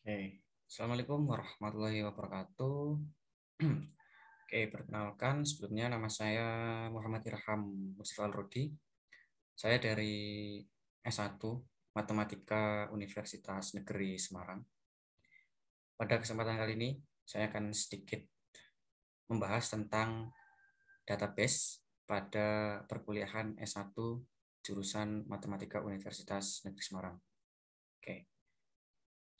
Oke, okay. Assalamualaikum warahmatullahi wabarakatuh. Oke, okay, perkenalkan sebelumnya nama saya Muhammad Irham Mursifal Rudi. Saya dari S1 Matematika Universitas Negeri Semarang. Pada kesempatan kali ini, saya akan sedikit membahas tentang database pada perkuliahan S1 jurusan Matematika Universitas Negeri Semarang. Oke. Okay.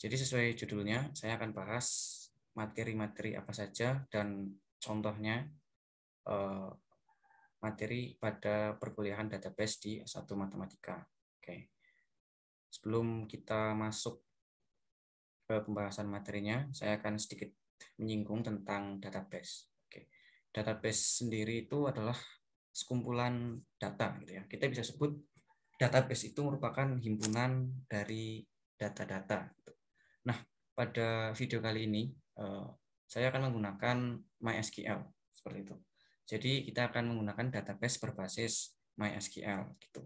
Jadi sesuai judulnya, saya akan bahas materi-materi apa saja dan contohnya eh, materi pada perkuliahan database di S1 Matematika. Oke. Sebelum kita masuk ke pembahasan materinya, saya akan sedikit menyinggung tentang database. Oke. Database sendiri itu adalah sekumpulan data gitu ya. Kita bisa sebut database itu merupakan himpunan dari data-data. Gitu. Nah, pada video kali ini eh, saya akan menggunakan MySQL seperti itu. Jadi kita akan menggunakan database berbasis MySQL gitu.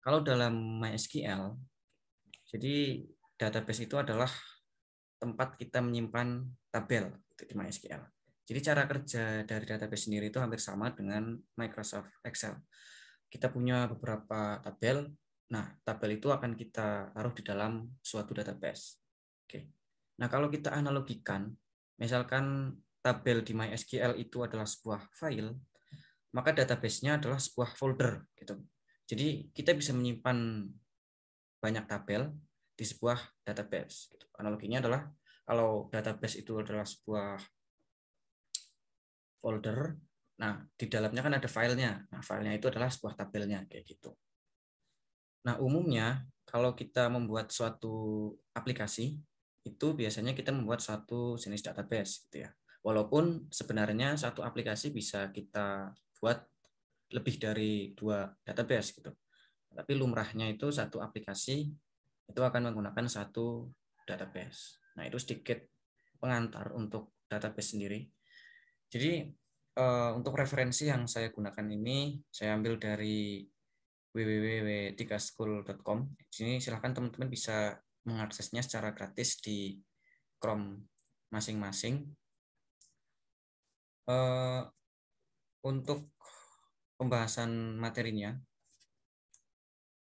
Kalau dalam MySQL, jadi database itu adalah tempat kita menyimpan tabel gitu di MySQL. Jadi cara kerja dari database sendiri itu hampir sama dengan Microsoft Excel. Kita punya beberapa tabel. Nah, tabel itu akan kita taruh di dalam suatu database. Oke. Nah, kalau kita analogikan, misalkan tabel di MySQL itu adalah sebuah file, maka database-nya adalah sebuah folder gitu. Jadi kita bisa menyimpan banyak tabel di sebuah database. Gitu. Analoginya adalah kalau database itu adalah sebuah folder, nah di dalamnya kan ada filenya. Nah filenya itu adalah sebuah tabelnya kayak gitu. Nah umumnya kalau kita membuat suatu aplikasi, itu biasanya kita membuat satu jenis database gitu ya. Walaupun sebenarnya satu aplikasi bisa kita buat lebih dari dua database gitu. Tapi lumrahnya itu satu aplikasi itu akan menggunakan satu database. Nah, itu sedikit pengantar untuk database sendiri. Jadi eh, untuk referensi yang saya gunakan ini saya ambil dari www Di sini silahkan teman-teman bisa mengaksesnya secara gratis di Chrome masing-masing. Eh, untuk pembahasan materinya,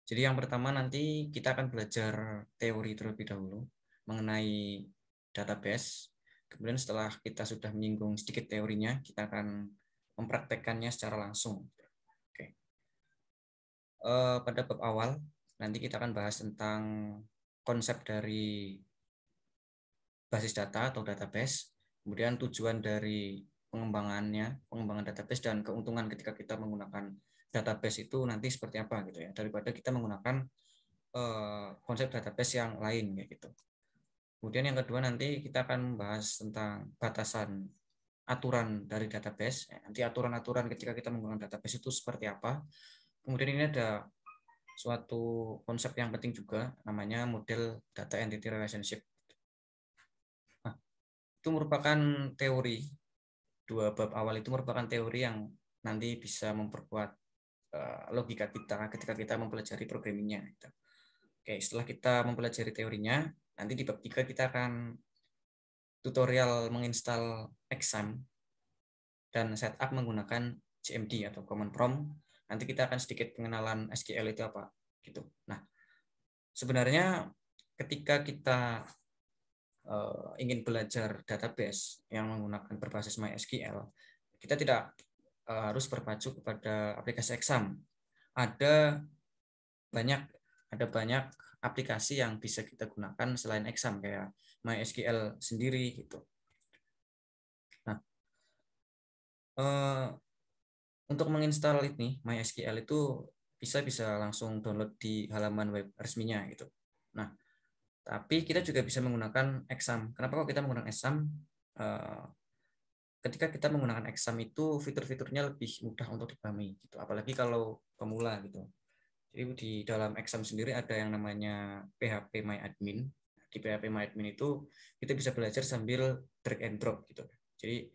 jadi yang pertama nanti kita akan belajar teori terlebih dahulu mengenai database. Kemudian setelah kita sudah menyinggung sedikit teorinya, kita akan mempraktekkannya secara langsung. Oke. Eh, pada bab awal nanti kita akan bahas tentang konsep dari basis data atau database, kemudian tujuan dari pengembangannya, pengembangan database dan keuntungan ketika kita menggunakan database itu nanti seperti apa gitu ya daripada kita menggunakan uh, konsep database yang lain ya gitu. Kemudian yang kedua nanti kita akan membahas tentang batasan aturan dari database. Nanti aturan-aturan ketika kita menggunakan database itu seperti apa. Kemudian ini ada suatu konsep yang penting juga namanya model data entity relationship. Nah, itu merupakan teori dua bab awal itu merupakan teori yang nanti bisa memperkuat eh, logika kita ketika kita mempelajari programmingnya. Gitu. Oke, setelah kita mempelajari teorinya, nanti di bab 3 kita akan tutorial menginstal exam dan setup menggunakan CMD atau command prompt Nanti kita akan sedikit pengenalan SQL itu apa gitu. Nah, sebenarnya ketika kita uh, ingin belajar database yang menggunakan berbasis MySQL, kita tidak uh, harus berpacu kepada aplikasi exam. Ada banyak ada banyak aplikasi yang bisa kita gunakan selain exam kayak MySQL sendiri gitu. Nah, eh, untuk menginstal ini MySQL itu bisa bisa langsung download di halaman web resminya gitu. Nah, tapi kita juga bisa menggunakan exam. Kenapa kok kita menggunakan exam? Eh, ketika kita menggunakan exam itu fitur-fiturnya lebih mudah untuk dipahami gitu. Apalagi kalau pemula gitu. Jadi di dalam exam sendiri ada yang namanya PHP My Admin. Di PHP My Admin itu kita bisa belajar sambil drag and drop gitu. Jadi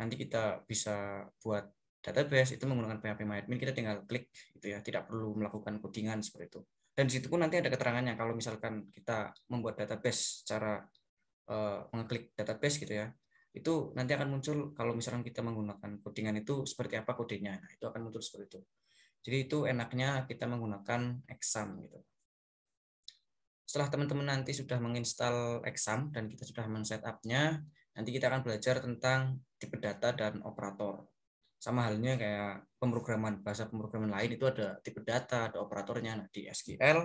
nanti kita bisa buat database itu menggunakan PHP MyAdmin kita tinggal klik gitu ya tidak perlu melakukan codingan seperti itu dan di situ pun nanti ada keterangannya kalau misalkan kita membuat database cara uh, eh, mengeklik database gitu ya itu nanti akan muncul kalau misalkan kita menggunakan codingan itu seperti apa kodenya nah, itu akan muncul seperti itu jadi itu enaknya kita menggunakan exam gitu setelah teman-teman nanti sudah menginstal exam dan kita sudah men-setupnya nanti kita akan belajar tentang tipe data dan operator sama halnya kayak pemrograman bahasa pemrograman lain itu ada tipe data ada operatornya nah di SQL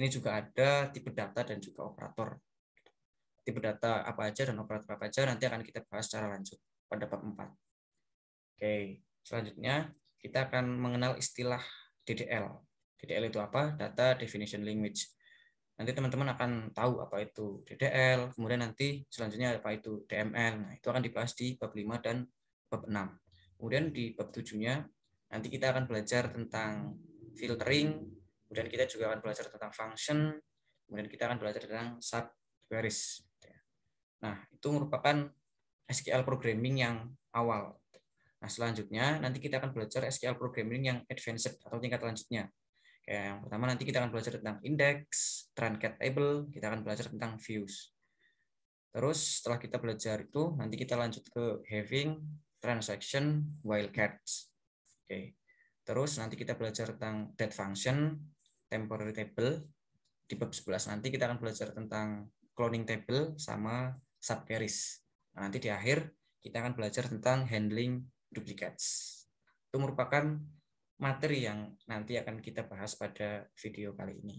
ini juga ada tipe data dan juga operator tipe data apa aja dan operator apa aja nanti akan kita bahas secara lanjut pada bab 4 oke selanjutnya kita akan mengenal istilah DDL DDL itu apa data definition language nanti teman-teman akan tahu apa itu DDL kemudian nanti selanjutnya apa itu DML nah itu akan dibahas di bab 5 dan bab 6 Kemudian di bab tujuhnya nanti kita akan belajar tentang filtering, kemudian kita juga akan belajar tentang function, kemudian kita akan belajar tentang subqueries. Nah, itu merupakan SQL programming yang awal. Nah, selanjutnya nanti kita akan belajar SQL programming yang advanced atau tingkat lanjutnya. yang pertama nanti kita akan belajar tentang index, truncate table, kita akan belajar tentang views. Terus setelah kita belajar itu, nanti kita lanjut ke having, transaction wildcards. Oke. Terus nanti kita belajar tentang date function, temporary table. Di bab 11 nanti kita akan belajar tentang cloning table sama subqueries. Nah, nanti di akhir kita akan belajar tentang handling duplicates. Itu merupakan materi yang nanti akan kita bahas pada video kali ini.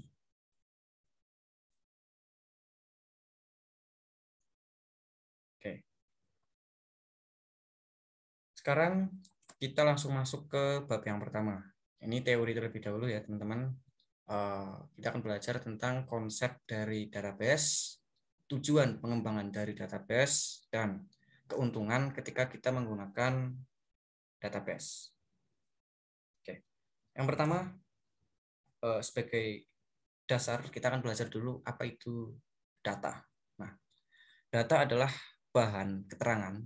Sekarang kita langsung masuk ke bab yang pertama. Ini teori terlebih dahulu ya teman-teman. Eh, kita akan belajar tentang konsep dari database, tujuan pengembangan dari database, dan keuntungan ketika kita menggunakan database. Oke. Yang pertama, eh, sebagai dasar, kita akan belajar dulu apa itu data. Nah, data adalah bahan keterangan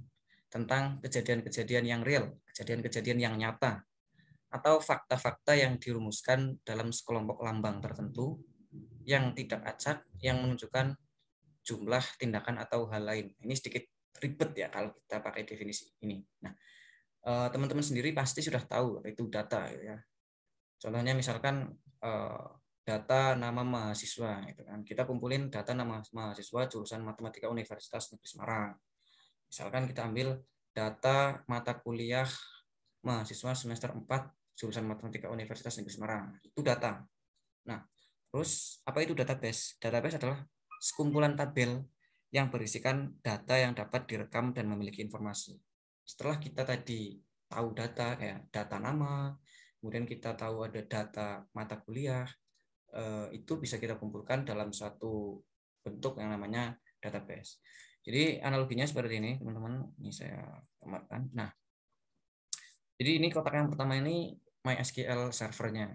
tentang kejadian-kejadian yang real, kejadian-kejadian yang nyata, atau fakta-fakta yang dirumuskan dalam sekelompok lambang tertentu yang tidak acak, yang menunjukkan jumlah tindakan atau hal lain. Ini sedikit ribet ya kalau kita pakai definisi ini. Nah, eh, teman-teman sendiri pasti sudah tahu itu data ya. Contohnya misalkan eh, data nama mahasiswa gitu kan. Kita kumpulin data nama mahasiswa jurusan Matematika Universitas Negeri Semarang. Misalkan kita ambil data mata kuliah mahasiswa semester 4 jurusan matematika Universitas Negeri Semarang. Itu data. Nah, terus apa itu database? Database adalah sekumpulan tabel yang berisikan data yang dapat direkam dan memiliki informasi. Setelah kita tadi tahu data ya, data nama, kemudian kita tahu ada data mata kuliah, eh, itu bisa kita kumpulkan dalam satu bentuk yang namanya database. Jadi analoginya seperti ini, teman-teman. Ini saya gambarkan. Nah, jadi ini kotak yang pertama ini MySQL servernya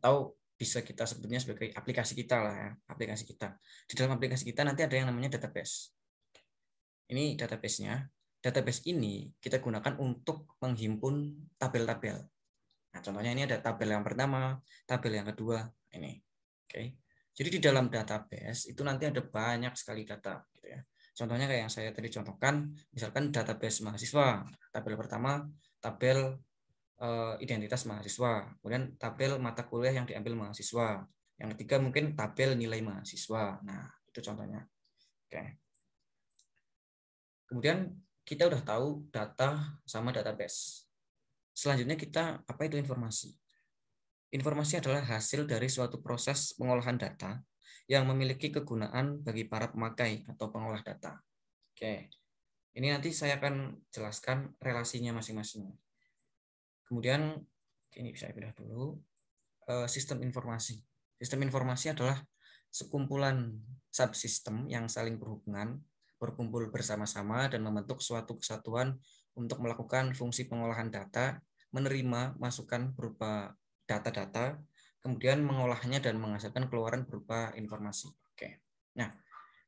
atau bisa kita sebutnya sebagai aplikasi kita lah ya, aplikasi kita. Di dalam aplikasi kita nanti ada yang namanya database. Ini database-nya. Database ini kita gunakan untuk menghimpun tabel-tabel. Nah, contohnya ini ada tabel yang pertama, tabel yang kedua, ini. Oke. Okay. Jadi di dalam database itu nanti ada banyak sekali data gitu ya. Contohnya kayak yang saya tadi contohkan, misalkan database mahasiswa. Tabel pertama, tabel eh, identitas mahasiswa, kemudian tabel mata kuliah yang diambil mahasiswa. Yang ketiga mungkin tabel nilai mahasiswa. Nah, itu contohnya. Oke. Kemudian kita udah tahu data sama database. Selanjutnya kita apa itu informasi? Informasi adalah hasil dari suatu proses pengolahan data yang memiliki kegunaan bagi para pemakai atau pengolah data. Oke, ini nanti saya akan jelaskan relasinya masing-masing. Kemudian, ini bisa pindah dulu, eh, sistem informasi. Sistem informasi adalah sekumpulan subsistem yang saling berhubungan, berkumpul bersama-sama, dan membentuk suatu kesatuan untuk melakukan fungsi pengolahan data, menerima masukan berupa data-data, kemudian mengolahnya dan menghasilkan keluaran berupa informasi. Oke. Nah,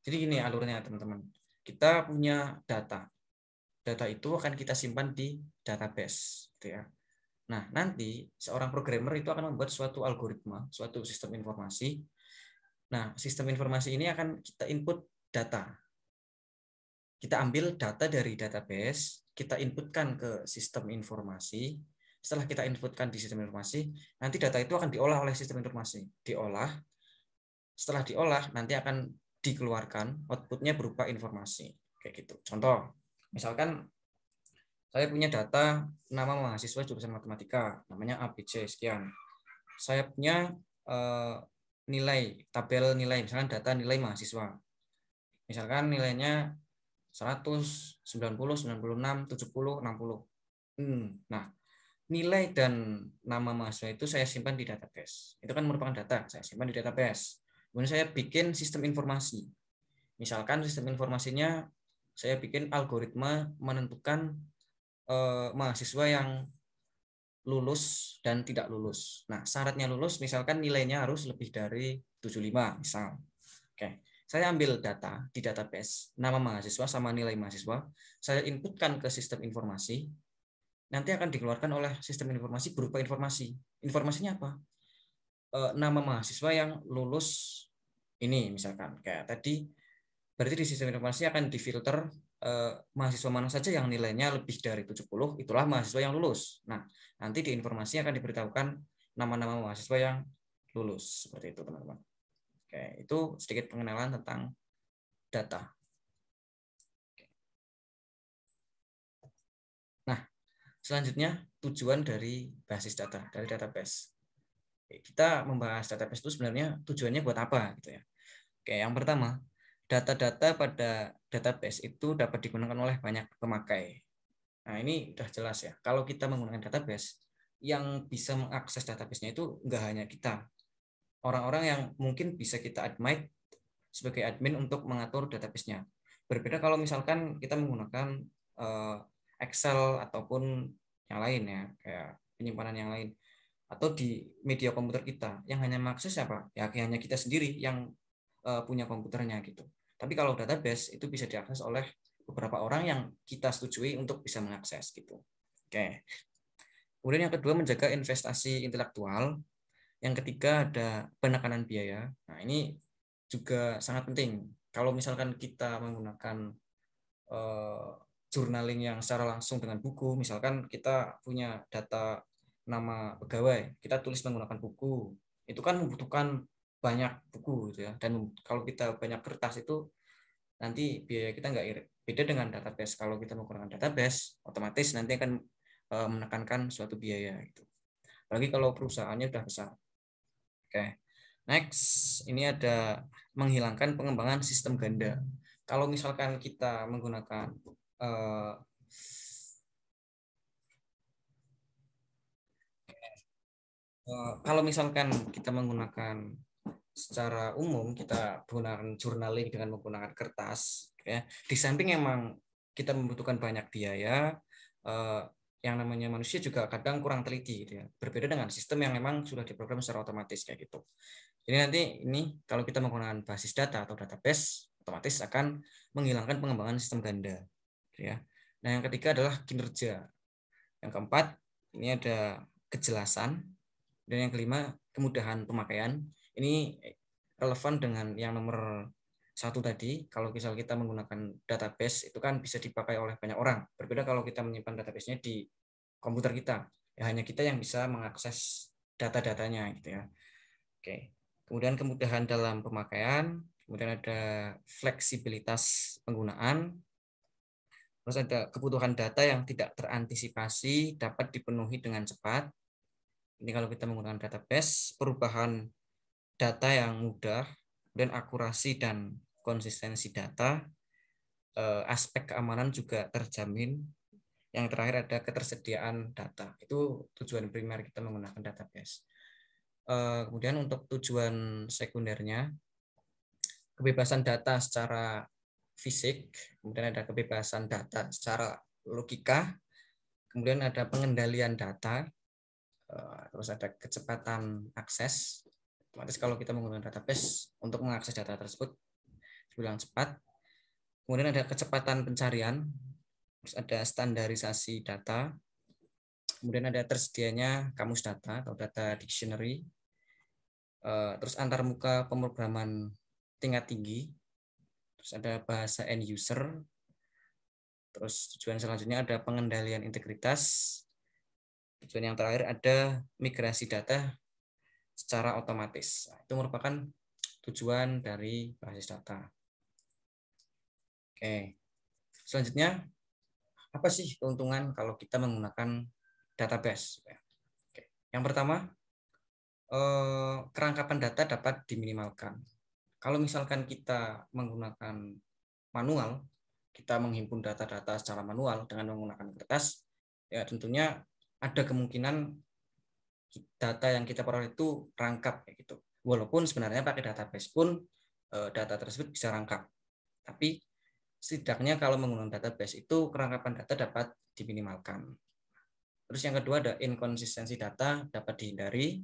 jadi ini alurnya teman-teman. Kita punya data. Data itu akan kita simpan di database, gitu ya. Nah, nanti seorang programmer itu akan membuat suatu algoritma, suatu sistem informasi. Nah, sistem informasi ini akan kita input data. Kita ambil data dari database, kita inputkan ke sistem informasi, setelah kita inputkan di sistem informasi, nanti data itu akan diolah oleh sistem informasi. Diolah, setelah diolah, nanti akan dikeluarkan outputnya berupa informasi. Kayak gitu. Contoh, misalkan saya punya data nama mahasiswa jurusan matematika, namanya ABC sekian. Saya punya eh, nilai, tabel nilai, misalkan data nilai mahasiswa. Misalkan nilainya 100, 90, 96, 70, 60. Hmm. Nah, nilai dan nama mahasiswa itu saya simpan di database. Itu kan merupakan data, saya simpan di database. Kemudian saya bikin sistem informasi. Misalkan sistem informasinya saya bikin algoritma menentukan eh, mahasiswa yang lulus dan tidak lulus. Nah, syaratnya lulus misalkan nilainya harus lebih dari 75 misal. Oke. Saya ambil data di database, nama mahasiswa sama nilai mahasiswa, saya inputkan ke sistem informasi, nanti akan dikeluarkan oleh sistem informasi berupa informasi. Informasinya apa? E, nama mahasiswa yang lulus ini misalkan kayak tadi berarti di sistem informasi akan difilter eh, mahasiswa mana saja yang nilainya lebih dari 70 itulah mahasiswa yang lulus. Nah, nanti di informasi akan diberitahukan nama-nama mahasiswa yang lulus seperti itu, teman-teman. Oke, itu sedikit pengenalan tentang data. Selanjutnya, tujuan dari basis data, dari database. kita membahas database itu sebenarnya tujuannya buat apa gitu ya. Oke, yang pertama, data-data pada database itu dapat digunakan oleh banyak pemakai. Nah, ini sudah jelas ya. Kalau kita menggunakan database, yang bisa mengakses database-nya itu enggak hanya kita. Orang-orang yang mungkin bisa kita admit sebagai admin untuk mengatur database-nya. Berbeda kalau misalkan kita menggunakan eh, Excel ataupun yang lain ya kayak penyimpanan yang lain atau di media komputer kita yang hanya mengakses apa ya hanya kita sendiri yang uh, punya komputernya gitu tapi kalau database itu bisa diakses oleh beberapa orang yang kita setujui untuk bisa mengakses gitu oke kemudian yang kedua menjaga investasi intelektual yang ketiga ada penekanan biaya nah ini juga sangat penting kalau misalkan kita menggunakan uh, journaling yang secara langsung dengan buku. Misalkan kita punya data nama pegawai, kita tulis menggunakan buku. Itu kan membutuhkan banyak buku gitu ya. Dan kalau kita banyak kertas itu nanti biaya kita nggak irit. Beda dengan database. Kalau kita menggunakan database, otomatis nanti akan eh, menekankan suatu biaya itu. Apalagi kalau perusahaannya sudah besar. Oke. Next, ini ada menghilangkan pengembangan sistem ganda. Kalau misalkan kita menggunakan Eh, eh, kalau misalkan kita menggunakan secara umum kita menggunakan journaling dengan menggunakan kertas ya di samping emang kita membutuhkan banyak biaya uh, yang namanya manusia juga kadang kurang teliti gitu ya. Berbeda dengan sistem yang memang sudah diprogram secara otomatis kayak gitu. Jadi nanti ini kalau kita menggunakan basis data atau database otomatis akan menghilangkan pengembangan sistem ganda ya. Nah, yang ketiga adalah kinerja. Yang keempat, ini ada kejelasan. Dan yang kelima, kemudahan pemakaian. Ini relevan dengan yang nomor satu tadi. Kalau misal kita menggunakan database, itu kan bisa dipakai oleh banyak orang. Berbeda kalau kita menyimpan database-nya di komputer kita. Ya, hanya kita yang bisa mengakses data-datanya gitu ya. Oke. Kemudian kemudahan dalam pemakaian, kemudian ada fleksibilitas penggunaan, terus ada kebutuhan data yang tidak terantisipasi dapat dipenuhi dengan cepat. Ini kalau kita menggunakan database, perubahan data yang mudah, dan akurasi dan konsistensi data, eh, aspek keamanan juga terjamin. Yang terakhir ada ketersediaan data. Itu tujuan primer kita menggunakan database. Eh, kemudian untuk tujuan sekundernya, kebebasan data secara fisik, kemudian ada kebebasan data secara logika, kemudian ada pengendalian data, eh, terus ada kecepatan akses. Otomatis kalau kita menggunakan database untuk mengakses data tersebut dibilang cepat. Kemudian ada kecepatan pencarian, terus ada standarisasi data, kemudian ada tersedianya kamus data atau data dictionary, eh, terus antarmuka pemrograman tingkat tinggi terus ada bahasa end user, terus tujuan selanjutnya ada pengendalian integritas, tujuan yang terakhir ada migrasi data secara otomatis. Nah, itu merupakan tujuan dari basis data. Oke, selanjutnya apa sih keuntungan kalau kita menggunakan database? Ya. Oke. Yang pertama, eh, kerangkapan data dapat diminimalkan. Kalau misalkan kita menggunakan manual, kita menghimpun data-data secara manual dengan menggunakan kertas, ya tentunya ada kemungkinan data yang kita peroleh itu rangkap ya gitu. Walaupun sebenarnya pakai database pun eh, data tersebut bisa rangkap. Tapi setidaknya kalau menggunakan database itu kerangkapan data dapat diminimalkan. Terus yang kedua ada inkonsistensi data dapat dihindari.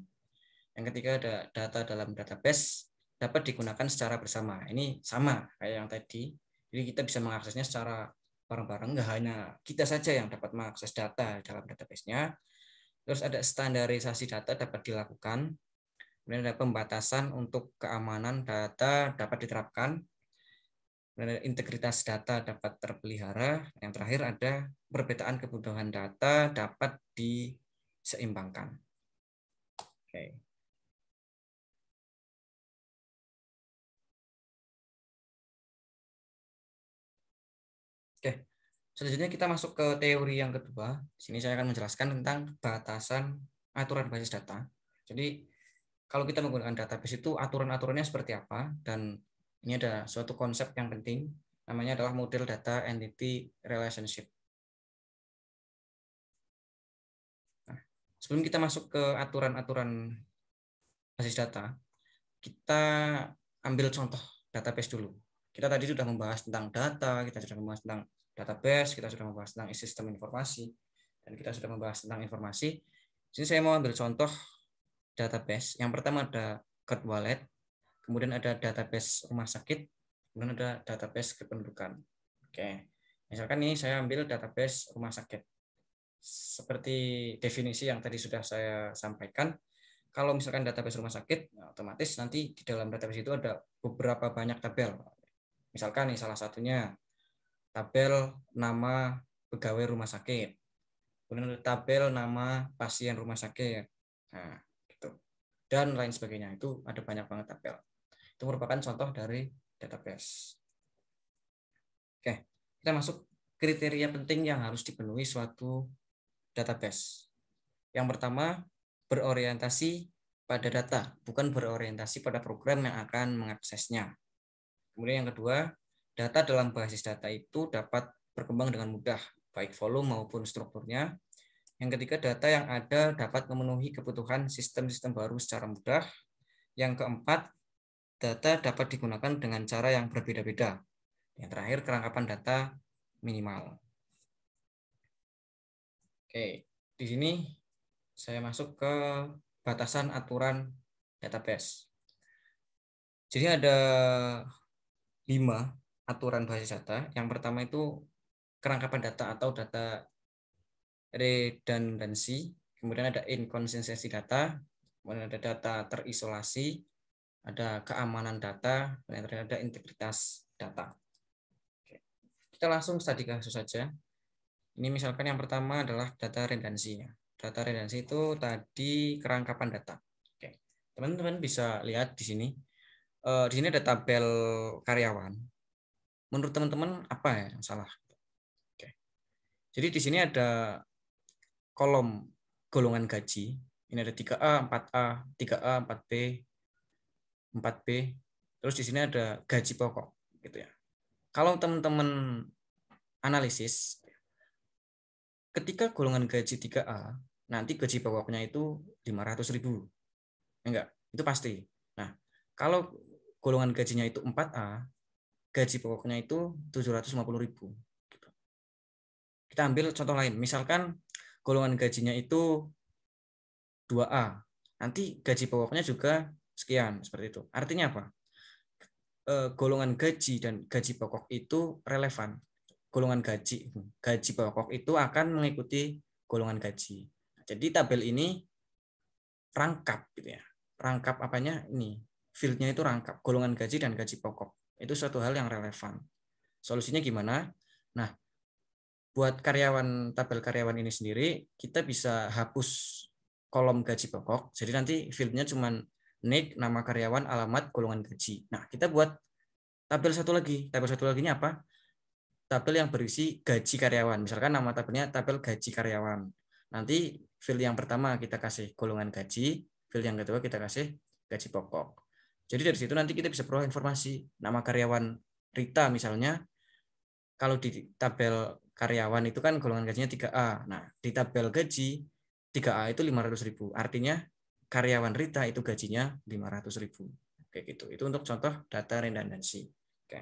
Yang ketiga ada data dalam database dapat digunakan secara bersama. Ini sama kayak yang tadi. Jadi kita bisa mengaksesnya secara bareng-bareng, nggak hanya kita saja yang dapat mengakses data dalam database-nya. Terus ada standarisasi data dapat dilakukan. Kemudian ada pembatasan untuk keamanan data dapat diterapkan. Kemudian ada integritas data dapat terpelihara. Yang terakhir ada perbedaan kebutuhan data dapat diseimbangkan. Oke. Okay. Selanjutnya kita masuk ke teori yang kedua. Di sini saya akan menjelaskan tentang batasan aturan basis data. Jadi kalau kita menggunakan database itu aturan-aturannya seperti apa dan ini ada suatu konsep yang penting namanya adalah model data entity relationship. Nah, sebelum kita masuk ke aturan-aturan basis data, kita ambil contoh database dulu. Kita tadi sudah membahas tentang data, kita sudah membahas tentang database, kita sudah membahas tentang sistem informasi, dan kita sudah membahas tentang informasi. Sini saya mau ambil contoh database. Yang pertama ada Card Wallet, kemudian ada database rumah sakit, kemudian ada database kependudukan. Oke, misalkan ini saya ambil database rumah sakit. Seperti definisi yang tadi sudah saya sampaikan, kalau misalkan database rumah sakit, nah, otomatis nanti di dalam database itu ada beberapa banyak tabel. Misalkan nih salah satunya tabel nama pegawai rumah sakit, kemudian ada tabel nama pasien rumah sakit, nah, gitu. dan lain sebagainya. Itu ada banyak banget tabel. Itu merupakan contoh dari database. Oke, kita masuk kriteria penting yang harus dipenuhi suatu database. Yang pertama, berorientasi pada data, bukan berorientasi pada program yang akan mengaksesnya. Kemudian yang kedua, Data dalam basis data itu dapat berkembang dengan mudah, baik volume maupun strukturnya. Yang ketiga, data yang ada dapat memenuhi kebutuhan sistem-sistem baru secara mudah. Yang keempat, data dapat digunakan dengan cara yang berbeda-beda. Yang terakhir, kerangkapan data minimal. Oke, di sini saya masuk ke batasan aturan database. Jadi ada lima aturan basis data. Yang pertama itu kerangkapan data atau data redundancy kemudian ada inkonsistensi data, kemudian ada data terisolasi, ada keamanan data, dan ada integritas data. Oke. Kita langsung studi kasus saja. Ini misalkan yang pertama adalah data redundancy. Data redundancy itu tadi kerangkapan data. Teman-teman bisa lihat di sini. Eh, di sini ada tabel karyawan menurut teman-teman apa ya yang salah? Oke. Jadi di sini ada kolom golongan gaji. Ini ada 3A, 4A, 3A, 4B, 4B. Terus di sini ada gaji pokok gitu ya. Kalau teman-teman analisis ketika golongan gaji 3A nanti gaji pokoknya itu 500 ribu ya enggak itu pasti nah kalau golongan gajinya itu 4A gaji pokoknya itu 750 ribu. Gitu. Kita ambil contoh lain, misalkan golongan gajinya itu 2A, nanti gaji pokoknya juga sekian, seperti itu. Artinya apa? E, golongan gaji dan gaji pokok itu relevan. Golongan gaji, gaji pokok itu akan mengikuti golongan gaji. Jadi tabel ini rangkap gitu ya. Rangkap apanya? Ini, fieldnya itu rangkap, golongan gaji dan gaji pokok itu suatu hal yang relevan. Solusinya gimana? Nah, buat karyawan tabel karyawan ini sendiri, kita bisa hapus kolom gaji pokok. Jadi nanti fieldnya cuma nick, nama karyawan, alamat, golongan gaji. Nah, kita buat tabel satu lagi. Tabel satu lagi ini apa? Tabel yang berisi gaji karyawan. Misalkan nama tabelnya tabel gaji karyawan. Nanti field yang pertama kita kasih golongan gaji, field yang kedua kita kasih gaji pokok. Jadi dari situ nanti kita bisa peroleh informasi nama karyawan Rita misalnya. Kalau di tabel karyawan itu kan golongan gajinya 3A. Nah, di tabel gaji 3A itu 500.000. Artinya karyawan Rita itu gajinya 500.000. Kayak gitu. Itu untuk contoh data redundancy. Oke.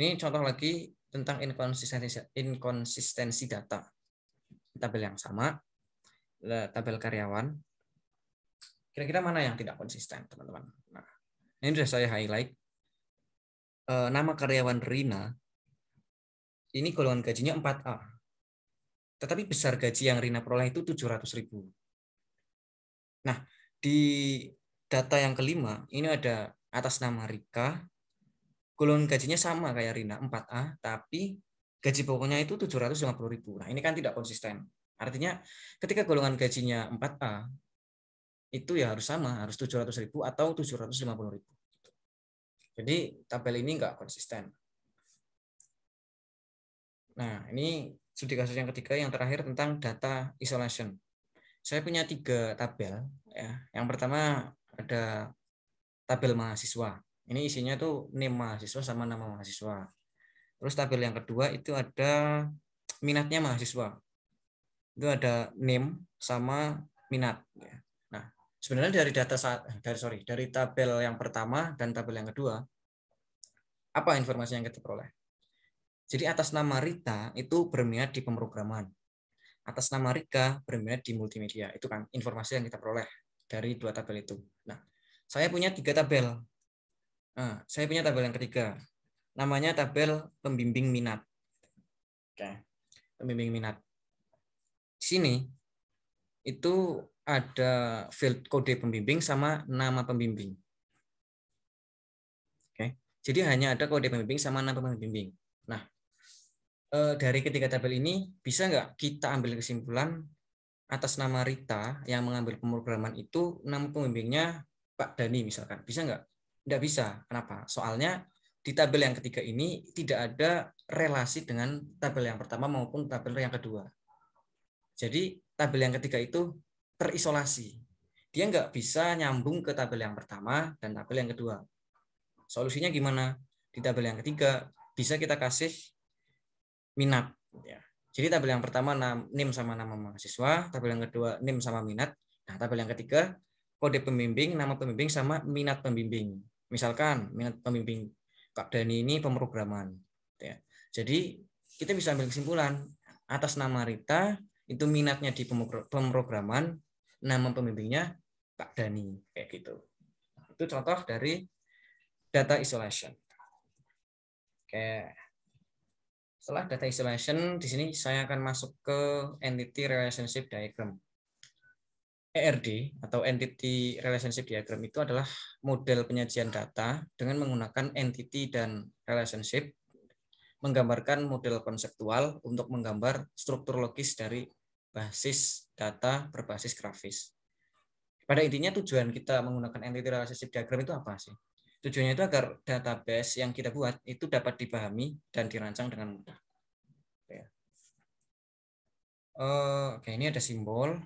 Ini contoh lagi tentang inkonsistensi inkonsistensi data. Tabel yang sama, tabel karyawan Kira-kira mana yang tidak konsisten, teman-teman? Nah, ini sudah saya highlight. E, nama karyawan Rina, ini golongan gajinya 4A. Tetapi besar gaji yang Rina peroleh itu 700 ribu. Nah, di data yang kelima, ini ada atas nama Rika, golongan gajinya sama kayak Rina 4A, tapi gaji pokoknya itu 750 ribu. Nah, ini kan tidak konsisten. Artinya ketika golongan gajinya 4A, itu ya harus sama, harus 700 ribu atau 750 ribu. Jadi tabel ini enggak konsisten. Nah, ini studi kasus yang ketiga, yang terakhir tentang data isolation. Saya punya tiga tabel. Ya. Yang pertama ada tabel mahasiswa. Ini isinya tuh nama mahasiswa sama nama mahasiswa. Terus tabel yang kedua itu ada minatnya mahasiswa. Itu ada name sama minat. Ya sebenarnya dari data saat eh, dari sorry dari tabel yang pertama dan tabel yang kedua apa informasi yang kita peroleh jadi atas nama Rita itu berminat di pemrograman atas nama Rika berminat di multimedia itu kan informasi yang kita peroleh dari dua tabel itu nah saya punya tiga tabel nah, saya punya tabel yang ketiga namanya tabel pembimbing minat oke pembimbing minat sini itu ada field kode pembimbing sama nama pembimbing. Oke. Jadi hanya ada kode pembimbing sama nama pembimbing. Nah, eh, dari ketiga tabel ini bisa nggak kita ambil kesimpulan atas nama Rita yang mengambil pemrograman itu nama pembimbingnya Pak Dani misalkan. Bisa nggak? Nggak bisa. Kenapa? Soalnya di tabel yang ketiga ini tidak ada relasi dengan tabel yang pertama maupun tabel yang kedua. Jadi tabel yang ketiga itu terisolasi. Dia nggak bisa nyambung ke tabel yang pertama dan tabel yang kedua. Solusinya gimana? Di tabel yang ketiga bisa kita kasih minat. Ya. Jadi tabel yang pertama NIM sama nama mahasiswa, tabel yang kedua NIM sama minat. Nah, tabel yang ketiga kode pembimbing, nama pembimbing sama minat pembimbing. Misalkan minat pembimbing Kak Dani ini pemrograman. Ya. Jadi kita bisa ambil kesimpulan atas nama Rita itu minatnya di pemrograman, nama pemimpinnya Pak Dani kayak gitu. Itu contoh dari data isolation. Oke. Setelah data isolation, di sini saya akan masuk ke entity relationship diagram. ERD atau entity relationship diagram itu adalah model penyajian data dengan menggunakan entity dan relationship menggambarkan model konseptual untuk menggambar struktur logis dari basis data berbasis grafis. Pada intinya tujuan kita menggunakan entity relationship diagram itu apa sih? Tujuannya itu agar database yang kita buat itu dapat dipahami dan dirancang dengan mudah. Ya. Eh, oke, ini ada simbol.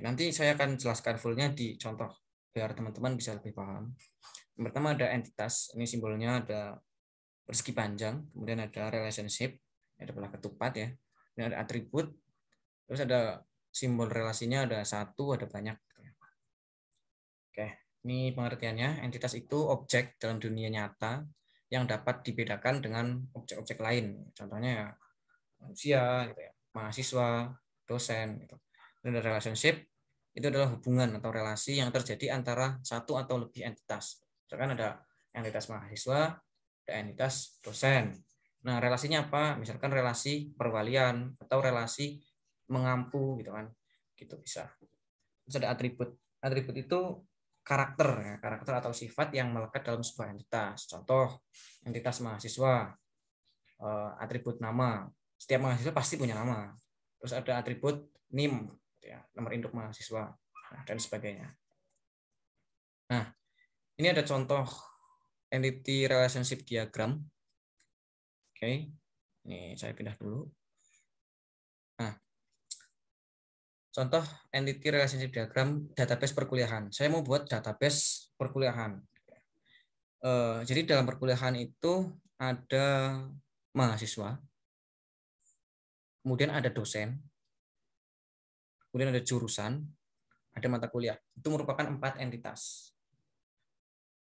Nanti saya akan jelaskan fullnya di contoh biar teman-teman bisa lebih paham. Yang pertama ada entitas, ini simbolnya ada persegi panjang, kemudian ada relationship, ada pola ketupat ya, ini ada atribut, Terus ada simbol relasinya ada satu, ada banyak. Oke, ini pengertiannya. Entitas itu objek dalam dunia nyata yang dapat dibedakan dengan objek-objek lain. Contohnya ya manusia, gitu ya, mahasiswa, dosen. Gitu. ada relationship itu adalah hubungan atau relasi yang terjadi antara satu atau lebih entitas. Misalkan ada entitas mahasiswa, ada entitas dosen. Nah, relasinya apa? Misalkan relasi perwalian atau relasi mengampu gitu kan gitu bisa terus ada atribut atribut itu karakter ya, karakter atau sifat yang melekat dalam sebuah entitas contoh entitas mahasiswa eh, atribut nama setiap mahasiswa pasti punya nama terus ada atribut nim gitu ya, nomor induk mahasiswa nah, dan sebagainya nah ini ada contoh entity relationship diagram oke ini saya pindah dulu contoh entity relationship diagram database perkuliahan. Saya mau buat database perkuliahan. Eh, jadi dalam perkuliahan itu ada mahasiswa, kemudian ada dosen, kemudian ada jurusan, ada mata kuliah. Itu merupakan empat entitas.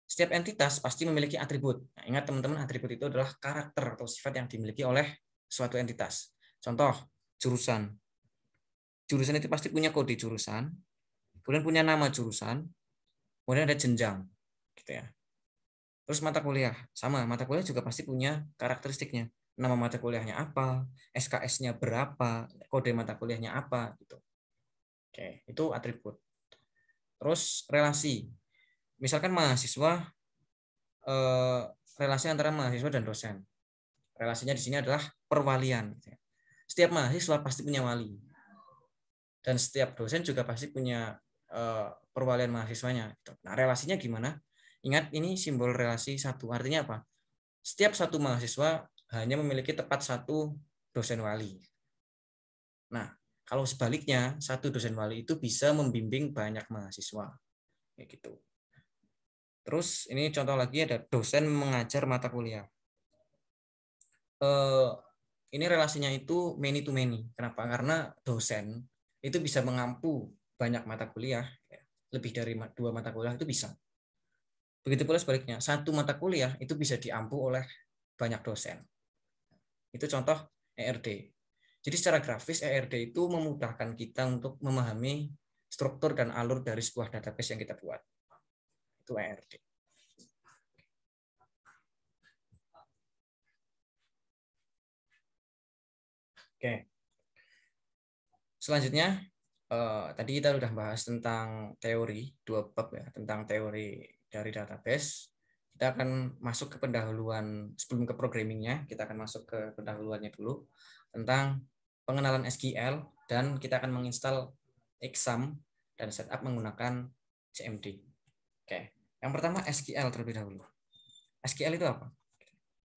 Setiap entitas pasti memiliki atribut. Nah, ingat teman-teman, atribut itu adalah karakter atau sifat yang dimiliki oleh suatu entitas. Contoh, jurusan jurusan itu pasti punya kode jurusan, kemudian punya nama jurusan, kemudian ada jenjang, gitu ya. Terus mata kuliah, sama mata kuliah juga pasti punya karakteristiknya. Nama mata kuliahnya apa, SKS-nya berapa, kode mata kuliahnya apa, gitu. Oke, itu atribut. Terus relasi, misalkan mahasiswa eh, relasi antara mahasiswa dan dosen. Relasinya di sini adalah perwalian. Gitu ya. Setiap mahasiswa pasti punya wali dan setiap dosen juga pasti punya eh, perwalian mahasiswanya gitu. nah relasinya gimana ingat ini simbol relasi satu artinya apa setiap satu mahasiswa hanya memiliki tepat satu dosen wali nah kalau sebaliknya satu dosen wali itu bisa membimbing banyak mahasiswa Ya gitu terus ini contoh lagi ada dosen mengajar mata kuliah eh, ini relasinya itu many to many. Kenapa? Karena dosen itu bisa mengampu banyak mata kuliah, lebih dari dua mata kuliah itu bisa. Begitu pula sebaliknya, satu mata kuliah itu bisa diampu oleh banyak dosen. Itu contoh ERD. Jadi secara grafis ERD itu memudahkan kita untuk memahami struktur dan alur dari sebuah database yang kita buat. Itu ERD. Oke. Okay. Selanjutnya uh, tadi kita sudah bahas tentang teori dua bab ya tentang teori dari database. Kita akan masuk ke pendahuluan sebelum ke programmingnya. Kita akan masuk ke pendahuluannya dulu tentang pengenalan SQL dan kita akan menginstal exam dan setup menggunakan CMD. Oke, yang pertama SQL terlebih dahulu. SQL itu apa?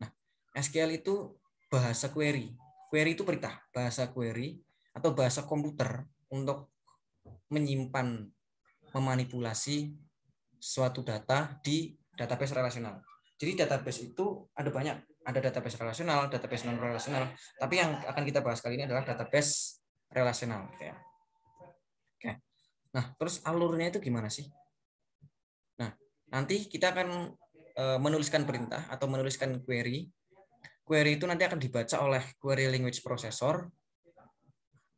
Nah, SQL itu bahasa query. Query itu perintah, bahasa query atau bahasa komputer untuk menyimpan memanipulasi suatu data di database relasional. Jadi database itu ada banyak, ada database relasional, database non relasional. Tapi yang akan kita bahas kali ini adalah database relasional. Gitu ya. Oke. Nah, terus alurnya itu gimana sih? Nah, nanti kita akan e, menuliskan perintah atau menuliskan query. Query itu nanti akan dibaca oleh query language processor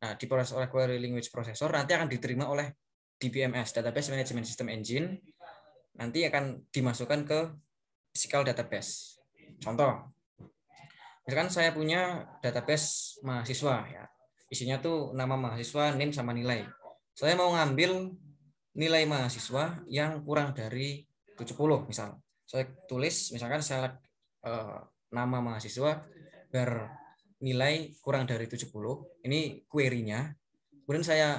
Nah, diproses oleh query language processor nanti akan diterima oleh DBMS, Database Management System Engine. Nanti akan dimasukkan ke physical database. Contoh, misalkan saya punya database mahasiswa ya. Isinya tuh nama mahasiswa, name sama nilai. Saya mau ngambil nilai mahasiswa yang kurang dari 70 misal. Saya tulis misalkan saya uh, nama mahasiswa ber nilai kurang dari 70. Ini query-nya. Kemudian saya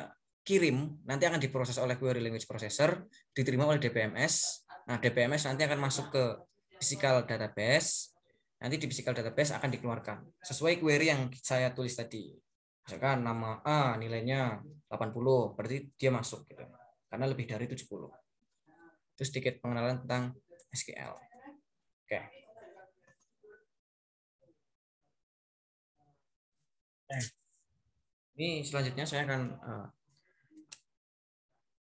kirim, nanti akan diproses oleh query language processor, diterima oleh DBMS. Nah, DBMS nanti akan masuk ke physical database. Nanti di physical database akan dikeluarkan sesuai query yang saya tulis tadi. Misalkan nama A nilainya 80, berarti dia masuk gitu. Karena lebih dari 70. Terus sedikit pengenalan tentang SQL. Oke. Okay. Ini selanjutnya saya akan uh,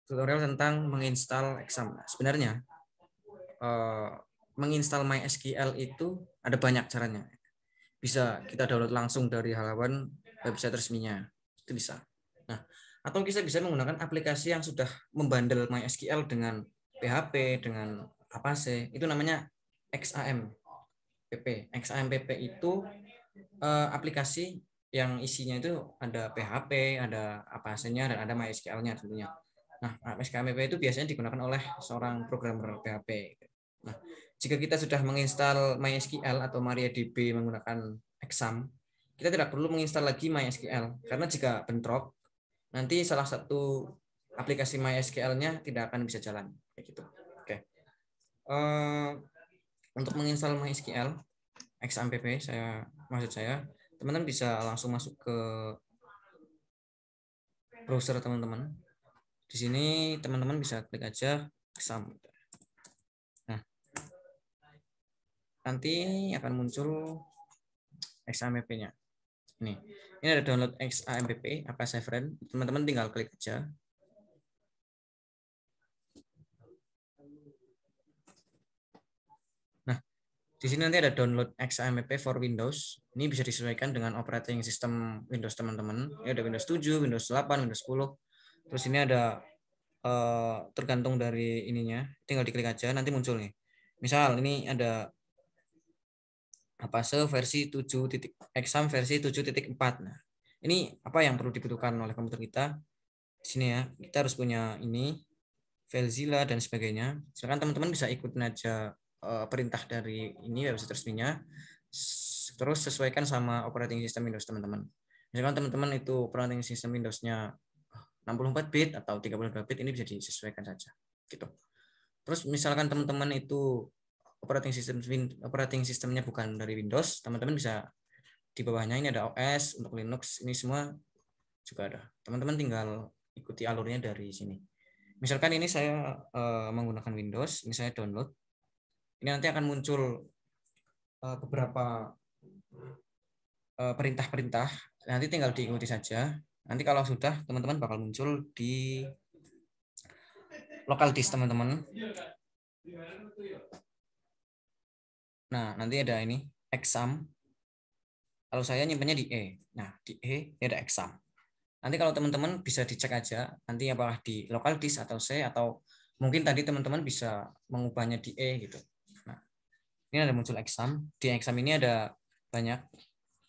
tutorial tentang menginstal Examna. Sebenarnya uh, menginstal MySQL itu ada banyak caranya. Bisa kita download langsung dari halaman website resminya. Itu bisa. Nah, atau kita bisa menggunakan aplikasi yang sudah membandel MySQL dengan PHP, dengan apa sih? Itu namanya XAMPP. XAMPP itu uh, aplikasi yang isinya itu ada PHP, ada apa hasilnya, dan ada MySQL-nya tentunya. Nah, ah, MySQL PHP itu biasanya digunakan oleh seorang programmer PHP. Nah, jika kita sudah menginstal MySQL atau MariaDB menggunakan Exam, kita tidak perlu menginstal lagi MySQL karena jika bentrok, nanti salah satu aplikasi MySQL-nya tidak akan bisa jalan. Kayak gitu. Oke. Uh, untuk menginstal MySQL, XAMPP saya maksud saya teman-teman bisa langsung masuk ke browser teman-teman. Di sini teman-teman bisa klik aja exam. Nah, nanti akan muncul XAMPP-nya. Ini, ini ada download XAMPP, apa saya Teman-teman tinggal klik aja. Di sini nanti ada download XAMPP for Windows. Ini bisa disesuaikan dengan operating system Windows teman-teman. Ini ada Windows 7, Windows 8, Windows 10. Terus ini ada uh, tergantung dari ininya. Tinggal diklik aja nanti muncul nih. Misal ini ada apa se versi 7. exam versi 7.4. Nah, ini apa yang perlu dibutuhkan oleh komputer kita? Di sini ya, kita harus punya ini, Velzilla dan sebagainya. Silakan teman-teman bisa ikutin aja Eh, perintah dari ini website resminya terus sesuaikan sama operating system Windows teman-teman misalkan teman-teman itu operating system Windows-nya 64 bit atau 32 bit ini bisa disesuaikan saja gitu terus misalkan teman-teman itu operating system operating sistemnya bukan dari Windows teman-teman bisa di bawahnya ini ada OS untuk Linux ini semua juga ada teman-teman tinggal ikuti alurnya dari sini misalkan ini saya uh, menggunakan Windows ini saya download ini nanti akan muncul eh, beberapa eh, perintah-perintah. nanti tinggal diikuti saja. Nanti kalau sudah, teman-teman bakal muncul di lokal disk, teman-teman. Nah, nanti ada ini, exam. Kalau saya nyimpannya di E. Nah, di E ada exam. Nanti kalau teman-teman bisa dicek aja, nanti apakah di lokal disk atau C, atau mungkin tadi teman-teman bisa mengubahnya di E gitu ini ada muncul exam. Di exam ini ada banyak.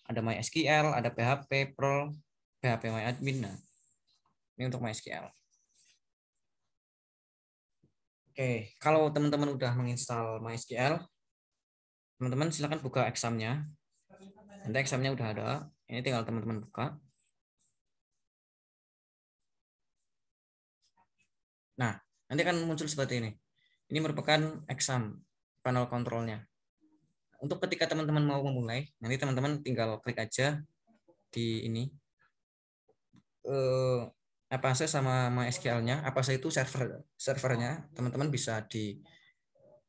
Ada MySQL, ada PHP, Perl, PHP MyAdmin. Nah, ini untuk MySQL. Oke, kalau teman-teman udah menginstal MySQL, teman-teman silakan buka examnya. Nanti examnya udah ada. Ini tinggal teman-teman buka. Nah, nanti akan muncul seperti ini. Ini merupakan exam panel kontrolnya untuk ketika teman-teman mau memulai, nanti teman-teman tinggal klik aja di ini Uh, apa saya sama MySQL-nya, apa saya itu server servernya, teman-teman bisa di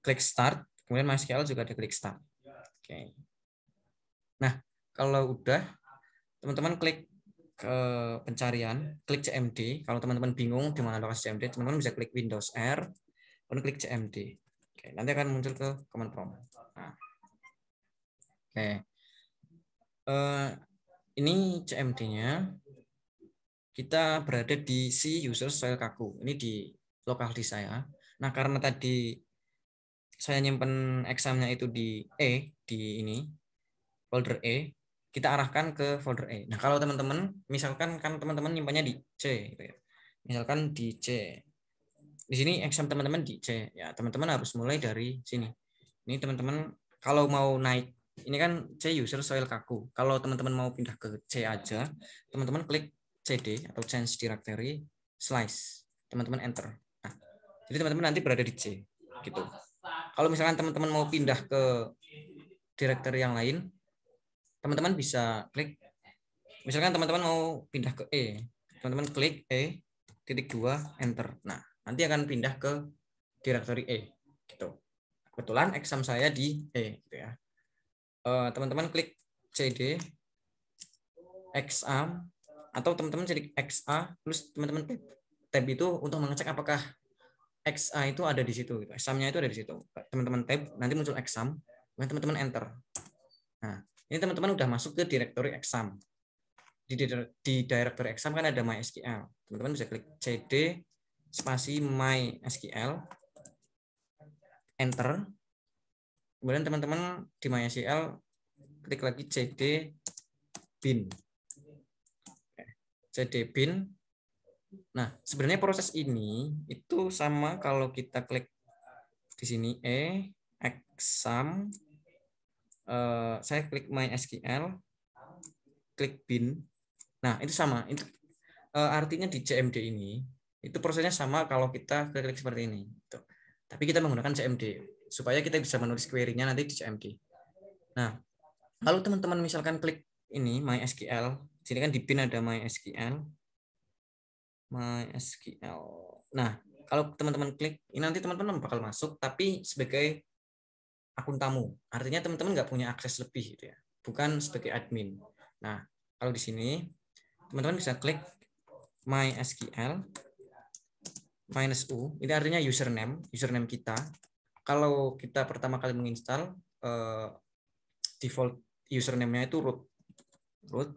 klik start, kemudian MySQL juga di klik start. Oke. Okay. Nah, kalau udah teman-teman klik ke pencarian, klik CMD. Kalau teman-teman bingung di mana lokasi CMD, teman-teman bisa klik Windows R, kemudian klik CMD. Oke, nanti akan muncul ke command prompt. Oke. Uh, ini CMD-nya. Kita berada di si user soil kaku. Ini di lokal di saya. Nah, karena tadi saya nyimpen examnya itu di E, di ini, folder E, kita arahkan ke folder E. Nah, kalau teman-teman, misalkan kan teman-teman nyimpannya di C. Gitu ya. Misalkan di C. Di sini exam teman-teman di C. Ya, teman-teman harus mulai dari sini. Ini teman-teman kalau mau naik ini kan C user soil kaku. Kalau teman-teman mau pindah ke C aja, teman-teman klik CD atau change directory slice. Teman-teman enter. Nah, jadi teman-teman nanti berada di C gitu. Kalau misalkan teman-teman mau pindah ke directory yang lain, teman-teman bisa klik misalkan teman-teman mau pindah ke E. Teman-teman klik E titik dua enter. Nah, nanti akan pindah ke directory E gitu. Kebetulan exam saya di E gitu ya. Eh, teman-teman klik CD XA atau teman-teman jadi XA plus teman-teman tab itu untuk mengecek apakah XA itu ada di situ gitu. Examnya itu ada di situ. Teman-teman tab nanti muncul exam, kemudian teman-teman enter. Nah, ini teman-teman udah masuk ke direktori exam. Di, di, di direktori exam kan ada MySQL. Teman-teman bisa klik CD spasi MySQL enter kemudian teman-teman di MySQL klik lagi cd bin cd bin nah sebenarnya proses ini itu sama kalau kita klik di sini e exam uh, saya klik MySQL klik bin nah itu sama itu e, artinya di CMD ini itu prosesnya sama kalau kita klik seperti ini. Gitu. Tapi kita menggunakan CMD supaya kita bisa menulis query-nya nanti di CMD. Nah, kalau teman-teman misalkan klik ini MySQL, sini kan di pin ada MySQL. MySQL. Nah, kalau teman-teman klik, ini nanti teman-teman bakal masuk tapi sebagai akun tamu. Artinya teman-teman nggak punya akses lebih gitu ya. Bukan sebagai admin. Nah, kalau di sini teman-teman bisa klik MySQL minus u. Ini artinya username, username kita kalau kita pertama kali menginstal uh, default username-nya itu root root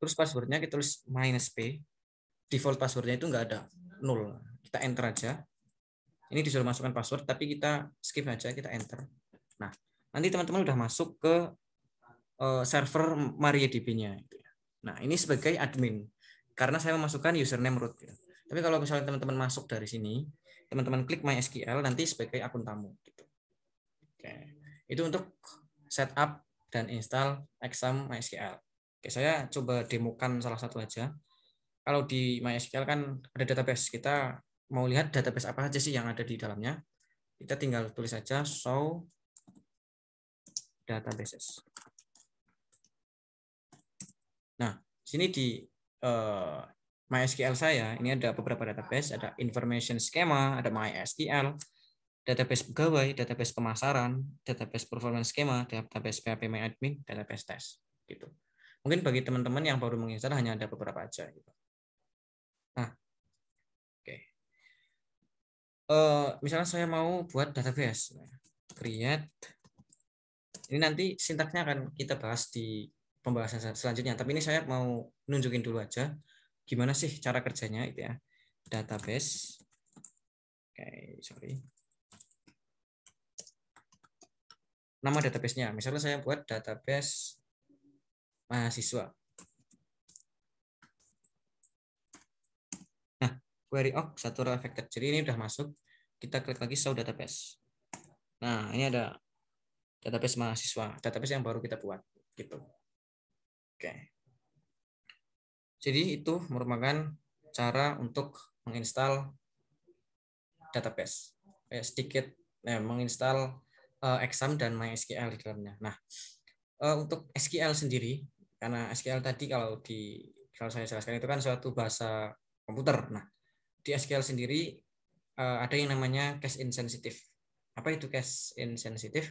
terus passwordnya kita tulis minus p default passwordnya itu nggak ada nol kita enter aja ini disuruh masukkan password tapi kita skip aja kita enter nah nanti teman-teman udah masuk ke uh, server MariaDB-nya nah ini sebagai admin karena saya memasukkan username root ya. tapi kalau misalnya teman-teman masuk dari sini teman-teman klik MySQL nanti sebagai akun tamu gitu. Oke. Itu untuk setup dan install exam MySQL. Oke, saya coba demokan salah satu aja. Kalau di MySQL kan ada database. Kita mau lihat database apa aja sih yang ada di dalamnya. Kita tinggal tulis aja show databases. Nah, sini di eh, MySQL saya, ini ada beberapa database, ada information schema, ada MySQL, database pegawai, database pemasaran, database performance schema, database PHP MyAdmin, database test. Gitu. Mungkin bagi teman-teman yang baru menginstal hanya ada beberapa aja. Gitu. Nah, oke. Okay. Uh, eh, misalnya saya mau buat database, create. Ini nanti sintaknya akan kita bahas di pembahasan selanjutnya. Tapi ini saya mau nunjukin dulu aja gimana sih cara kerjanya itu ya database oke okay, sorry nama databasenya misalnya saya buat database mahasiswa nah query ok satu affected jadi ini udah masuk kita klik lagi show database nah ini ada database mahasiswa database yang baru kita buat gitu oke okay. Jadi itu merupakan cara untuk menginstal database. Kayak sedikit ya, menginstal uh, exam dan MySQL di dalamnya. Nah, uh, untuk SQL sendiri, karena SQL tadi kalau di kalau saya jelaskan itu kan suatu bahasa komputer. Nah, di SQL sendiri uh, ada yang namanya case insensitive. Apa itu case insensitive?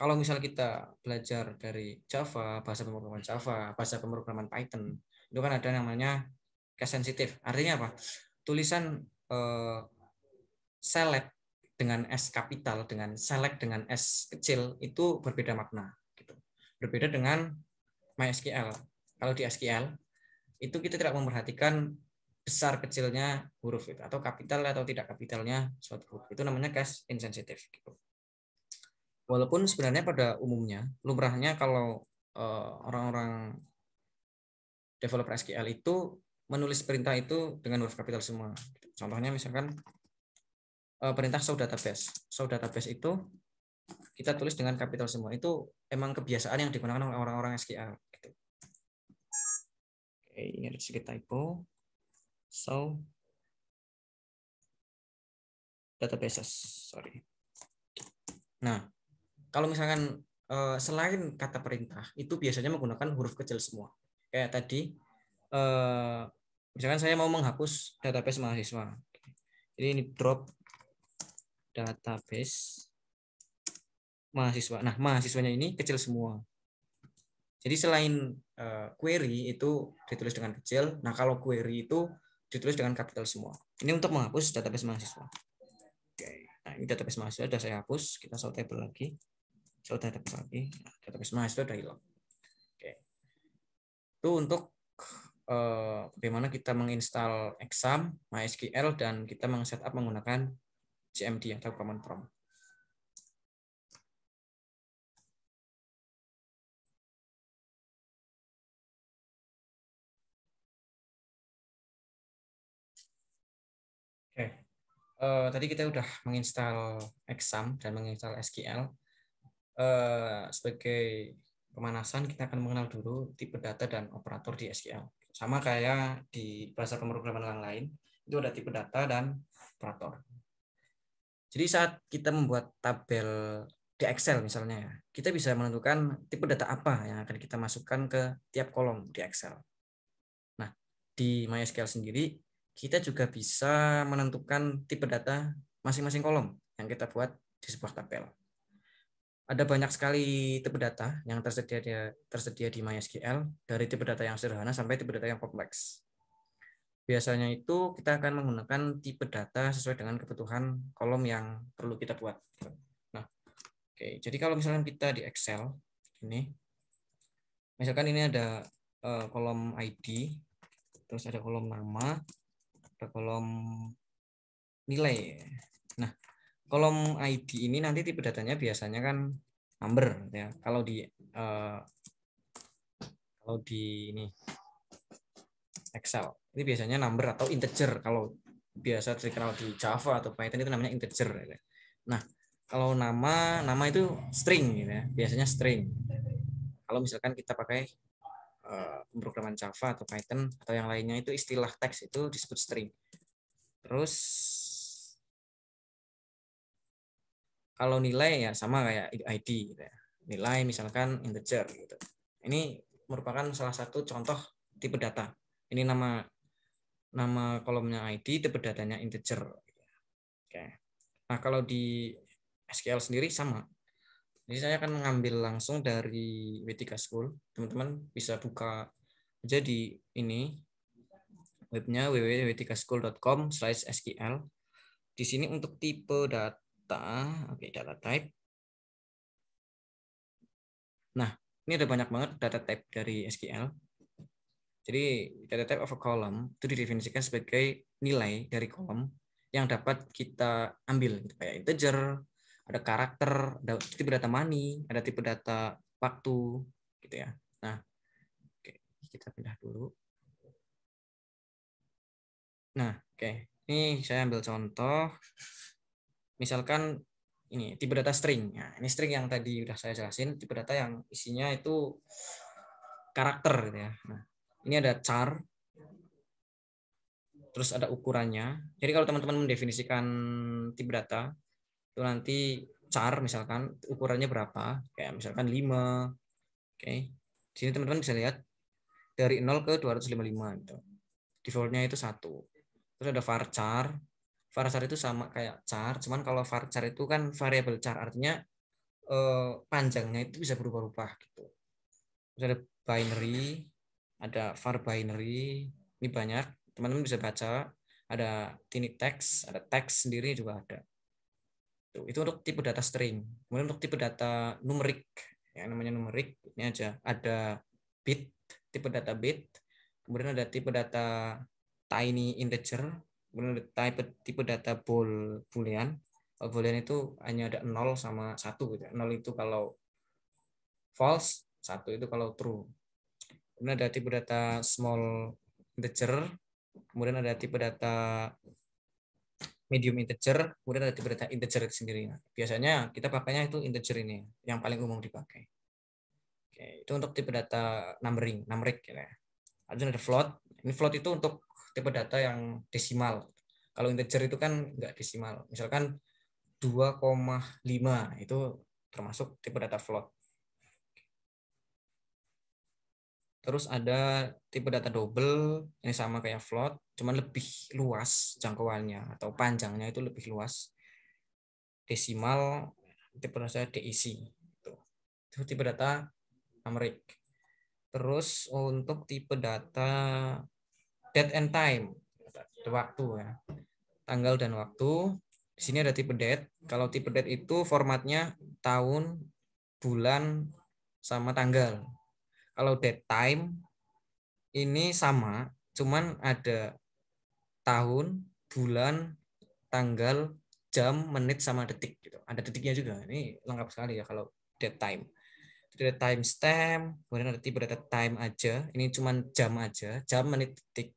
Kalau misal kita belajar dari Java, bahasa pemrograman Java, bahasa pemrograman Python, itu kan ada namanya case sensitif. Artinya apa? Tulisan eh, select dengan S kapital dengan select dengan S kecil itu berbeda makna gitu. Berbeda dengan MySQL. Kalau di SQL itu kita tidak memperhatikan besar kecilnya huruf itu atau kapital atau tidak kapitalnya suatu huruf itu namanya case insensitif gitu. Walaupun sebenarnya pada umumnya lumrahnya kalau eh, orang-orang developer SQL itu menulis perintah itu dengan huruf kapital semua. Contohnya misalkan eh, perintah show database. Show database itu kita tulis dengan kapital semua. Itu emang kebiasaan yang digunakan oleh orang-orang SQL. Gitu. Oke, ini ada sedikit typo. So databases, sorry. Nah, kalau misalkan eh, selain kata perintah itu biasanya menggunakan huruf kecil semua kayak tadi eh, misalkan saya mau menghapus database mahasiswa jadi ini drop database mahasiswa nah mahasiswanya ini kecil semua jadi selain eh, query itu ditulis dengan kecil nah kalau query itu ditulis dengan kapital semua ini untuk menghapus database mahasiswa oke nah ini database mahasiswa sudah saya hapus kita show table lagi show database lagi nah, database mahasiswa sudah hilang itu untuk eh, bagaimana kita menginstal exam, MySQL, dan kita meng-setup menggunakan CMD atau command prompt. Oke, okay. uh, eh, tadi kita udah menginstal Exam dan menginstal SQL. Uh, eh, sebagai pemanasan kita akan mengenal dulu tipe data dan operator di SQL. Sama kayak di bahasa pemrograman yang lain, itu ada tipe data dan operator. Jadi saat kita membuat tabel di Excel misalnya, ya, kita bisa menentukan tipe data apa yang akan kita masukkan ke tiap kolom di Excel. Nah, di MySQL sendiri, kita juga bisa menentukan tipe data masing-masing kolom yang kita buat di sebuah tabel ada banyak sekali tipe data yang tersedia di, tersedia di MySQL dari tipe data yang sederhana sampai tipe data yang kompleks. Biasanya itu kita akan menggunakan tipe data sesuai dengan kebutuhan kolom yang perlu kita buat. Nah, oke. Okay. Jadi kalau misalnya kita di Excel ini, misalkan ini ada eh, kolom ID, terus ada kolom nama, ada kolom nilai. Nah, kolom ID ini nanti tipe datanya biasanya kan number gitu ya. Kalau di uh, kalau di ini Excel ini biasanya number atau integer kalau biasa terkenal di Java atau Python itu namanya integer. Gitu ya. Nah kalau nama nama itu string gitu ya biasanya string kalau misalkan kita pakai uh, Java atau Python atau yang lainnya itu istilah teks itu disebut string terus kalau nilai ya sama kayak ID gitu ya. nilai misalkan integer gitu ini merupakan salah satu contoh tipe data ini nama nama kolomnya ID tipe datanya integer gitu ya. oke nah kalau di SQL sendiri sama jadi saya akan mengambil langsung dari W3 School teman-teman bisa buka jadi ini webnya www.w3school.com/sql di sini untuk tipe data data, oke okay, data type. Nah, ini ada banyak banget data type dari SQL. Jadi data type of a column itu didefinisikan sebagai nilai dari kolom yang dapat kita ambil gitu. kayak integer, ada karakter, ada tipe data money, ada tipe data waktu gitu ya. Nah, oke, kita pindah dulu. Nah, oke. Ini saya ambil contoh misalkan ini tipe data string. Nah, ini string yang tadi sudah saya jelasin, tipe data yang isinya itu karakter gitu ya. Nah, ini ada char terus ada ukurannya. Jadi kalau teman-teman mendefinisikan tipe data itu nanti char misalkan ukurannya berapa? Kayak misalkan 5. Oke. Okay. Di sini teman-teman bisa lihat dari 0 ke 255 gitu. Defaultnya itu satu Terus ada varchar, char itu sama kayak char, cuman kalau char itu kan variable char artinya eh, panjangnya itu bisa berubah-ubah gitu. Terus ada binary, ada var binary, ini banyak. Teman-teman bisa baca, ada tiny text, ada text sendiri juga ada. Itu, itu untuk tipe data string. Kemudian untuk tipe data numerik, yang namanya numerik ini aja ada bit, tipe data bit. Kemudian ada tipe data tiny integer, kemudian tipe tipe data bool boolean kalau boolean itu hanya ada 0 sama 1 gitu. 0 ya. itu kalau false, 1 itu kalau true. Kemudian ada tipe data small integer, kemudian ada tipe data medium integer, kemudian ada tipe data integer itu sendiri. Biasanya kita pakainya itu integer ini yang paling umum dipakai. Oke, itu untuk tipe data numbering, numeric gitu ya. Ada ada float. Ini float itu untuk tipe data yang desimal. Kalau integer itu kan nggak desimal. Misalkan 2,5 itu termasuk tipe data float. Terus ada tipe data double, ini sama kayak float, cuman lebih luas jangkauannya atau panjangnya itu lebih luas. Desimal tipe data dec Itu, tipe data numeric. Terus untuk tipe data date and time waktu ya tanggal dan waktu di sini ada tipe date kalau tipe date itu formatnya tahun bulan sama tanggal kalau date time ini sama cuman ada tahun bulan tanggal jam menit sama detik gitu ada detiknya juga ini lengkap sekali ya kalau date time ada time stamp. kemudian ada tipe data time aja. Ini cuman jam aja, jam menit detik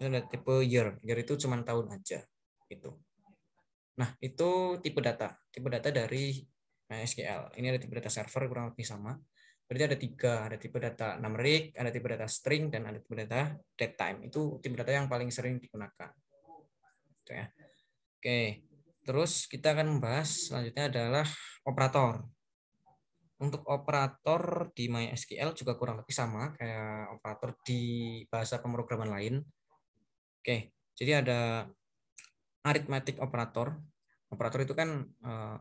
itu ada tipe year year itu cuma tahun aja gitu. nah itu tipe data tipe data dari nah, SQL ini ada tipe data server kurang lebih sama berarti ada tiga ada tipe data numeric ada tipe data string dan ada tipe data date time itu tipe data yang paling sering digunakan Gitu ya oke terus kita akan membahas selanjutnya adalah operator untuk operator di MySQL juga kurang lebih sama kayak operator di bahasa pemrograman lain Oke, jadi ada aritmatik operator. Operator itu kan uh,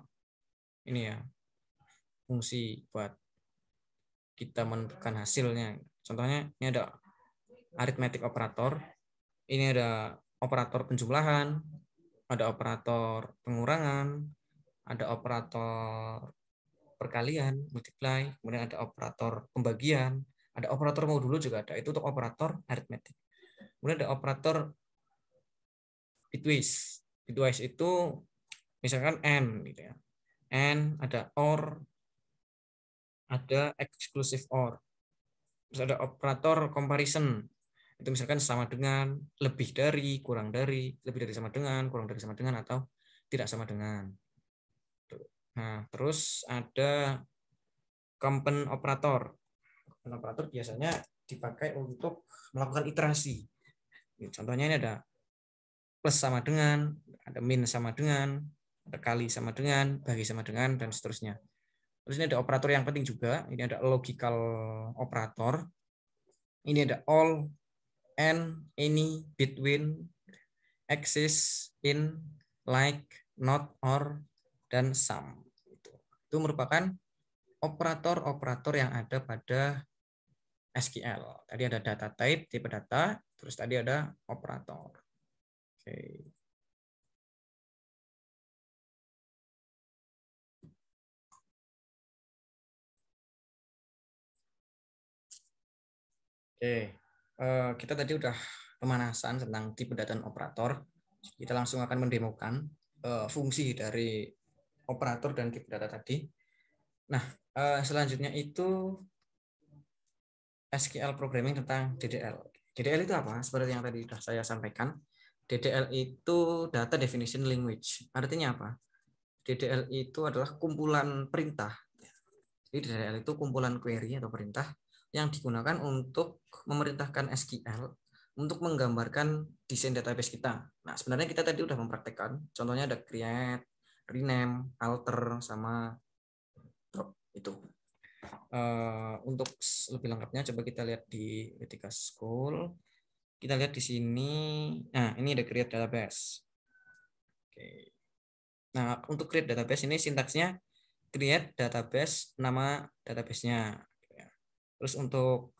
ini ya fungsi buat kita menentukan hasilnya. Contohnya ini ada aritmatik operator, ini ada operator penjumlahan, ada operator pengurangan, ada operator perkalian, multiply, kemudian ada operator pembagian, ada operator modulo juga ada. Itu untuk operator aritmatik. Kemudian ada operator bitwise. Bitwise itu misalkan n gitu ya. n ada or ada exclusive or. Terus ada operator comparison. Itu misalkan sama dengan, lebih dari, kurang dari, lebih dari sama dengan, kurang dari sama dengan atau tidak sama dengan. Nah, terus ada kompen operator. Kompen operator biasanya dipakai untuk melakukan iterasi. Contohnya ini ada plus sama dengan, ada min sama dengan, ada kali sama dengan, bagi sama dengan, dan seterusnya. Terus ini ada operator yang penting juga, ini ada logical operator, ini ada all, and, any, between, axis, in, like, not, or, dan some. Itu merupakan operator-operator yang ada pada SQL. Tadi ada data type, tipe data, terus tadi ada operator. Oke. Oke, eh, kita tadi udah pemanasan tentang tipe data dan operator. Kita langsung akan mendemokan eh, fungsi dari operator dan tipe data tadi. Nah, eh, selanjutnya itu SQL programming tentang DDL. DDL itu apa? Seperti yang tadi sudah saya sampaikan, DDL itu data definition language. Artinya apa? DDL itu adalah kumpulan perintah. Jadi DDL itu kumpulan query atau perintah yang digunakan untuk memerintahkan SQL untuk menggambarkan desain database kita. Nah, sebenarnya kita tadi sudah mempraktekkan. Contohnya ada create, rename, alter, sama drop itu. Eh, untuk lebih lengkapnya coba kita lihat di Etika School. Kita lihat di sini. Nah, ini ada create database. Oke. Nah, untuk create database ini sintaksnya create database nama database-nya. Terus untuk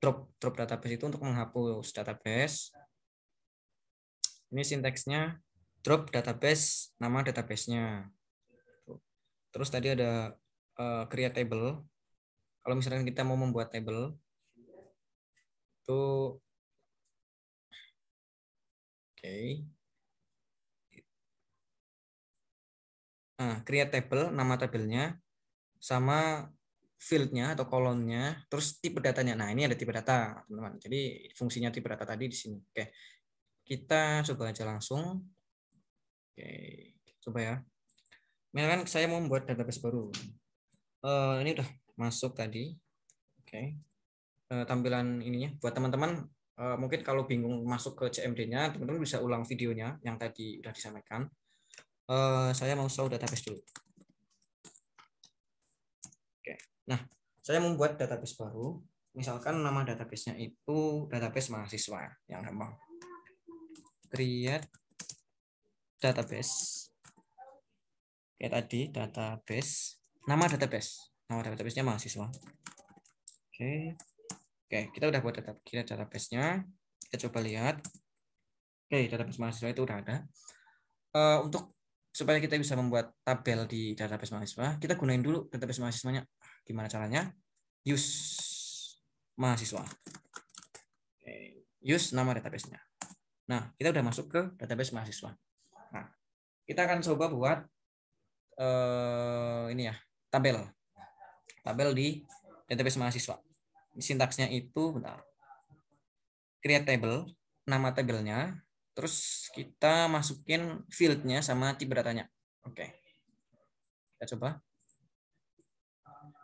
drop drop database itu untuk menghapus database. Ini sintaksnya drop database nama database-nya. Terus tadi ada uh, eh, create table kalau misalnya kita mau membuat table itu oke okay. nah, create table nama tabelnya sama fieldnya atau kolomnya terus tipe datanya nah ini ada tipe data teman-teman jadi fungsinya tipe data tadi di sini oke okay. kita coba aja langsung oke okay. coba ya misalkan saya mau membuat database baru uh, ini udah masuk tadi. Oke. Okay. Uh, eh, tampilan ininya buat teman-teman uh, mungkin kalau bingung masuk ke CMD-nya, teman-teman bisa ulang videonya yang tadi sudah disampaikan. Uh, saya mau show database dulu. Oke. Okay. Nah, saya membuat database baru. Misalkan nama database-nya itu database mahasiswa ya, yang gampang. Create database. Kayak tadi database, nama database nama database-nya mahasiswa. Oke. Oke, kita udah buat data kita database-nya. Kita coba lihat. Oke, database mahasiswa itu udah ada. Eh, untuk supaya kita bisa membuat tabel di database mahasiswa, kita gunain dulu database mahasiswanya. Gimana caranya? Use mahasiswa. oke, Use nama database-nya. Nah, kita udah masuk ke database mahasiswa. Nah, kita akan coba buat uh, ini ya, tabel tabel di database mahasiswa. Sintaksnya itu benar. Create table, nama tabelnya, terus kita masukin fieldnya sama tipe datanya. Oke. Kita coba.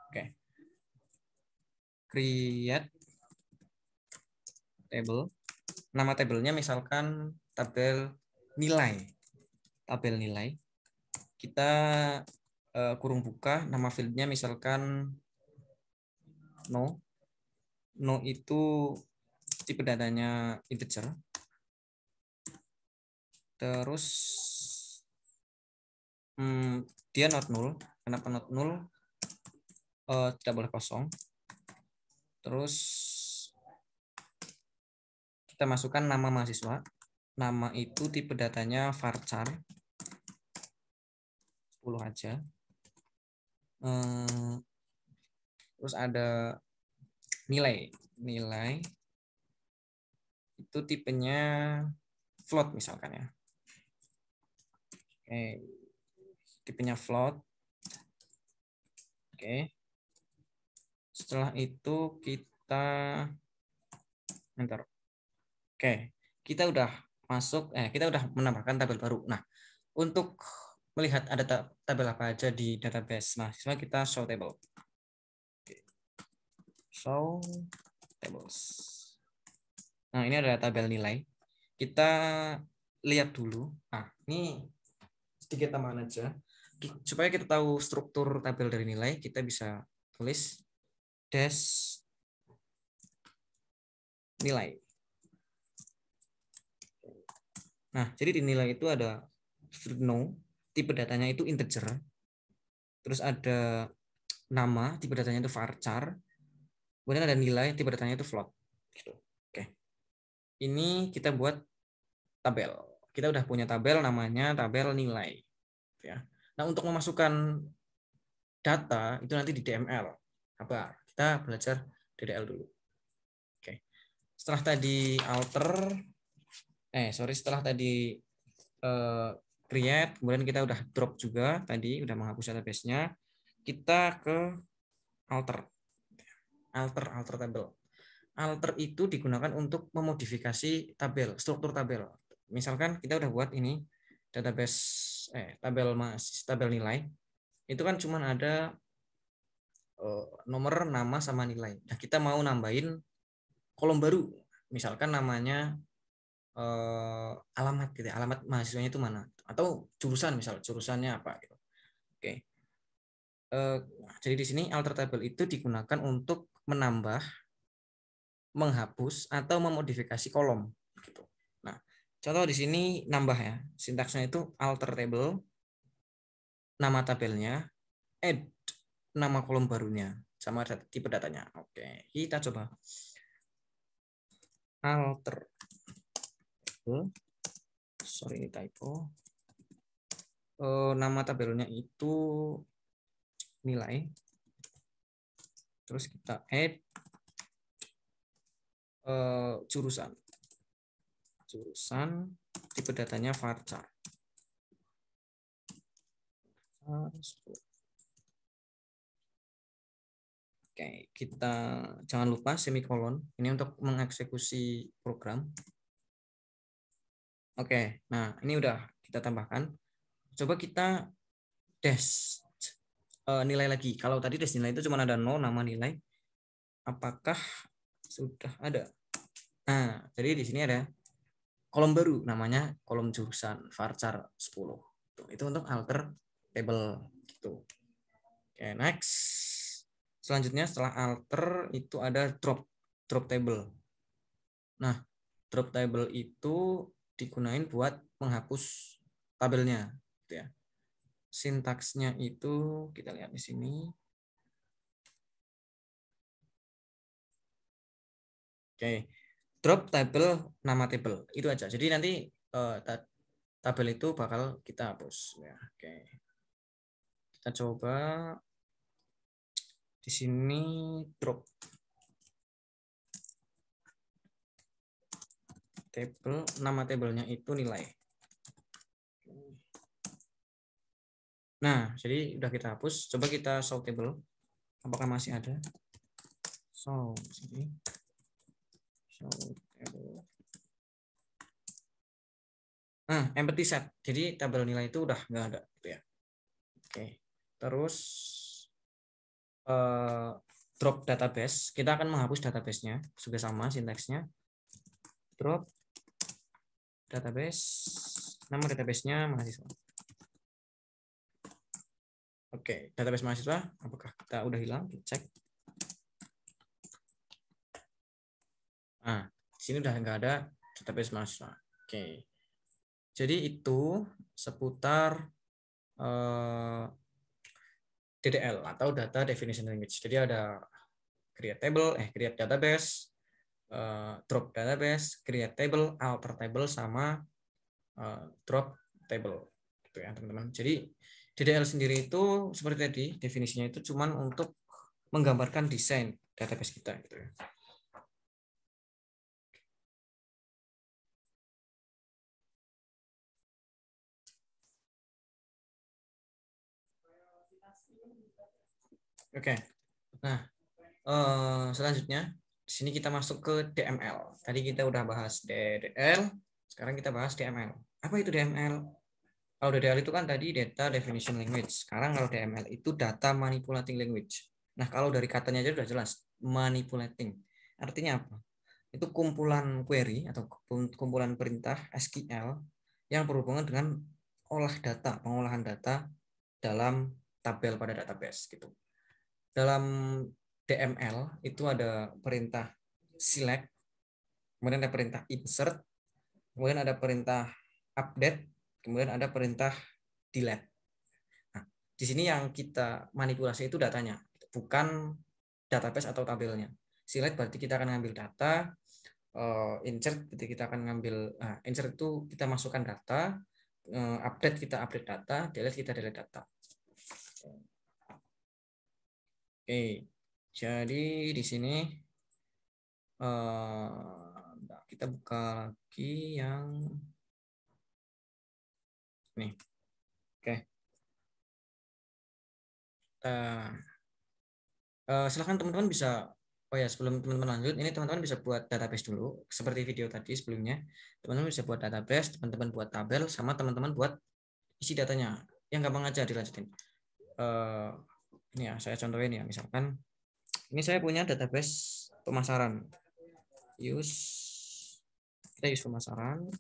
Oke. Create table. Nama tabelnya misalkan tabel nilai. Tabel nilai. Kita Eh, kurung buka nama fieldnya misalkan no no itu tipe datanya integer terus hmm, dia not null kenapa not null uh, tidak boleh kosong terus kita masukkan nama mahasiswa nama itu tipe datanya varchar 10 aja terus ada nilai. Nilai itu tipenya float misalkan ya. Oke. Tipenya float. Oke. Setelah itu kita enter. Oke. Kita udah masuk eh kita udah menambahkan tabel baru. Nah, untuk melihat ada tabel apa aja di database mahasiswa kita show table show tables nah ini adalah tabel nilai kita lihat dulu ah ini sedikit tambahan aja supaya kita tahu struktur tabel dari nilai kita bisa tulis dash nilai nah jadi di nilai itu ada student tipe datanya itu integer terus ada nama tipe datanya itu varchar kemudian ada nilai tipe datanya itu float gitu oke ini kita buat tabel kita udah punya tabel namanya tabel nilai ya nah untuk memasukkan data itu nanti di DML apa kita belajar DDL dulu oke setelah tadi alter eh sorry setelah tadi eh, create, kemudian kita udah drop juga tadi, udah menghapus database-nya. Kita ke alter. Alter, alter tabel. Alter itu digunakan untuk memodifikasi tabel, struktur tabel. Misalkan kita udah buat ini database eh tabel mas tabel nilai. Itu kan cuman ada eh, nomor, nama sama nilai. Nah, kita mau nambahin kolom baru. Misalkan namanya eh, alamat gitu, ya, alamat mahasiswanya itu mana atau jurusan misal jurusannya apa gitu. Oke. Eh, jadi di sini alter table itu digunakan untuk menambah, menghapus atau memodifikasi kolom gitu. Nah, contoh di sini nambah ya. Sintaksnya itu alter table nama tabelnya add nama kolom barunya sama tipe datanya. Oke, kita coba alter. Sorry ini typo eh, nama tabelnya itu nilai. Terus kita add eh, jurusan. Jurusan tipe datanya varchar. Oke, kita jangan lupa semikolon. Ini untuk mengeksekusi program. Oke, nah ini udah kita tambahkan coba kita tes uh, eh, nilai lagi. Kalau tadi tes nilai itu cuma ada nol nama nilai. Apakah sudah ada? Nah, jadi di sini ada kolom baru namanya kolom jurusan varchar 10. Itu untuk alter table gitu. Oke, next. Selanjutnya setelah alter itu ada drop drop table. Nah, drop table itu digunain buat menghapus tabelnya gitu ya. Sintaksnya itu kita lihat di sini. Oke, okay. drop table nama table itu aja. Jadi nanti uh, tabel itu bakal kita hapus. Ya, Oke, okay. kita coba di sini drop table nama tablenya itu nilai. Nah, jadi udah kita hapus. Coba kita show table. Apakah masih ada? Show sini. Show table. Nah, empty set. Jadi tabel nilai itu udah nggak ada gitu ya. Oke. Terus uh, drop database. Kita akan menghapus databasenya sudah sama sinteksnya. Drop database. Nama databasenya nya mahasiswa. Oke, database mahasiswa, apakah kita udah hilang? Cek. Nah, sini udah nggak ada database mahasiswa. Oke. Jadi itu seputar uh, eh, DDL atau data definition language. Jadi ada create table, eh create database, uh, drop database, create table, alter table sama uh, drop table gitu ya, teman-teman. Jadi DDL sendiri itu seperti tadi definisinya itu cuman untuk menggambarkan desain database kita gitu ya. Oke. Nah, eh, selanjutnya di sini kita masuk ke DML. Tadi kita udah bahas DDL, sekarang kita bahas DML. Apa itu DML? Kalau DDL itu kan tadi data definition language. Sekarang kalau DML itu data manipulating language. Nah, kalau dari katanya aja sudah jelas, manipulating. Artinya apa? Itu kumpulan query atau kumpulan perintah SQL yang berhubungan dengan olah data, pengolahan data dalam tabel pada database gitu. Dalam DML itu ada perintah select, kemudian ada perintah insert, kemudian ada perintah update, kemudian ada perintah delete. Nah, di sini yang kita manipulasi itu datanya, bukan database atau tabelnya. Select berarti kita akan ngambil data, eh, insert berarti kita akan ngambil nah, insert itu kita masukkan data, eh, update kita update data, delete kita delete data. Oke, jadi di sini eh, kita buka lagi yang Nih. Oke. Okay. Uh, eh, uh, eh, silahkan teman-teman bisa Oh ya, sebelum teman-teman lanjut, ini teman-teman bisa buat database dulu, seperti video tadi sebelumnya. Teman-teman bisa buat database, teman-teman buat tabel, sama teman-teman buat isi datanya. Yang gampang aja dilanjutin. Uh, ini ya, saya contohin ya, misalkan ini saya punya database pemasaran. Use kita use pemasaran.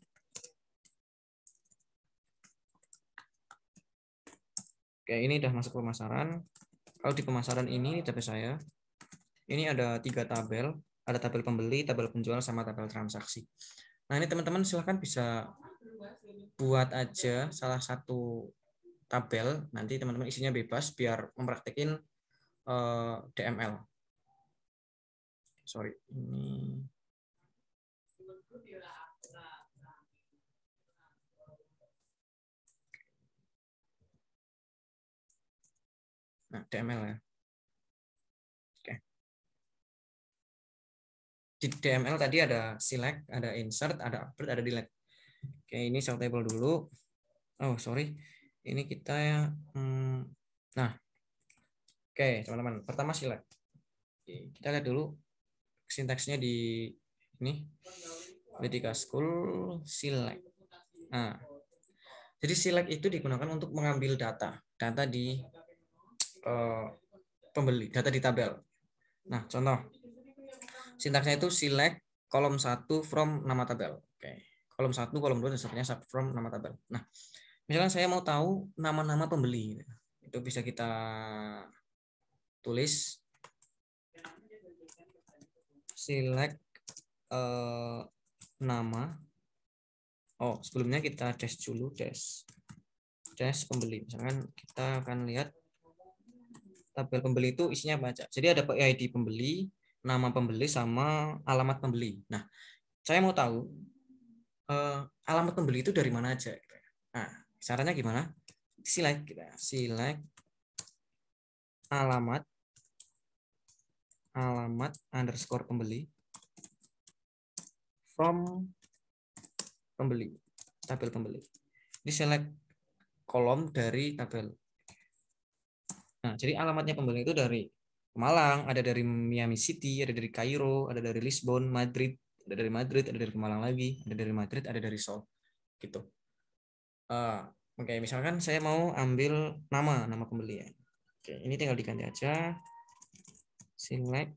Oke, ini udah masuk pemasaran. Kalau di pemasaran ini, ini tabel saya. Ini ada tiga tabel. Ada tabel pembeli, tabel penjual, sama tabel transaksi. Nah, ini teman-teman silahkan bisa buat aja salah satu tabel. Nanti teman-teman isinya bebas biar mempraktekin uh, eh, DML. Sorry, ini Nah, DML ya. Oke. Di DML tadi ada select, ada insert, ada update, ada delete. Oke, ini show table dulu. Oh, sorry. Ini kita ya. Hmm, nah. Oke, teman-teman. Pertama select. Oke, kita lihat dulu sintaksnya di ini. Betika School select. Nah, jadi select itu digunakan untuk mengambil data, data di Eh, pembeli, data di tabel. Nah, contoh sintaksnya itu select kolom satu from nama tabel. Oke. Kolom satu kolom dua dan seterusnya sub from nama tabel. Nah, misalkan saya mau tahu nama-nama pembeli. Itu bisa kita tulis select uh, nama Oh, sebelumnya kita dash dulu dash dash pembeli. Misalkan kita akan lihat tabel pembeli itu isinya banyak. Jadi ada PID pembeli, nama pembeli sama alamat pembeli. Nah, saya mau tahu uh, alamat pembeli itu dari mana aja. Gitu. Nah, caranya gimana? Select, kita select alamat alamat underscore pembeli from pembeli tabel pembeli. Di select kolom dari tabel Nah, jadi alamatnya pembeli itu dari Malang, ada dari Miami City, ada dari Kairo, ada dari Lisbon, Madrid, ada dari Madrid, ada dari Malang lagi, ada dari Madrid, ada dari Seoul. Gitu. Uh, Oke, okay, misalkan saya mau ambil nama, nama pembeli ya Oke, okay, ini tinggal diganti aja. Select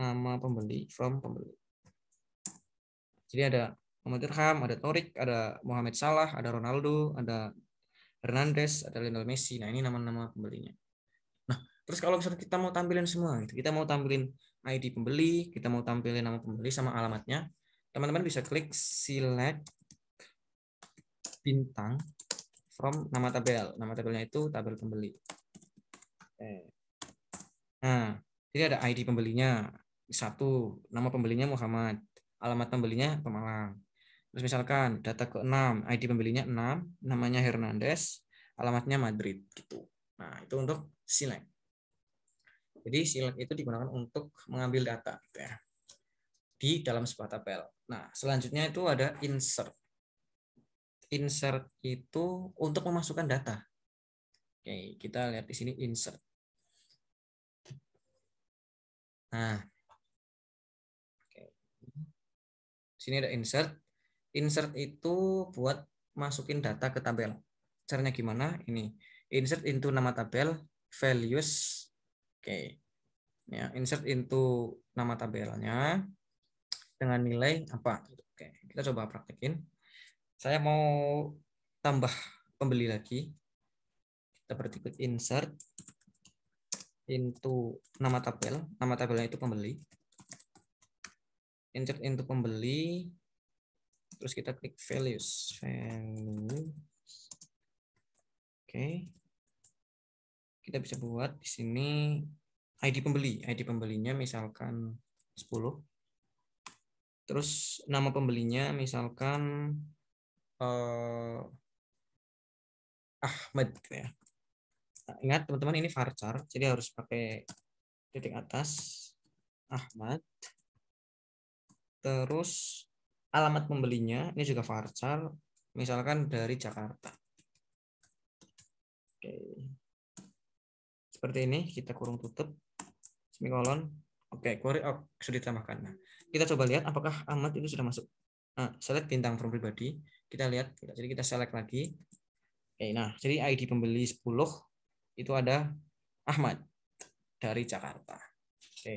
nama pembeli from pembeli. Jadi ada Muhammad Irham, ada Torik, ada Mohamed Salah, ada Ronaldo, ada Hernandez, ada Lionel Messi. Nah, ini nama-nama pembelinya. Nah, terus kalau misalnya kita mau tampilin semua, gitu. kita mau tampilin ID pembeli, kita mau tampilin nama pembeli sama alamatnya, teman-teman bisa klik select bintang from nama tabel. Nama tabelnya itu tabel pembeli. Eh. Nah, jadi ada ID pembelinya. Satu, nama pembelinya Muhammad. Alamat pembelinya Pemalang. Terus misalkan data ke-6, ID pembelinya 6, namanya Hernandez, alamatnya Madrid gitu. Nah, itu untuk select Jadi select itu digunakan untuk mengambil data gitu ya. Di dalam sebuah tabel. Nah, selanjutnya itu ada insert. Insert itu untuk memasukkan data. Oke, kita lihat di sini insert. Nah, oke. sini ada insert insert itu buat masukin data ke tabel. Caranya gimana? Ini insert into nama tabel values. Oke. Okay. Ya, insert into nama tabelnya dengan nilai apa? Oke, kita coba praktekin. Saya mau tambah pembeli lagi. Kita berikut insert into nama tabel. Nama tabelnya itu pembeli. Insert into pembeli terus kita klik values values, oke okay. kita bisa buat di sini ID pembeli ID pembelinya misalkan 10 terus nama pembelinya misalkan uh, Ahmad gitu ya nah, ingat teman-teman ini varchar jadi harus pakai titik atas Ahmad terus alamat pembelinya ini juga varchar misalkan dari Jakarta oke seperti ini kita kurung tutup semikolon oke query oh, sudah ditambahkan nah, kita coba lihat apakah Ahmad itu sudah masuk nah, select bintang from pribadi kita lihat jadi kita select lagi oke nah jadi ID pembeli 10 itu ada Ahmad dari Jakarta oke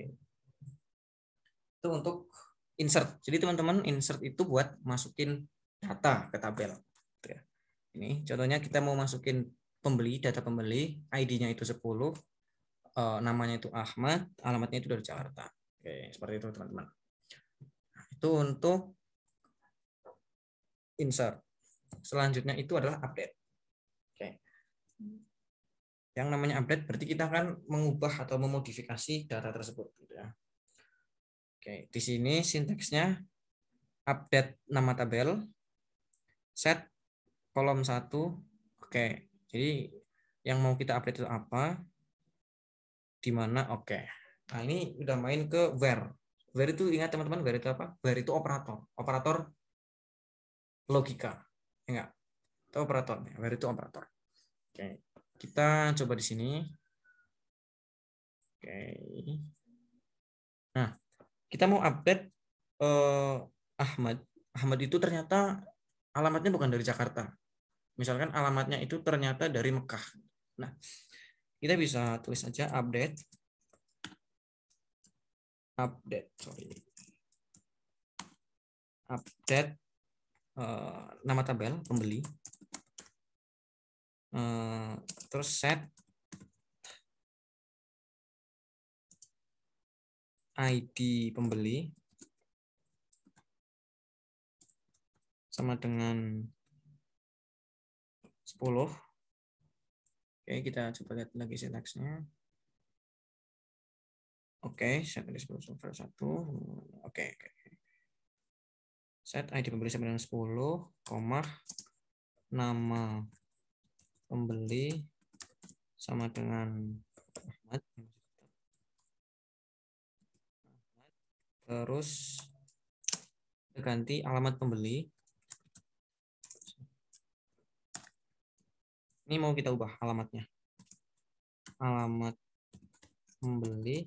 itu untuk insert. Jadi teman-teman insert itu buat masukin data ke tabel. Gitu ya. Ini contohnya kita mau masukin pembeli, data pembeli, ID-nya itu 10, eh, namanya itu Ahmad, alamatnya itu dari Jakarta. Oke, seperti itu teman-teman. Nah, itu untuk insert. Selanjutnya itu adalah update. Oke. Yang namanya update berarti kita akan mengubah atau memodifikasi data tersebut gitu ya. Oke, di sini sinteksnya update nama tabel, set kolom satu. Oke, jadi yang mau kita update itu apa, di mana, oke. Nah, ini udah main ke where. Where itu, ingat teman-teman, where itu apa? Where itu operator. Operator logika. Enggak, ya itu operator. Ya, where itu operator. Oke, kita coba di sini. Oke. Nah, kita mau update uh, Ahmad. Ahmad itu ternyata alamatnya bukan dari Jakarta. Misalkan alamatnya itu ternyata dari Mekah. Nah, kita bisa tulis aja update update sorry update uh, nama tabel pembeli uh, terus set ID pembeli sama dengan 10. Oke, kita coba lihat lagi sintaksnya. Oke, set ID sebelum server 1. Oke, oke. Set ID pembeli sama dengan 10, koma nama pembeli sama dengan Ahmad terus ganti alamat pembeli ini mau kita ubah alamatnya alamat pembeli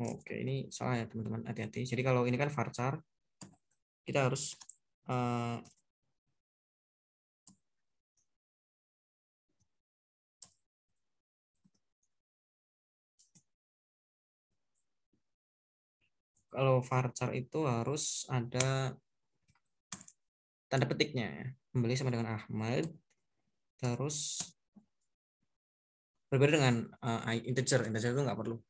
oke ini salah ya teman-teman hati-hati jadi kalau ini kan varchar kita harus uh, kalau varchar itu harus ada tanda petiknya ya. Membeli sama dengan Ahmad. Terus berbeda dengan uh, integer. Integer itu nggak perlu.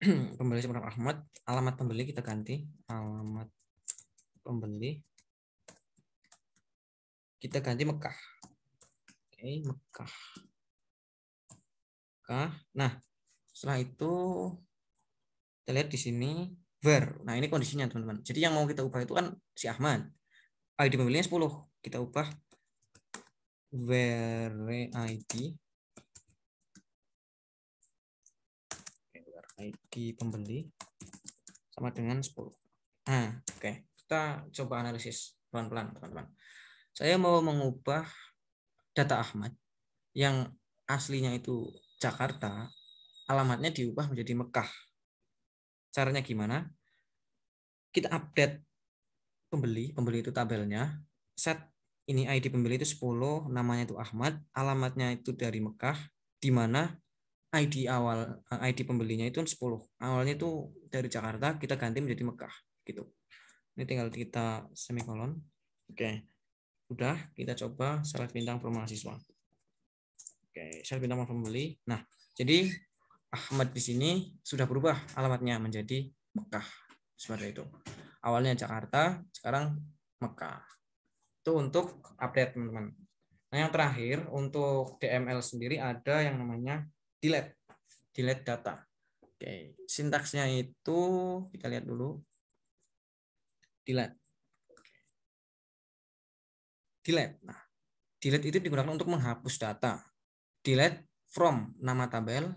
pembeli sama dengan Ahmad. Alamat pembeli kita ganti. Alamat pembeli. Kita ganti Mekah. Oke, Mekah. Mekah. Nah, setelah itu kita lihat di sini Ver. Nah, ini kondisinya, teman-teman. Jadi yang mau kita ubah itu kan si Ahmad. ID pemilihnya 10. Kita ubah Ver ID ID pembeli sama dengan 10. Nah, oke. Okay. Kita coba analisis pelan-pelan, teman-teman. Saya mau mengubah data Ahmad yang aslinya itu Jakarta, alamatnya diubah menjadi Mekah. Caranya gimana? Kita update pembeli, pembeli itu tabelnya, set ini ID pembeli itu 10, namanya itu Ahmad, alamatnya itu dari Mekah, di mana ID awal eh, ID pembelinya itu 10. Awalnya itu dari Jakarta, kita ganti menjadi Mekah gitu. Ini tinggal kita semikolon. Oke. Udah, kita coba Salah bintang per siswa. Oke, Salah bintang pembeli. Nah, jadi Ahmad di sini sudah berubah alamatnya menjadi Mekah. Seperti itu. Awalnya Jakarta, sekarang Mekah. Itu untuk update, teman-teman. Nah, yang terakhir untuk DML sendiri ada yang namanya delete. Delete data. Oke, sintaksnya itu kita lihat dulu. Delete. Delete. Nah, delete itu digunakan untuk menghapus data. Delete from nama tabel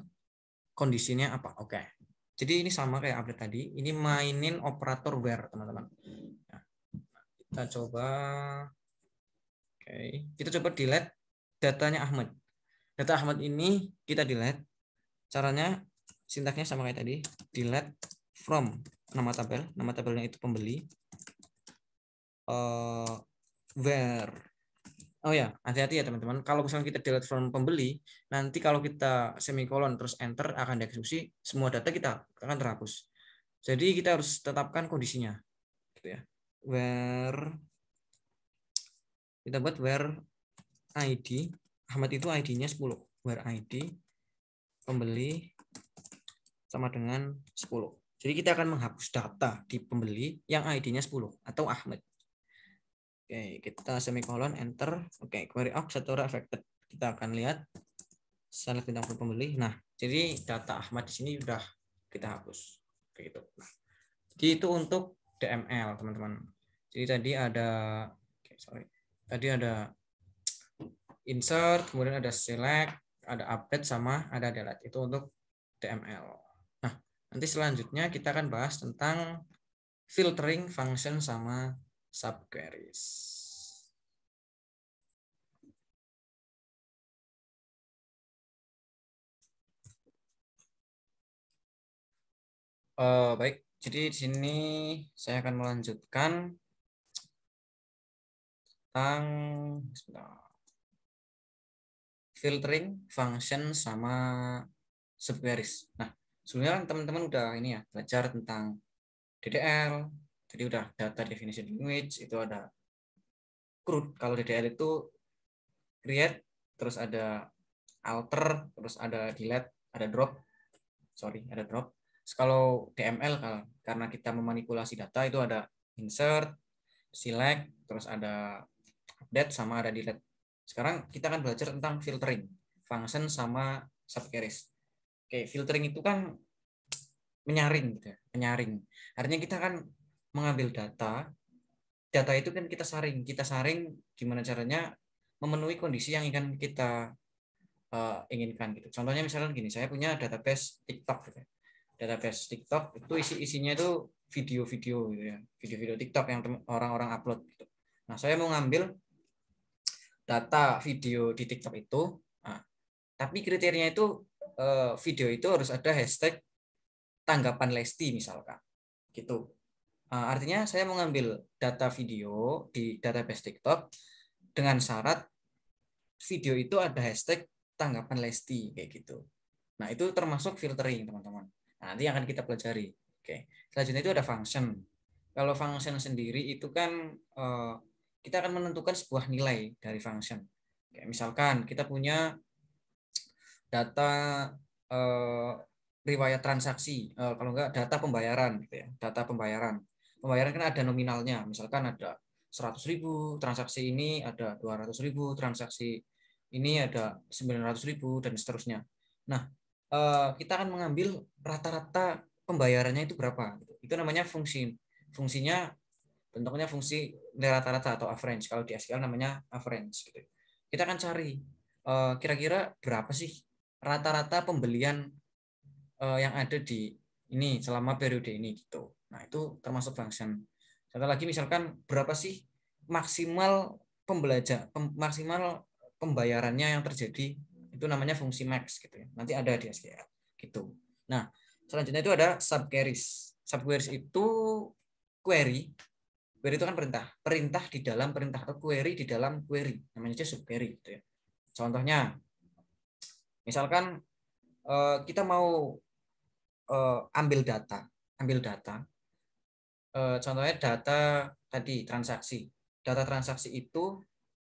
kondisinya apa. Oke. Jadi ini sama kayak update tadi. Ini mainin operator where, teman-teman. Nah, kita coba Oke, kita coba delete datanya Ahmad. Data Ahmad ini kita delete. Caranya sintaknya sama kayak tadi, delete from nama tabel. Nama tabelnya itu pembeli. Uh, eh, where Oh ya, hati-hati ya teman-teman. Kalau misalnya kita delete from pembeli, nanti kalau kita semikolon terus enter akan dieksekusi, semua data kita akan terhapus. Jadi kita harus tetapkan kondisinya. Gitu ya. Where kita buat where ID Ahmad itu ID-nya 10. Where ID pembeli sama dengan 10. Jadi kita akan menghapus data di pembeli yang ID-nya 10 atau Ahmad. Oke, kita semicolon enter. Oke, query satu Satura affected. Kita akan lihat salah bintang pembeli. Nah, jadi data Ahmad di sini sudah kita hapus. Kayak gitu. Nah, jadi itu untuk DML, teman-teman. Jadi tadi ada okay, sorry. Tadi ada insert, kemudian ada select, ada update sama ada delete. Itu untuk DML. Nah, nanti selanjutnya kita akan bahas tentang filtering function sama subqueries. Uh, eh, baik, jadi di sini saya akan melanjutkan tentang filtering function sama subqueries. Nah, sebenarnya kan teman-teman udah ini ya belajar tentang DDL, jadi udah data definition language itu ada crude. Kalau DDL itu create, terus ada alter, terus ada delete, ada drop. Sorry, ada drop. Terus kalau DML karena kita memanipulasi data itu ada insert, select, terus ada update sama ada delete. Sekarang kita akan belajar tentang filtering, function sama subqueries. Oke, filtering itu kan menyaring gitu ya, menyaring. Artinya kita kan mengambil data data itu kan kita saring kita saring gimana caranya memenuhi kondisi yang ingin kita uh, inginkan gitu contohnya misalnya gini saya punya database TikTok gitu ya. database TikTok itu isi isinya itu video-video gitu ya video-video TikTok yang orang-orang upload gitu nah saya mau ngambil data video di TikTok itu nah, tapi kriterianya itu uh, video itu harus ada hashtag tanggapan Lesti misalkan gitu Eh, artinya saya mengambil data video di database TikTok dengan syarat video itu ada hashtag tanggapan Lesti kayak gitu. Nah, itu termasuk filtering, teman-teman. Nah, nanti akan kita pelajari. Oke. Selanjutnya itu ada function. Kalau function sendiri itu kan uh, kita akan menentukan sebuah nilai dari function. misalkan kita punya data uh, riwayat transaksi, uh, kalau enggak data pembayaran gitu ya, data pembayaran pembayaran kan ada nominalnya misalkan ada seratus ribu transaksi ini ada ratus ribu transaksi ini ada ratus ribu dan seterusnya nah eh, kita akan mengambil rata-rata pembayarannya itu berapa gitu. itu namanya fungsi fungsinya bentuknya fungsi rata-rata atau average kalau di SQL namanya average gitu. kita akan cari eh, kira-kira berapa sih rata-rata pembelian eh, yang ada di ini selama periode ini gitu Nah, itu termasuk function. kata lagi misalkan berapa sih maksimal pembelajar pem, maksimal pembayarannya yang terjadi itu namanya fungsi max gitu ya. Nanti ada di SQL gitu. Nah, selanjutnya itu ada subqueries. Subqueries itu query. Query itu kan perintah. Perintah di dalam perintah atau query di dalam query. Namanya aja subquery gitu ya. Contohnya misalkan eh, kita mau eh, ambil data, ambil data Eh, contohnya data tadi transaksi. Data transaksi itu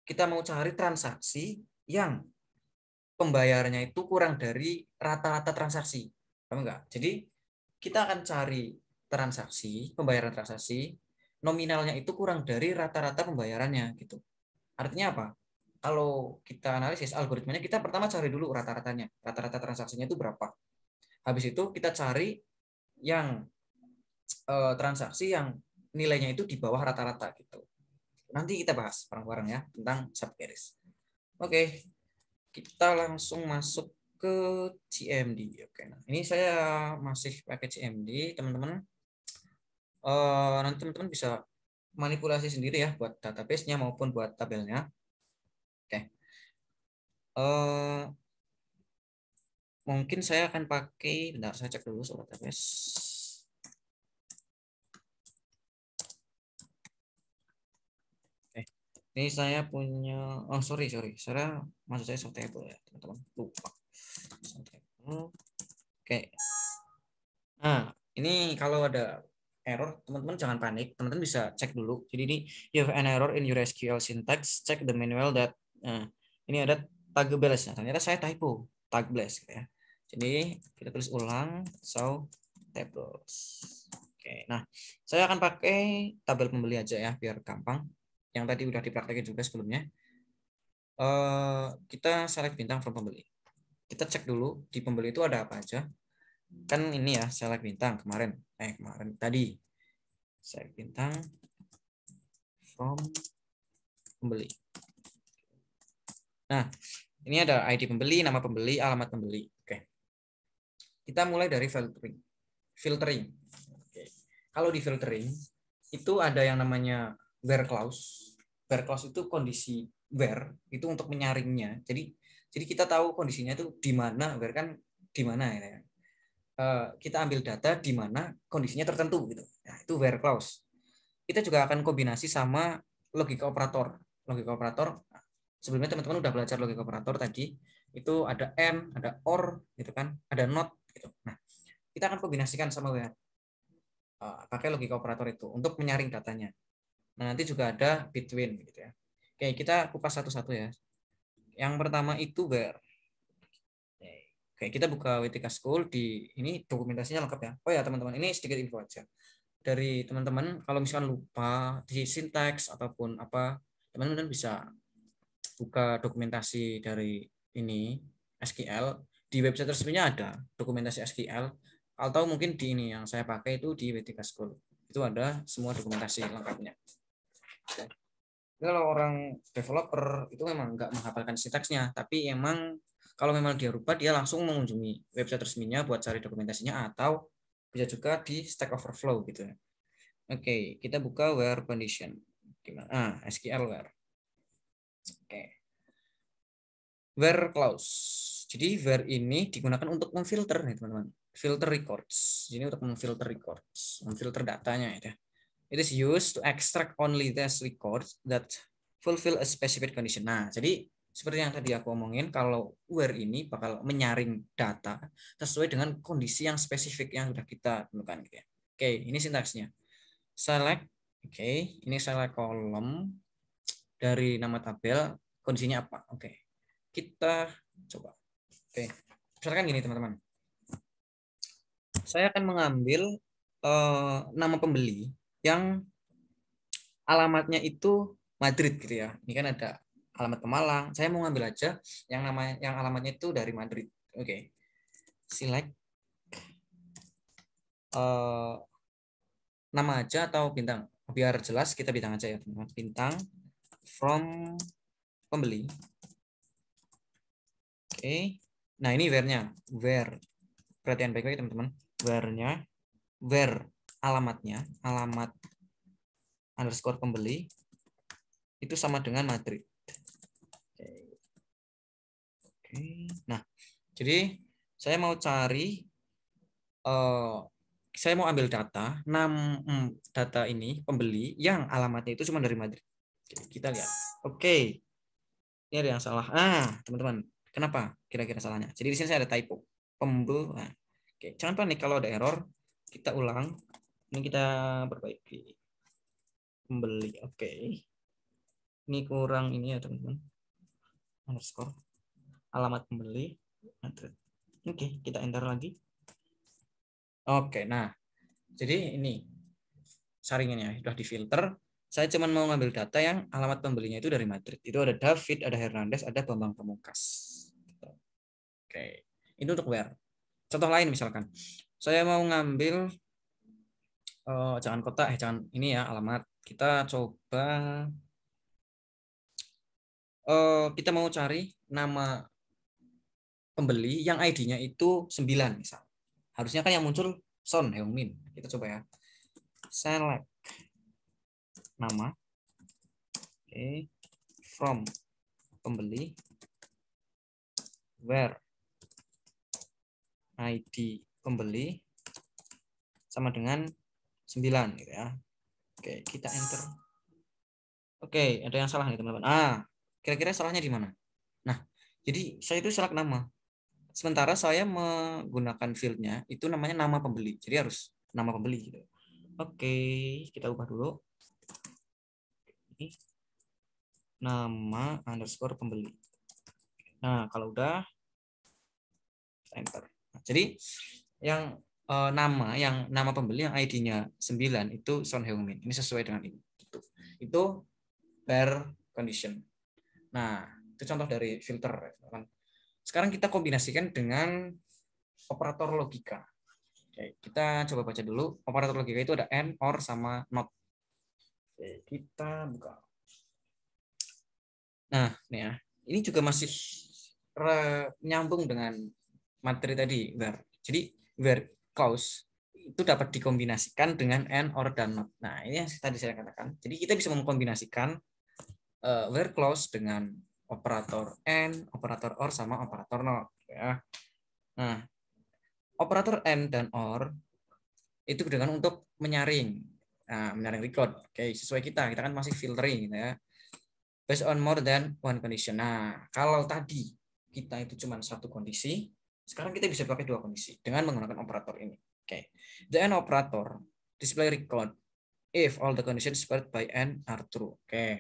kita mau cari transaksi yang pembayarannya itu kurang dari rata-rata transaksi. Paham enggak? Jadi kita akan cari transaksi, pembayaran transaksi nominalnya itu kurang dari rata-rata pembayarannya gitu. Artinya apa? Kalau kita analisis algoritmanya kita pertama cari dulu rata-ratanya. Rata-rata transaksinya itu berapa? Habis itu kita cari yang Eh, transaksi yang nilainya itu di bawah rata-rata gitu. Nanti kita bahas bareng-bareng ya tentang subgaris. Oke, kita langsung masuk ke CMD. Oke, nah ini saya masih pakai CMD, teman-teman. Eh, nanti teman-teman bisa manipulasi sendiri ya buat database-nya maupun buat tabelnya. Oke. Eh, mungkin saya akan pakai, bentar saya cek dulu soal database. Ini saya punya, oh sorry sorry, saya maksud saya table ya teman-teman lupa. Oke. Nah ini kalau ada error teman-teman jangan panik, teman-teman bisa cek dulu. Jadi ini you have an error in your SQL syntax, check the manual that nah, ini ada tag balance Nah, ternyata saya typo tag balance gitu ya. Jadi kita tulis ulang so tables. Oke, nah saya akan pakai tabel pembeli aja ya biar gampang yang tadi udah dipraktekin juga sebelumnya uh, kita select bintang from pembeli kita cek dulu di pembeli itu ada apa aja kan ini ya select bintang kemarin eh kemarin tadi select bintang from pembeli nah ini ada ID pembeli nama pembeli alamat pembeli oke kita mulai dari filtering filtering oke. kalau di filtering itu ada yang namanya wear clause. Wear clause itu kondisi wear itu untuk menyaringnya. Jadi jadi kita tahu kondisinya itu di mana wear kan di mana ya. Uh, kita ambil data di mana kondisinya tertentu gitu. Nah, itu where clause. Kita juga akan kombinasi sama logika operator. Logika operator sebelumnya teman-teman udah belajar logika operator tadi. Itu ada and, ada or gitu kan, ada not gitu. Nah, kita akan kombinasikan sama where eh, pakai logika operator itu untuk menyaring datanya. Nah, nanti juga ada between gitu ya. Oke, kita kupas satu-satu ya. Yang pertama itu where. Oke, kita buka WTK School di ini dokumentasinya lengkap ya. Oh ya, teman-teman, ini sedikit info aja. Dari teman-teman kalau misalkan lupa di sintaks ataupun apa, teman-teman bisa buka dokumentasi dari ini SQL di website resminya ada dokumentasi SQL atau mungkin di ini yang saya pakai itu di WTK School. Itu ada semua dokumentasi lengkapnya kalau orang developer itu memang nggak menghafalkan sintaksnya, tapi emang kalau memang dia rubah dia langsung mengunjungi website resminya buat cari dokumentasinya atau bisa juga di Stack Overflow gitu. Oke, kita buka where condition. Gimana? Ah, SQL where. Oke. Where clause. Jadi where ini digunakan untuk memfilter nih, teman-teman. Filter records. Jadi untuk memfilter records, memfilter datanya ya. It is used to extract only those records that fulfill a specific condition. Nah, jadi seperti yang tadi aku omongin, kalau where ini bakal menyaring data sesuai dengan kondisi yang spesifik yang sudah kita temukan. Oke, gitu okay, ya. Oke, ini sintaksnya. Select, oke, okay, ini select kolom dari nama tabel, kondisinya apa. Oke, okay. kita coba. Oke, okay. misalkan gini teman-teman. Saya akan mengambil uh, nama pembeli yang alamatnya itu Madrid gitu ya. Ini kan ada alamat ke Saya mau ngambil aja yang namanya yang alamatnya itu dari Madrid. Oke. Okay. Select uh, nama aja atau bintang. Biar jelas kita bintang aja ya, teman. Bintang from pembeli. Oke. Okay. Nah, ini where-nya. Where. Perhatian baik-baik teman-teman. Where-nya. Where alamatnya, alamat underscore pembeli, itu sama dengan Madrid. Oke. Nah, jadi saya mau cari, uh, saya mau ambil data, nam, hmm, data ini pembeli yang alamatnya itu cuma dari Madrid. Kita lihat. Oke. Ini ada yang salah. Ah, teman-teman, kenapa kira-kira salahnya? Jadi di sini saya ada typo. pembeli. Nah. Oke, jangan panik kalau ada error. Kita ulang ini kita perbaiki kembali oke okay. ini kurang ini ya teman-teman underscore alamat pembeli oke okay, kita enter lagi oke okay, nah jadi ini saringannya sudah difilter saya cuma mau ngambil data yang alamat pembelinya itu dari Madrid itu ada David ada Hernandez ada Bambang Pamungkas oke okay. itu untuk where contoh lain misalkan saya mau ngambil uh, jangan kota eh jangan ini ya alamat kita coba uh, kita mau cari nama pembeli yang ID-nya itu 9 misal harusnya kan yang muncul Son Heungmin kita coba ya select nama oke okay. from pembeli where ID pembeli sama dengan 9 gitu ya. Oke, kita enter. Oke, ada yang salah nih teman-teman. Ah, kira-kira salahnya di mana? Nah, jadi saya itu salah nama. Sementara saya menggunakan fieldnya itu namanya nama pembeli. Jadi harus nama pembeli gitu. Oke, kita ubah dulu. Ini nama underscore pembeli. Nah, kalau udah enter. Nah, jadi yang uh, nama yang nama pembeli yang ID-nya 9 itu Son Heung Min. Ini sesuai dengan ini. Gitu. Itu per condition. Nah, itu contoh dari filter. Ya, Sekarang kita kombinasikan dengan operator logika. Oke, kita coba baca dulu. Operator logika itu ada and, or, sama not. Oke, kita buka. Nah, ini ya. Ini juga masih nyambung dengan materi tadi. Jadi where clause itu dapat dikombinasikan dengan and or dan not. Nah, ini yang tadi saya katakan. Jadi kita bisa mengkombinasikan uh, where clause dengan operator and, operator or sama operator not ya. Nah, operator and dan or itu dengan untuk menyaring. Nah, menyaring record. Oke, sesuai kita. Kita kan masih filtering gitu ya. Based on more than one condition. Nah, kalau tadi kita itu cuma satu kondisi, sekarang kita bisa pakai dua kondisi dengan menggunakan operator ini. Oke. Okay. The N operator display record if all the conditions spread by n are true. Oke. Okay.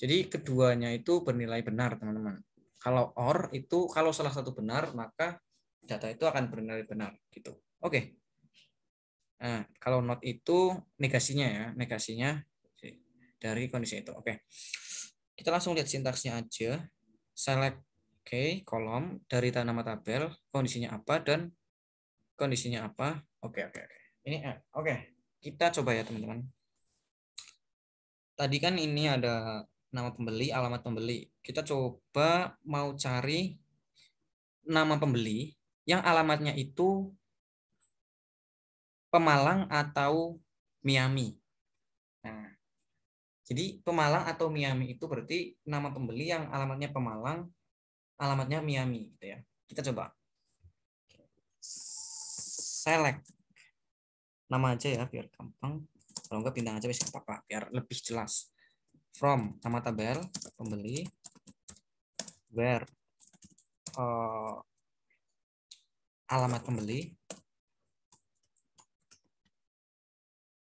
Jadi keduanya itu bernilai benar, teman-teman. Kalau OR itu kalau salah satu benar, maka data itu akan bernilai benar gitu. Oke. Okay. Nah, kalau not itu negasinya ya, negasinya dari kondisi itu. Oke. Okay. Kita langsung lihat sintaksnya aja. Select Oke, kolom dari nama tabel kondisinya apa dan kondisinya apa. Oke, oke, oke. Ini eh, oke. Kita coba ya, teman-teman. Tadi kan ini ada nama pembeli, alamat pembeli. Kita coba mau cari nama pembeli yang alamatnya itu Pemalang atau Miami. Nah, jadi Pemalang atau Miami itu berarti nama pembeli yang alamatnya Pemalang alamatnya Miami gitu ya. Kita coba. Select nama aja ya biar gampang. Kalau enggak bintang aja bisa apa-apa biar lebih jelas. From nama tabel pembeli where uh, alamat pembeli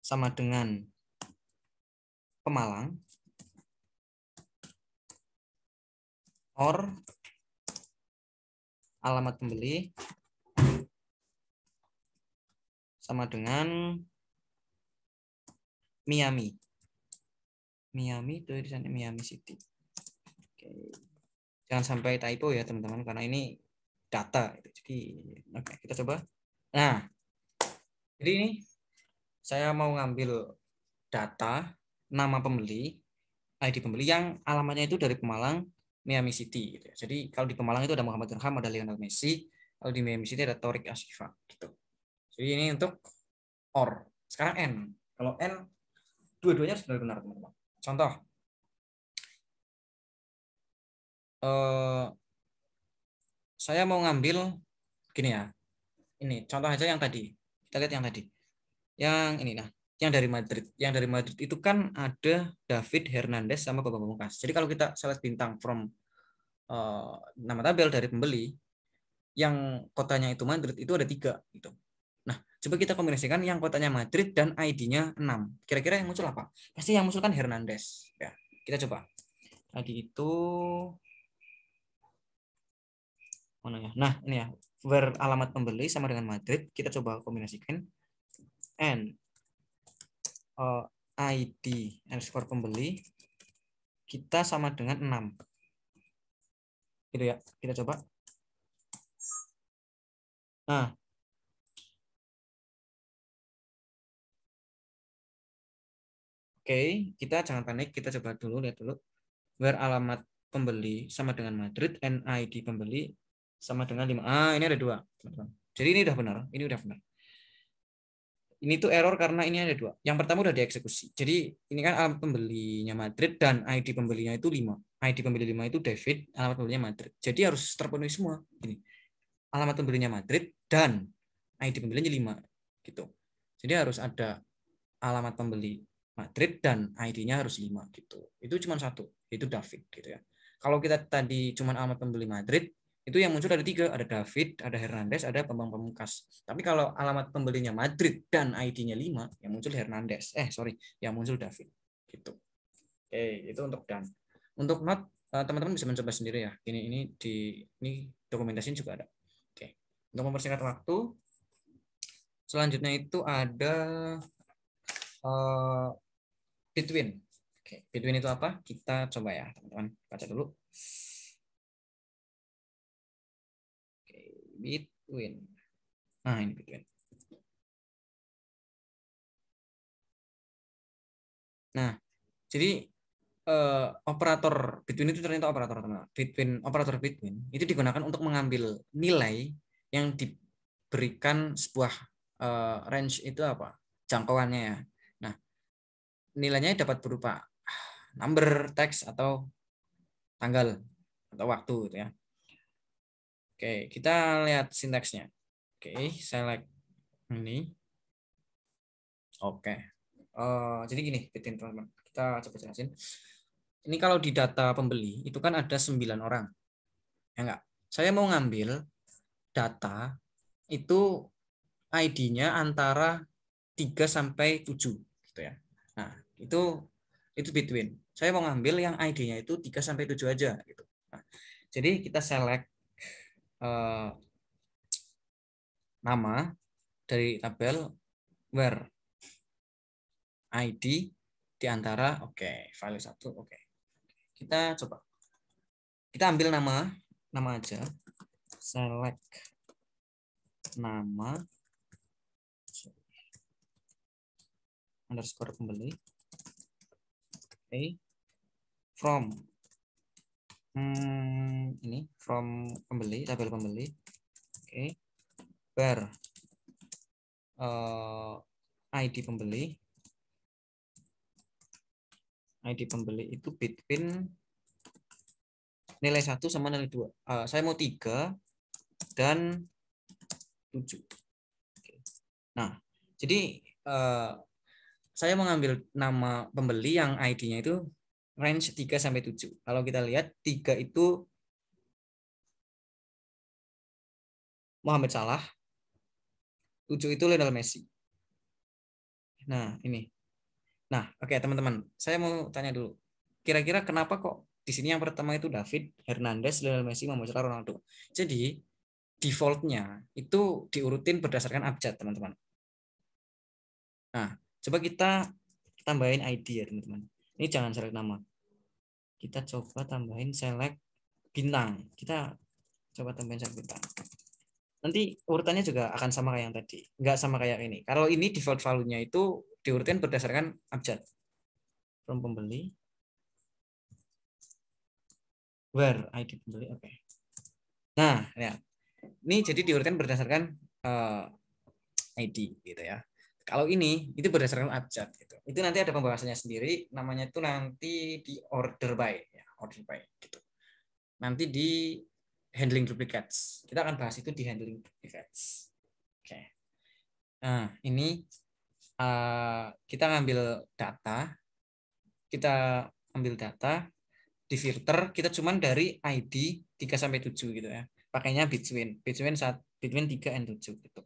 sama dengan Pemalang or alamat pembeli sama dengan Miami. Miami itu sana Miami City. Oke. Jangan sampai typo ya teman-teman karena ini data. Jadi oke kita coba. Nah, jadi ini saya mau ngambil data nama pembeli, ID pembeli yang alamatnya itu dari Pemalang Miami City gitu ya. Jadi kalau di Pemalang itu ada Muhammad Durham, ada Lionel Messi, kalau di Miami City ada Torik Asifa. gitu. Jadi ini untuk or. Sekarang n. Kalau n dua-duanya harus benar-benar teman-teman. Contoh. Uh, saya mau ngambil gini ya. Ini contoh aja yang tadi. Kita lihat yang tadi. Yang ini nah yang dari Madrid. Yang dari Madrid itu kan ada David Hernandez sama Bapak Pamungkas. Jadi kalau kita select bintang from uh, nama tabel dari pembeli, yang kotanya itu Madrid itu ada tiga gitu. Nah, coba kita kombinasikan yang kotanya Madrid dan ID-nya enam. Kira-kira yang muncul apa? Pasti yang muncul kan Hernandez. Ya, kita coba. Tadi itu mana ya? Nah, ini ya. alamat pembeli sama dengan Madrid, kita coba kombinasikan. and Eh, ID underscore pembeli kita sama dengan 6. Gitu ya. Kita coba. Nah. Oke, kita jangan panik, kita coba dulu lihat dulu. Where alamat pembeli sama dengan Madrid and pembeli sama dengan 5. Ah, ini ada dua, Jadi ini udah benar, ini udah benar ini tuh error karena ini ada dua. Yang pertama udah dieksekusi. Jadi ini kan alamat pembelinya Madrid dan ID pembelinya itu 5. ID pembeli 5 itu David, alamat pembelinya Madrid. Jadi harus terpenuhi semua. Ini Alamat pembelinya Madrid dan ID pembelinya 5 gitu. Jadi harus ada alamat pembeli Madrid dan ID-nya harus 5 gitu. Itu cuma satu, itu David gitu ya. Kalau kita tadi cuma alamat pembeli Madrid, itu yang muncul ada tiga, ada David, ada Hernandez, ada Bambang Pamungkas. Tapi kalau alamat pembelinya Madrid dan ID-nya lima yang muncul Hernandez. Eh, sorry, yang muncul David. Gitu. Oke, itu untuk dan. Untuk not, eh, teman-teman bisa mencoba sendiri ya. Ini ini di ini dokumentasinya juga ada. Oke. Untuk mempersingkat waktu, selanjutnya itu ada uh, eh, between. Oke, between itu apa? Kita coba ya, teman-teman. Baca dulu. between. Nah, in between. Nah, jadi uh, operator between itu ternyata operator teman. Between operator between itu digunakan untuk mengambil nilai yang diberikan sebuah uh, range itu apa? jangkauannya ya. Nah, nilainya dapat berupa number, teks atau tanggal atau waktu gitu ya. Oke, kita lihat sintaksnya. Oke, select ini. Oke. Uh, jadi gini, teman-teman. Kita coba jelasin. Ini kalau di data pembeli, itu kan ada 9 orang. Ya enggak? Saya mau ngambil data itu ID-nya antara 3 sampai 7 gitu ya. Nah, itu itu between. Saya mau ngambil yang ID-nya itu 3 sampai 7 aja gitu. Nah, jadi kita select eh, nama dari tabel where ID di antara oke okay, value satu oke okay. kita coba kita ambil nama nama aja select nama underscore pembeli okay. from hmm, ini from pembeli tabel pembeli oke okay. bar uh, eh, ID pembeli ID pembeli itu between nilai 1 sama nilai 2 uh, eh, saya mau 3 dan 7 okay. nah jadi uh, saya mengambil nama pembeli yang ID-nya itu range 3 sampai 7. Kalau kita lihat 3 itu Muhammad Salah, 7 itu Lionel Messi. Nah, ini. Nah, oke okay, teman-teman, saya mau tanya dulu. Kira-kira kenapa kok di sini yang pertama itu David, Hernandez, Lionel Messi, Muhammad Salah, Ronaldo. Jadi, defaultnya itu diurutin berdasarkan abjad, teman-teman. Nah, coba kita tambahin ID ya, teman-teman. Ini jangan salah nama kita coba tambahin select bintang. Kita coba tambahin select bintang. Nanti urutannya juga akan sama kayak yang tadi. Nggak sama kayak ini. Kalau ini default value-nya itu diurutin berdasarkan abjad. From pembeli. Where ID pembeli. Oke. Okay. Nah, lihat. Ini jadi diurutin berdasarkan uh, eh, ID gitu ya. Kalau ini itu berdasarkan abjad gitu. Itu nanti ada pembahasannya sendiri namanya itu nanti di order by ya, order by gitu. Nanti di handling duplicates. Kita akan bahas itu di handling duplicates. Oke. Okay. Nah, ini uh, kita ngambil data. Kita ambil data di filter kita cuman dari ID 3 sampai tujuh gitu ya. Pakainya between, between saat between tiga and 7 gitu.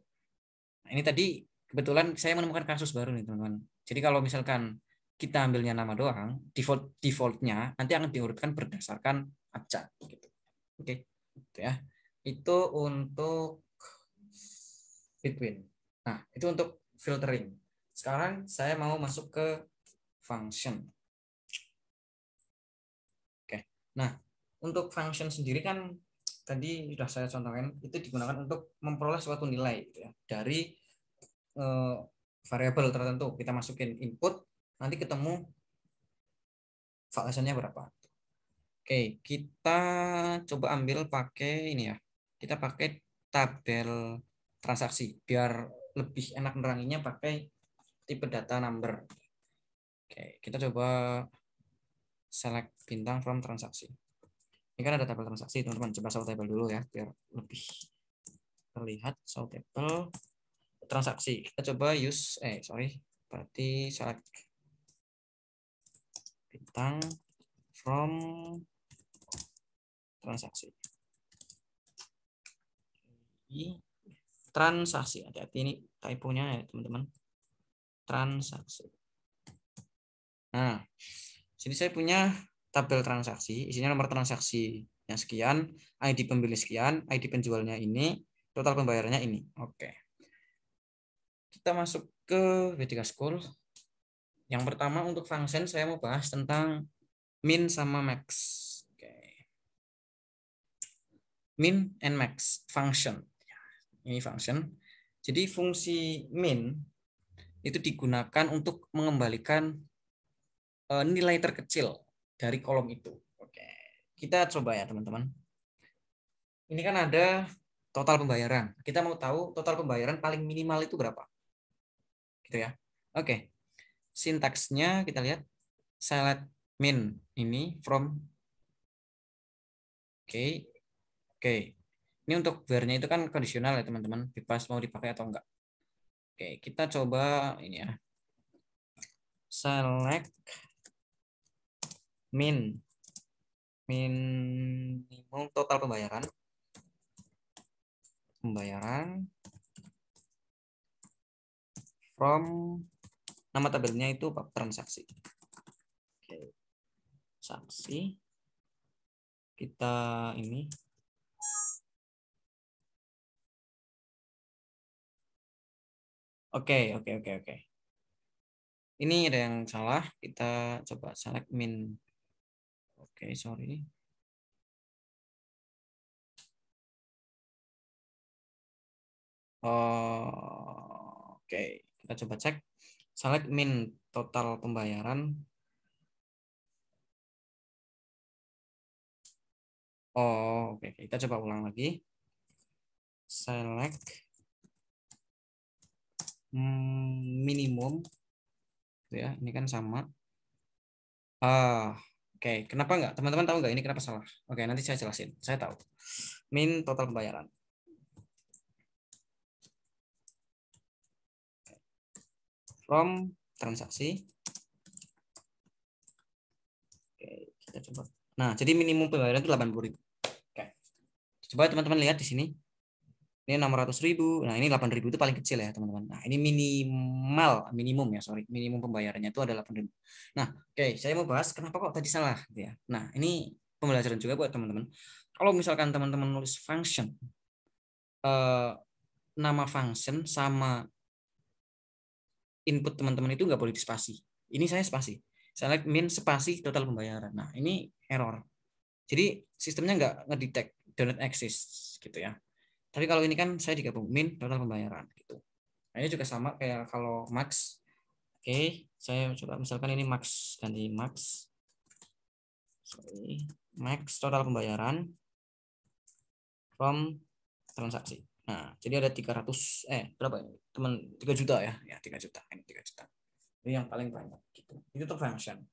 Nah, ini tadi kebetulan saya menemukan kasus baru nih teman-teman. Jadi kalau misalkan kita ambilnya nama doang, default defaultnya nanti akan diurutkan berdasarkan abjad. Gitu. Oke, okay. Gitu ya. Itu untuk between. Nah, itu untuk filtering. Sekarang saya mau masuk ke function. Oke. Okay. Nah, untuk function sendiri kan tadi sudah saya contohkan itu digunakan untuk memperoleh suatu nilai gitu ya, dari Eh, variable tertentu kita masukin input nanti ketemu valuasinya berapa Oke, kita coba ambil pakai ini ya. Kita pakai tabel transaksi biar lebih enak neranginya pakai tipe data number. Oke, kita coba select bintang from transaksi. Ini kan ada tabel transaksi, teman-teman. Coba show tabel dulu ya biar lebih terlihat show table transaksi. Kita coba use eh sorry, berarti select bintang from transaksi. Transaksi, hati-hati ini typonya ya teman-teman. Transaksi. Nah, sini saya punya tabel transaksi, isinya nomor transaksi yang sekian, ID pembeli sekian, ID penjualnya ini, total pembayarannya ini. Oke. Okay kita masuk ke Vedika School. Yang pertama untuk function saya mau bahas tentang min sama max. Oke. Min and max function. Ini function. Jadi fungsi min itu digunakan untuk mengembalikan eh, nilai terkecil dari kolom itu. Oke. Kita coba ya, teman-teman. Ini kan ada total pembayaran. Kita mau tahu total pembayaran paling minimal itu berapa? gitu ya. Oke. Okay. Sintaksnya kita lihat select min ini from Oke. Okay. Oke. Okay. Ini untuk bernya itu kan kondisional ya, teman-teman, bebas mau dipakai atau enggak. Oke, kita coba ini ya. Select min minimum total pembayaran pembayaran from nama tabelnya itu transaksi. Oke. Saksi. Kita ini Oke, okay, oke, okay, oke, okay, oke. Okay. Ini ada yang salah. Kita coba select min. Oke, okay, sorry. Oh, oke. Okay. Kita coba cek. Select min total pembayaran. Oh, oke. Okay. Kita coba ulang lagi. Select hmm, minimum. Gitu ya, ini kan sama. Ah, oke. Okay. Kenapa enggak? Teman-teman tahu enggak ini kenapa salah? Oke, okay, nanti saya jelasin. Saya tahu. Min total pembayaran. from transaksi. Oke, kita coba. Nah, jadi minimum pembayaran itu 80.000. Oke. Coba teman-teman lihat di sini. Ini 600.000. Nah, ini 8.000 itu paling kecil ya, teman-teman. Nah, ini minimal, minimum ya, sorry. Minimum pembayarannya itu adalah 8.000. Nah, oke, saya mau bahas kenapa kok tadi salah gitu ya. Nah, ini pembelajaran juga buat teman-teman. Kalau misalkan teman-teman nulis function eh nama function sama input teman-teman itu nggak boleh di spasi. Ini saya spasi. Select min spasi total pembayaran. Nah, ini error. Jadi sistemnya nggak ngedetect donut exist gitu ya. Tapi kalau ini kan saya digabung min total pembayaran gitu. Nah, ini juga sama kayak kalau max. Oke, okay, saya coba misalkan ini max ganti max. Sorry, max total pembayaran from transaksi. Nah, jadi ada 300 eh berapa ya? Teman 3 juta ya. Ya, 3 juta. Ini 3 juta. Ini yang paling banyak gitu. Itu untuk function.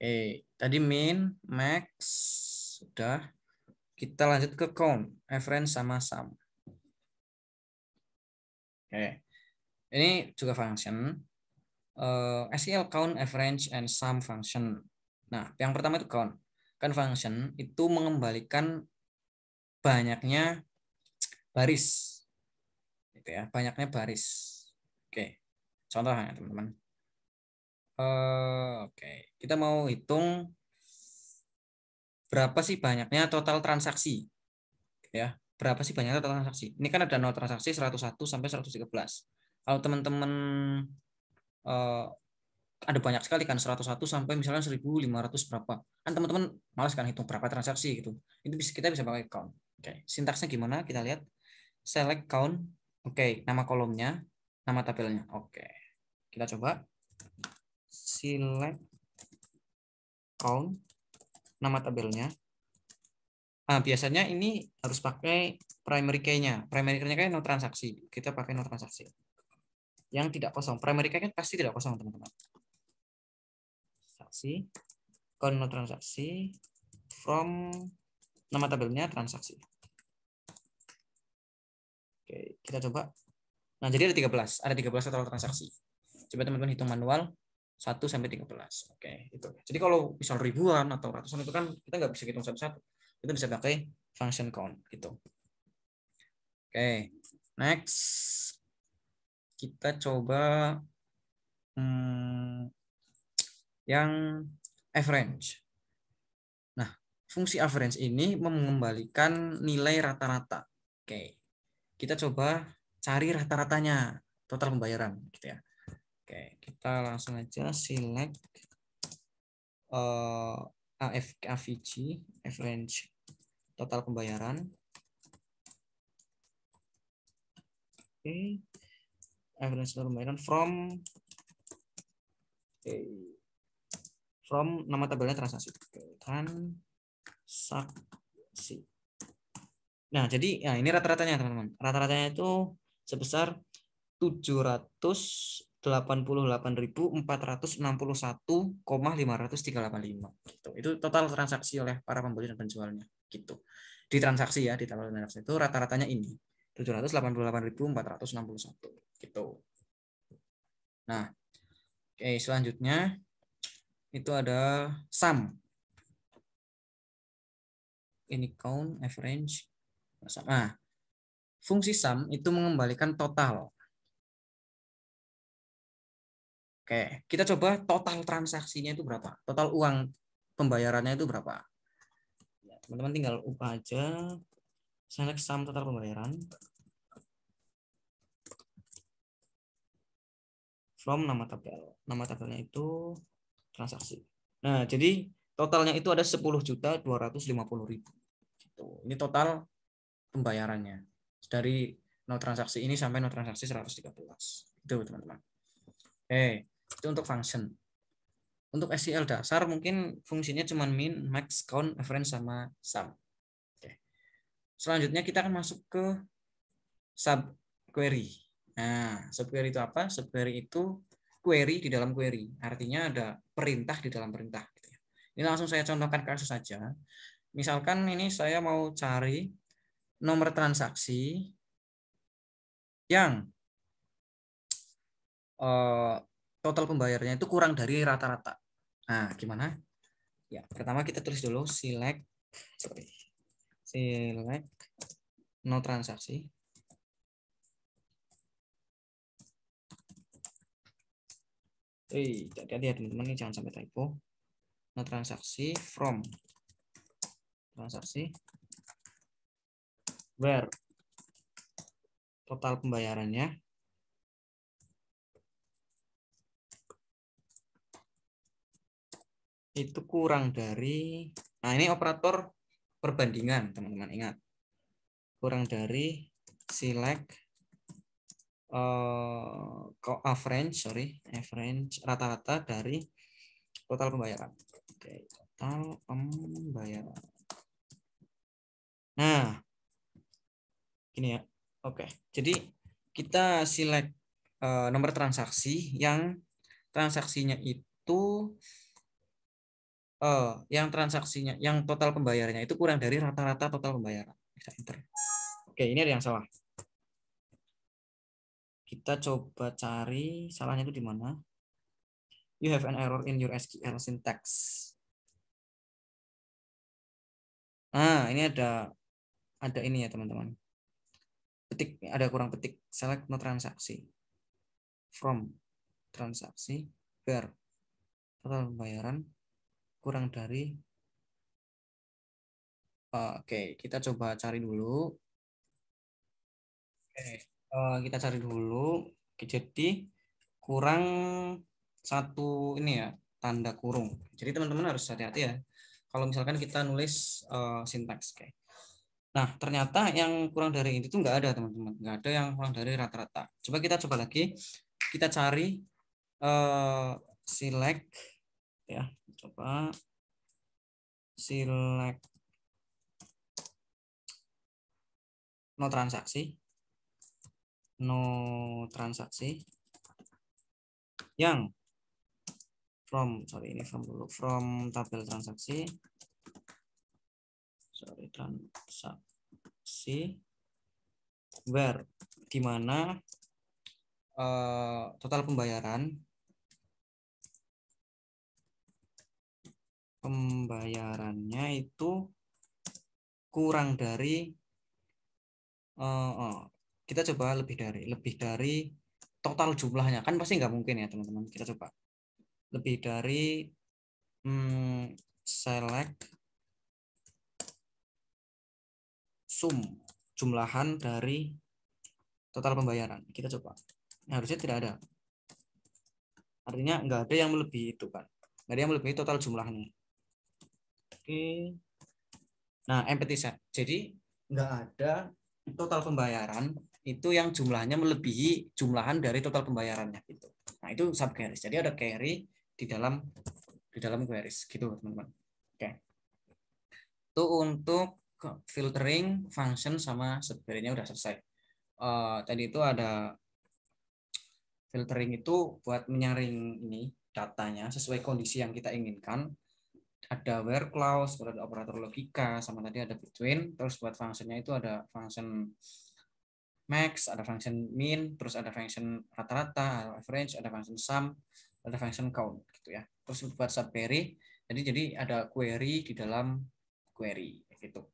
Eh, tadi min, max sudah. Kita lanjut ke count, average sama sum. Oke. Ini juga function. Uh, eh, SQL count, average, and sum function. Nah, yang pertama itu count. Count kan function itu mengembalikan banyaknya baris. Gitu ya, banyaknya baris. Oke. Contohnya teman-teman. Uh, Oke, kita mau hitung berapa sih banyaknya total transaksi, gitu ya? Berapa sih banyaknya total transaksi? Ini kan ada nol transaksi 101 sampai 113. Kalau teman-teman uh, ada banyak sekali kan 101 sampai misalnya 1.500 berapa? Kan teman-teman malas kan hitung berapa transaksi gitu. Itu bisa kita bisa pakai count. Oke, sintaksnya gimana? Kita lihat select count. Oke, okay, nama kolomnya, nama tabelnya. Oke. Okay. Kita coba select count nama tabelnya. Nah, biasanya ini harus pakai primary key-nya. Primary key-nya kan no transaksi. Kita pakai no transaksi. Yang tidak kosong. Primary key nya kan pasti tidak kosong, teman-teman. Transaksi, count no transaksi, from nama tabelnya transaksi. Oke, kita coba. Nah, jadi ada 13. Ada 13 total transaksi. Coba teman-teman hitung manual 1 sampai 13. Oke, itu. Jadi kalau misal ribuan atau ratusan itu kan kita nggak bisa hitung satu-satu. Kita bisa pakai function count gitu. Oke, next. Kita coba hmm, yang average. Nah, fungsi average ini mengembalikan nilai rata-rata. Oke kita coba cari rata-ratanya total pembayaran gitu ya. Oke, kita langsung aja select uh, eh, AF AVG average total pembayaran. Oke. Okay. Average total pembayaran from okay. from nama tabelnya transaksi. Okay. Transaksi. Nah, jadi ya ini rata-ratanya, teman-teman. Rata-ratanya itu sebesar 788.461,538,5 gitu. Itu total transaksi oleh para pembeli dan penjualnya gitu. Di transaksi ya, di total transaksi itu rata-ratanya ini 788.461 gitu. Nah, oke selanjutnya itu ada sum. Ini count average Nah, ah, fungsi sum itu mengembalikan total. Oke, kita coba total transaksinya itu berapa? Total uang pembayarannya itu berapa? Ya, teman-teman tinggal up aja select sum total pembayaran from nama tabel. Nama tabelnya itu transaksi. Nah, jadi totalnya itu ada 10.250.000. Gitu. Ini total pembayarannya dari no transaksi ini sampai no transaksi 113 itu teman-teman eh itu untuk function untuk SQL e dasar mungkin fungsinya cuma min max count average sama sum Oke. selanjutnya kita akan masuk ke sub query nah sub query itu apa sub query itu query di dalam query artinya ada perintah di dalam perintah gitu ya. ini langsung saya contohkan kasus saja misalkan ini saya mau cari nomor transaksi yang eh, total pembayarannya itu kurang dari rata-rata. Nah, gimana? Ya, pertama kita tulis dulu select sorry, select no transaksi. Eh, hati-hati ya teman-teman, jangan sampai typo. No transaksi from transaksi where total pembayarannya itu kurang dari nah ini operator perbandingan teman-teman ingat kurang dari select uh, average sorry average rata-rata dari total pembayaran oke total pembayaran nah Gini ya. Oke. Jadi kita select uh, nomor transaksi yang transaksinya itu uh, yang transaksinya yang total pembayarannya itu kurang dari rata-rata total pembayaran. Kita enter. Oke, ini ada yang salah. Kita coba cari salahnya itu di mana. You have an error in your SQL syntax. Ah, ini ada ada ini ya, teman-teman petik ada kurang petik select no transaksi from transaksi per total pembayaran kurang dari oke okay, kita coba cari dulu oke okay, eh, kita cari dulu jadi kurang satu ini ya tanda kurung jadi teman-teman harus hati-hati ya kalau misalkan kita nulis uh, sintaks kayak Nah, ternyata yang kurang dari ini tuh nggak ada, teman-teman. Nggak ada yang kurang dari rata-rata. Coba kita coba lagi. Kita cari uh, select. Ya, coba select no transaksi. No transaksi. Yang from, sorry ini from dulu, from tabel transaksi sorry transaksi where di mana uh, total pembayaran pembayarannya itu kurang dari uh, uh, kita coba lebih dari lebih dari total jumlahnya kan pasti nggak mungkin ya teman-teman kita coba lebih dari hmm, select sum jumlahan dari total pembayaran. Kita coba. Nah, harusnya tidak ada. Artinya nggak ada yang melebihi itu kan. Nggak ada yang melebihi total jumlahnya. Oke. Nah, empty set. Jadi nggak ada total pembayaran itu yang jumlahnya melebihi jumlahan dari total pembayarannya gitu. Nah, itu sub -queries. Jadi ada carry di dalam di dalam queries gitu, teman-teman. Oke. Itu untuk filtering function sama sebenarnya udah selesai. Uh, tadi itu ada filtering itu buat menyaring ini datanya sesuai kondisi yang kita inginkan. Ada where clause, ada operator logika, sama tadi ada between. Terus buat functionnya itu ada function max, ada function min, terus ada function rata-rata, ada average, ada function sum, ada function count gitu ya. Terus buat subquery, jadi jadi ada query di dalam query gitu.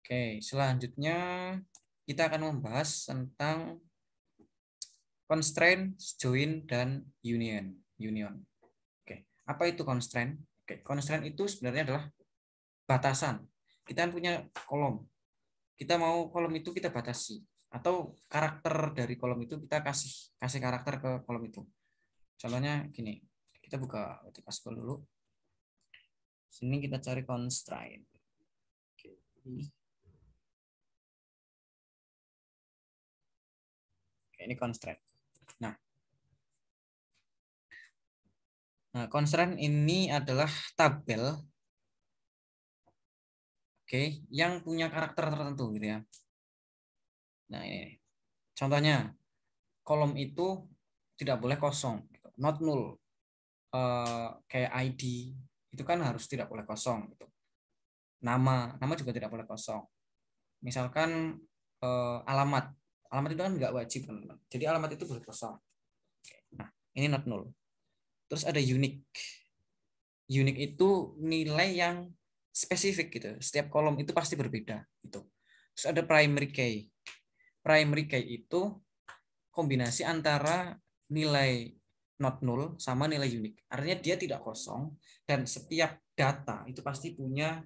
Oke, selanjutnya kita akan membahas tentang constraint, join, dan union. Union. Oke, apa itu constraint? Oke, constraint itu sebenarnya adalah batasan. Kita kan punya kolom. Kita mau kolom itu kita batasi atau karakter dari kolom itu kita kasih kasih karakter ke kolom itu. Contohnya gini, kita buka Wtpassable dulu. Sini kita cari constraint. Oke. Oke, ini constraint. Nah, nah constraint ini adalah tabel Oke, yang punya karakter tertentu gitu ya. Nah, ini. Contohnya, kolom itu tidak boleh kosong, gitu. not null. Uh, kayak ID itu kan harus tidak boleh kosong gitu. Nama, nama juga tidak boleh kosong. Misalkan uh, alamat Alamat itu kan nggak wajib, teman-teman. Jadi alamat itu boleh kosong. Nah, ini not null. Terus ada unique. Unique itu nilai yang spesifik gitu. Setiap kolom itu pasti berbeda gitu. Terus ada primary key. Primary key itu kombinasi antara nilai not null sama nilai unique. Artinya dia tidak kosong dan setiap data itu pasti punya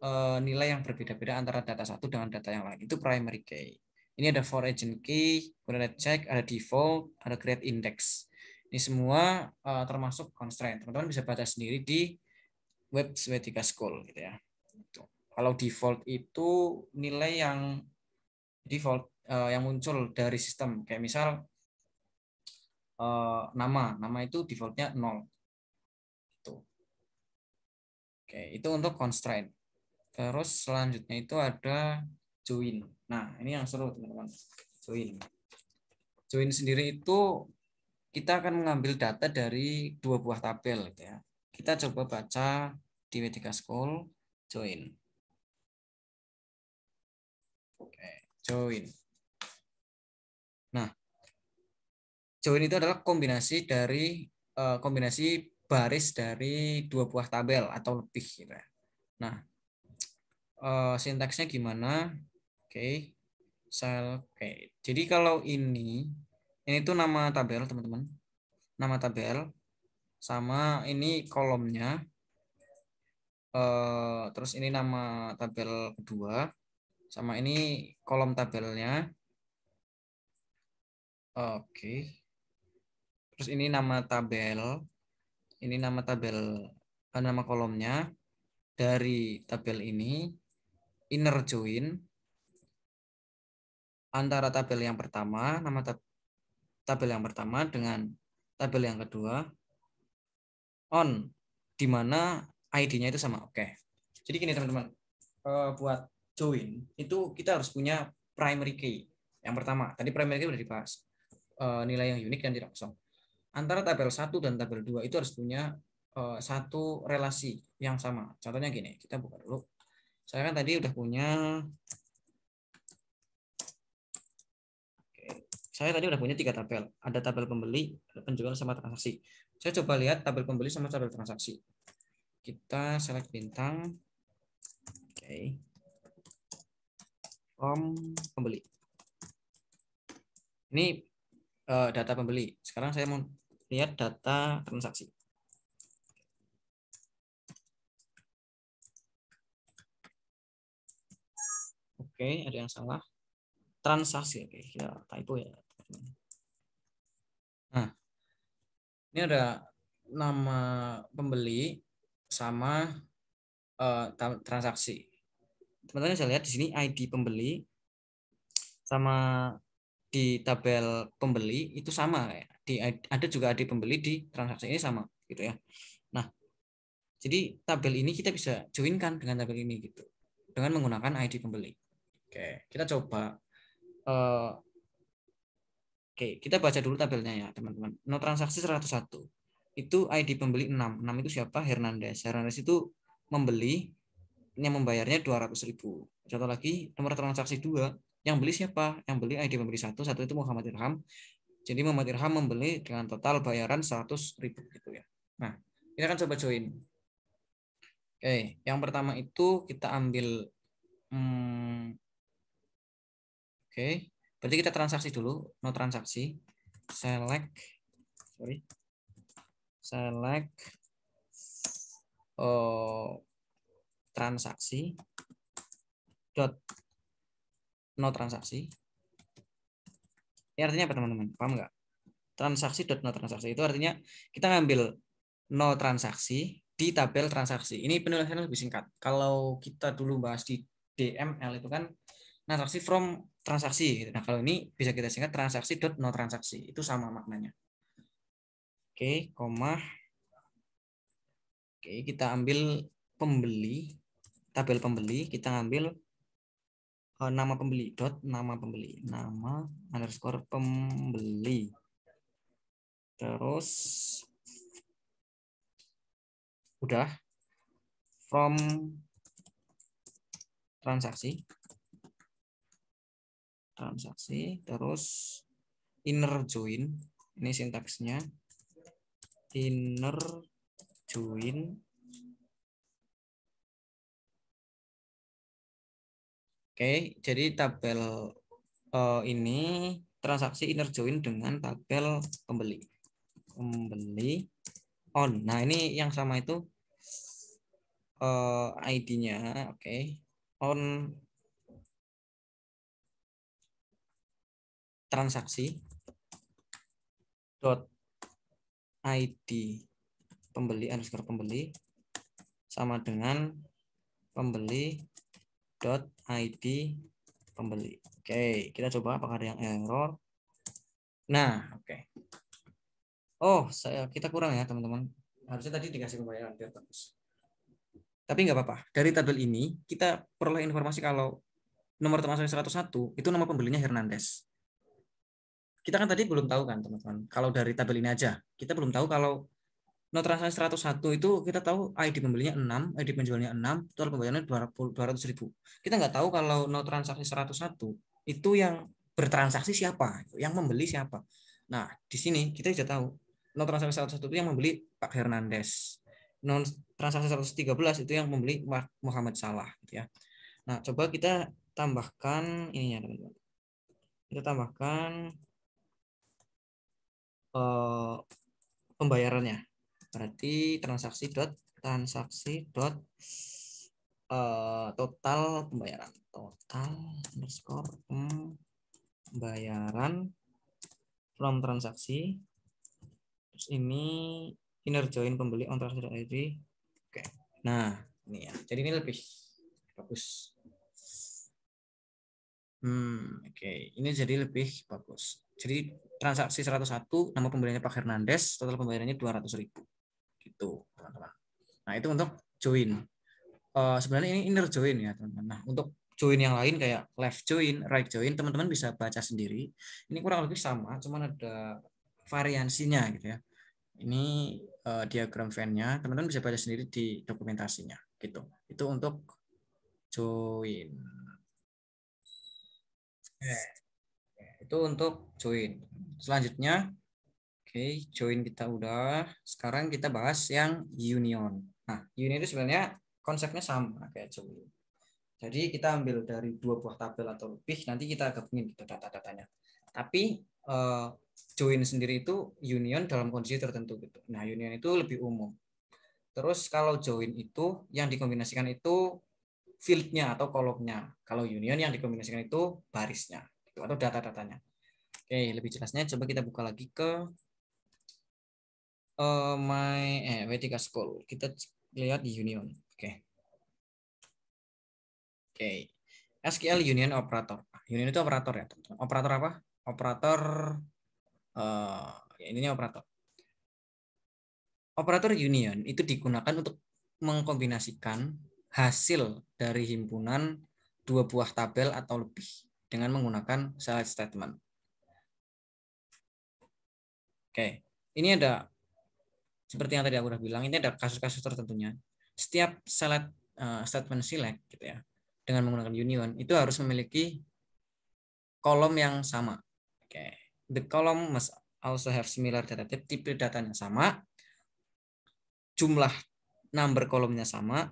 eh, nilai yang berbeda-beda antara data satu dengan data yang lain. Itu primary key. Ini ada for agent key, kemudian ada check, ada default, ada create index. Ini semua uh, termasuk constraint. Teman-teman bisa baca sendiri di web Swetika School gitu ya. Gitu. Kalau default itu nilai yang default uh, yang muncul dari sistem. Kayak misal uh, nama, nama itu defaultnya 0. Itu. Oke, itu untuk constraint. Terus selanjutnya itu ada join. Nah, ini yang seru, teman-teman. Join. Join sendiri itu kita akan mengambil data dari dua buah tabel gitu ya. Kita coba baca di WDK School join. Oke, join. Nah, join itu adalah kombinasi dari eh, kombinasi baris dari dua buah tabel atau lebih gitu ya. Nah, eh, sintaksnya gimana? okay. sulfate. Gitu. Jadi kalau ini, ini tuh nama tabel teman-teman. Nama tabel sama ini kolomnya. Uh, terus ini nama tabel kedua. Sama ini kolom tabelnya. Oke. Okay. Terus ini nama tabel. Ini nama tabel eh, nama kolomnya dari tabel ini inner join antara tabel yang pertama, nama tabel yang pertama dengan tabel yang kedua on di mana ID-nya itu sama. Oke. Jadi gini teman-teman, eh, buat join itu kita harus punya primary key. Yang pertama, tadi primary key sudah dibahas. Eh, nilai yang unik dan tidak kosong. Antara tabel 1 dan tabel 2 itu harus punya eh, satu relasi yang sama. Contohnya gini, kita buka dulu. Saya kan tadi udah punya saya tadi udah punya tiga tabel. Ada tabel pembeli, ada penjual, sama transaksi. Saya coba lihat tabel pembeli sama tabel transaksi. Kita select bintang. Oke. Okay. From pembeli. Ini uh, data pembeli. Sekarang saya mau lihat data transaksi. Oke, okay, ada yang salah. Transaksi. Oke, okay, ya, typo ya. Nah, ini ada nama pembeli sama uh, transaksi. Teman-teman bisa lihat di sini ID pembeli sama di tabel pembeli itu sama ya. Di ada juga ID pembeli di transaksi ini sama gitu ya. Nah, jadi tabel ini kita bisa joinkan dengan tabel ini gitu dengan menggunakan ID pembeli. Oke, kita coba uh, Oke, kita baca dulu tabelnya ya, teman-teman. No transaksi 101. Itu ID pembeli 6. 6 itu siapa? Hernandez. Hernandez itu membeli yang membayarnya 200.000. Contoh lagi, nomor transaksi 2. Yang beli siapa? Yang beli ID pembeli 1. Satu itu Muhammad Irham. Jadi Muhammad Irham membeli dengan total bayaran 100.000 gitu ya. Nah, kita akan coba join. Oke, yang pertama itu kita ambil hmm, Oke. Okay. Berarti kita transaksi dulu, no transaksi. Select sorry. Select oh, transaksi dot no transaksi. Ini artinya apa teman-teman? Paham nggak? Transaksi dot no transaksi itu artinya kita ngambil no transaksi di tabel transaksi. Ini penulisannya lebih singkat. Kalau kita dulu bahas di DML itu kan Nah, transaksi from transaksi. Gitu. Nah, kalau ini bisa kita singkat transaksi dot no transaksi. Itu sama maknanya. Oke, koma. Oke, kita ambil pembeli, tabel pembeli, kita ambil eh, nama pembeli dot nama pembeli, nama underscore pembeli. Terus udah from transaksi transaksi, terus inner join, ini sintaksnya, inner join, Oke, jadi tabel uh, ini transaksi inner join dengan tabel pembeli. Pembeli on. Nah, ini yang sama itu uh, eh, ID-nya, oke. On transaksi dot ID pembeli underscore pembeli sama dengan pembeli dot ID pembeli. Oke, kita coba apakah ada yang error. Nah, oke. Oh, saya, kita kurang ya teman-teman. Harusnya tadi dikasih pembayaran biar bagus. Tapi nggak apa-apa. Dari tabel ini kita perlu informasi kalau nomor termasuk 101 itu nama pembelinya Hernandez kita kan tadi belum tahu kan teman-teman. Kalau dari tabel ini aja, kita belum tahu kalau no transaksi 101 itu kita tahu ID pembelinya 6, ID penjualnya 6, total pembayarannya 200 ribu. Kita nggak tahu kalau no transaksi 101 itu yang bertransaksi siapa, yang membeli siapa. Nah, di sini kita sudah tahu no transaksi 101 itu yang membeli Pak Hernandez. Non transaksi 113 itu yang membeli Muhammad Salah gitu ya. Nah, coba kita tambahkan ininya teman-teman. Kita tambahkan Eh, pembayarannya. Berarti transaksi dot transaksi dot eh, total pembayaran total underscore pembayaran from transaksi terus ini inner join pembeli on transfer ID oke nah ini ya jadi ini lebih bagus hmm oke ini jadi lebih bagus jadi transaksi 101 nama pembeliannya Pak Hernandez, total pembayarannya 200.000. Gitu, teman-teman. Nah, itu untuk join. Uh, sebenarnya ini inner join ya, teman-teman. Nah, untuk join yang lain kayak left join, right join, teman-teman bisa baca sendiri. Ini kurang lebih sama, cuman ada variansinya gitu ya. Ini uh, diagram fan-nya, teman-teman bisa baca sendiri di dokumentasinya gitu. Itu untuk join. Eh itu untuk join. Selanjutnya, oke, okay, join kita udah. Sekarang kita bahas yang union. Nah, union itu sebenarnya konsepnya sama kayak join. Jadi kita ambil dari dua buah tabel atau lebih, nanti kita gabungin gitu data-datanya. Tapi uh, join sendiri itu union dalam kondisi tertentu gitu. Nah, union itu lebih umum. Terus kalau join itu yang dikombinasikan itu fieldnya atau kolomnya. Kalau union yang dikombinasikan itu barisnya itu atau data-datanya. Oke, lebih jelasnya coba kita buka lagi ke uh, my eh Wetika School. Kita lihat di Union. Oke. Oke. SQL Union operator. Ah, union itu operator ya, teman-teman. Operator apa? Operator uh, eh, ya, ini operator. Operator union itu digunakan untuk mengkombinasikan hasil dari himpunan dua buah tabel atau lebih dengan menggunakan select statement. Oke, ini ada seperti yang tadi aku udah bilang, ini ada kasus-kasus tertentunya. Setiap select eh, statement select gitu ya, dengan menggunakan union itu harus memiliki kolom yang sama. Oke, the column must also have similar data type, tipe datanya sama, jumlah number kolomnya sama,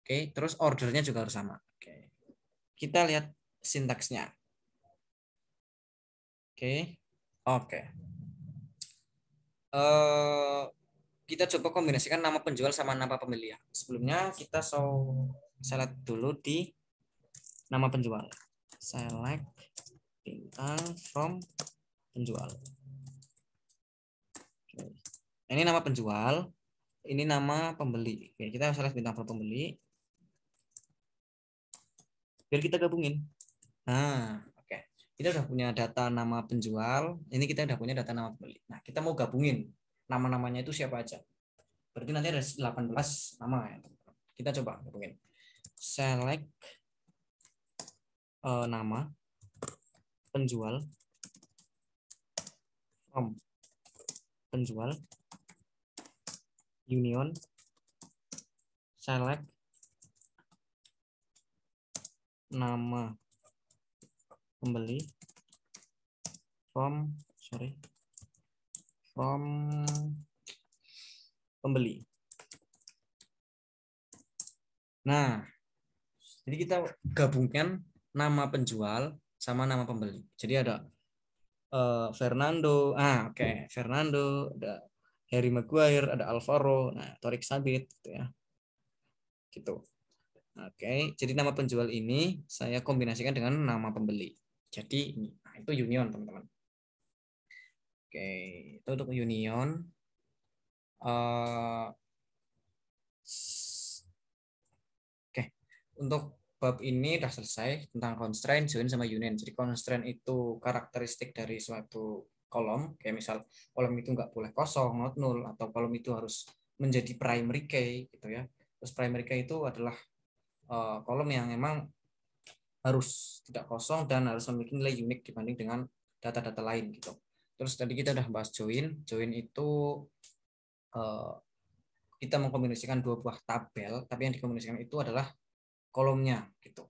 Oke, terus ordernya juga harus sama. Kita lihat sintaksnya. Oke, okay. oke. Okay. Uh, eh, kita coba kombinasikan nama penjual sama nama pembeli ya. Sebelumnya kita so select dulu di nama penjual. Select bintang from penjual. Okay. Ini nama penjual, ini nama pembeli. Okay, kita select bintang from pembeli biar kita gabungin nah oke okay. kita udah punya data nama penjual ini kita udah punya data nama pembeli nah kita mau gabungin nama-namanya itu siapa aja berarti nanti ada 18 nama ya kita coba gabungin select uh, nama penjual from penjual union select nama pembeli from sorry from pembeli. Nah, jadi kita gabungkan nama penjual sama nama pembeli. Jadi ada uh, Fernando, ah oke, okay. Fernando, ada Harry Maguire, ada Alvaro, nah Torik Sabit gitu ya. Gitu. Oke, jadi nama penjual ini saya kombinasikan dengan nama pembeli. Jadi nah itu union teman-teman. Oke, itu untuk union. Uh, Oke, untuk bab ini sudah selesai tentang constraint, join sama union. Jadi constraint itu karakteristik dari suatu kolom. Kayak misal kolom itu nggak boleh kosong, not null, atau kolom itu harus menjadi primary key gitu ya. Terus primary key itu adalah Eh, kolom yang memang harus tidak kosong dan harus memiliki nilai unik dibanding dengan data-data lain gitu. Terus tadi kita udah bahas join. Join itu uh, kita mengkombinasikan dua buah tabel, tapi yang dikombinasikan itu adalah kolomnya gitu.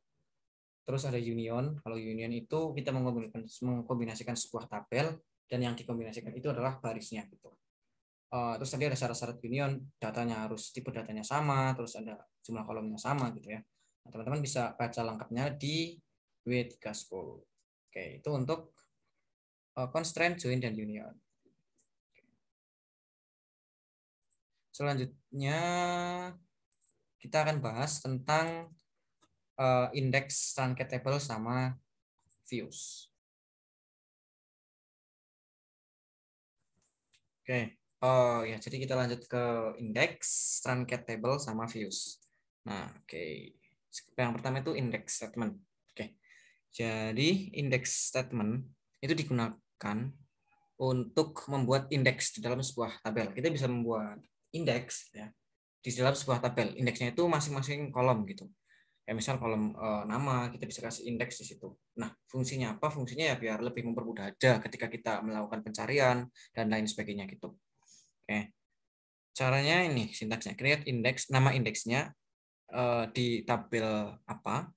Terus ada union. Kalau union itu kita mengkombinasikan, mengkombinasikan sebuah tabel dan yang dikombinasikan itu adalah barisnya gitu. Uh, terus tadi ada syarat-syarat union, datanya harus tipe datanya sama, terus ada jumlah kolomnya sama gitu ya. Nah, teman-teman bisa baca lengkapnya di W310. Oke, itu untuk eh, constraint join dan union. Selanjutnya kita akan bahas tentang uh, indeks truncate table sama views. Oke, oh ya jadi kita lanjut ke indeks truncate table sama views. Nah, oke. Okay yang pertama itu index statement. Oke. Jadi index statement itu digunakan untuk membuat indeks di dalam sebuah tabel. Kita bisa membuat indeks ya di dalam sebuah tabel. Indeksnya itu masing-masing kolom gitu. Ya misal kolom e, nama kita bisa kasih indeks di situ. Nah, fungsinya apa? Fungsinya ya biar lebih mempermudah aja ketika kita melakukan pencarian dan lain sebagainya gitu. Oke. Caranya ini sintaksnya create index, nama indeksnya uh, di tabel apa,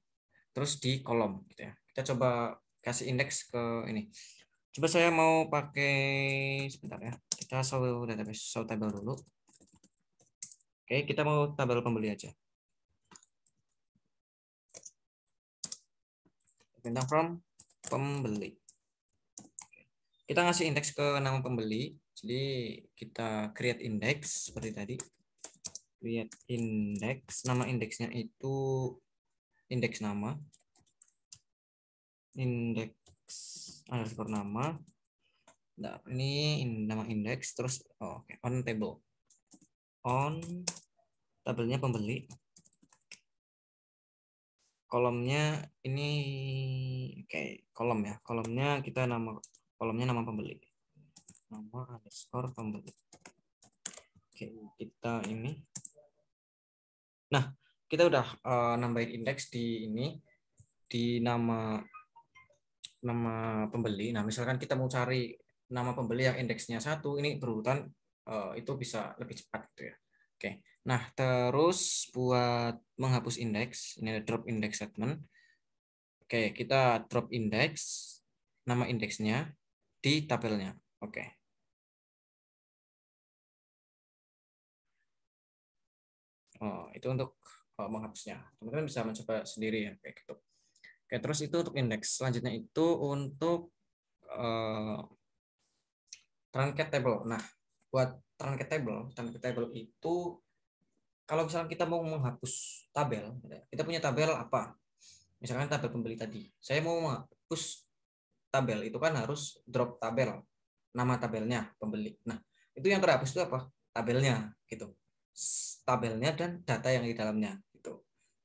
terus di kolom gitu ya. Kita coba kasih indeks ke ini. Coba saya mau pakai sebentar ya. Kita show database, show tabel dulu. Oke, kita mau tabel pembeli aja. Bintang from pembeli. Kita ngasih indeks ke nama pembeli. Jadi kita create index seperti tadi lihat indeks nama indeksnya itu indeks nama indeks underscore nama nah, ini nama indeks terus oh, oke okay. on table on tabelnya pembeli kolomnya ini oke okay, kolom ya kolomnya kita nama kolomnya nama pembeli nama underscore pembeli oke okay, kita ini Nah, kita udah uh, nambahin indeks di ini di nama nama pembeli. Nah, misalkan kita mau cari nama pembeli yang indeksnya satu, ini berurutan uh, itu bisa lebih cepat gitu ya. Oke. Nah, terus buat menghapus indeks, ini ada drop index statement. Oke, kita drop indeks nama indeksnya di tabelnya. Oke. Oh, itu untuk oh, menghapusnya. Teman-teman bisa mencoba sendiri ya kayak gitu. Oke, terus itu untuk indeks. Selanjutnya itu untuk uh, eh, truncate table. Nah, buat truncate table, truncate table itu kalau misalnya kita mau menghapus tabel, ya, kita punya tabel apa? Misalkan tabel pembeli tadi. Saya mau menghapus tabel itu kan harus drop tabel nama tabelnya pembeli. Nah, itu yang terhapus itu apa? Tabelnya gitu tabelnya dan data yang di dalamnya gitu.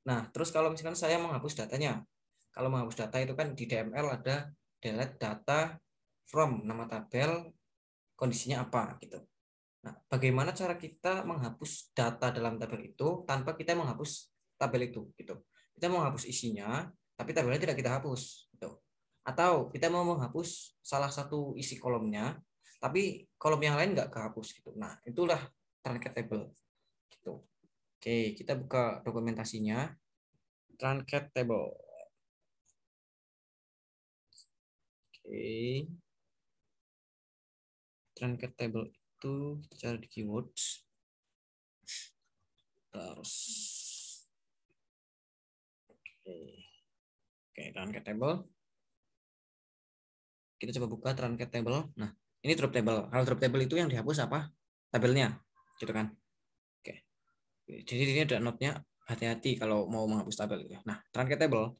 Nah, terus kalau misalkan saya menghapus datanya. Kalau menghapus data itu kan di DML ada delete data from nama tabel kondisinya apa gitu. Nah, bagaimana cara kita menghapus data dalam tabel itu tanpa kita menghapus tabel itu gitu. Kita mau menghapus isinya, tapi tabelnya tidak kita hapus gitu. Atau kita mau menghapus salah satu isi kolomnya, tapi kolom yang lain nggak kehapus gitu. Nah, itulah truncate table gitu. Oke, kita buka dokumentasinya. Translate table. Oke. Translate table itu cari di keywords. Terus Oke. Oke, translate table. Kita coba buka translate table. Nah, ini drop table. Kalau drop table itu yang dihapus apa? Tabelnya, gitu kan? jadi ini ada notnya hati-hati kalau mau menghapus tabel gitu. Nah, truncatable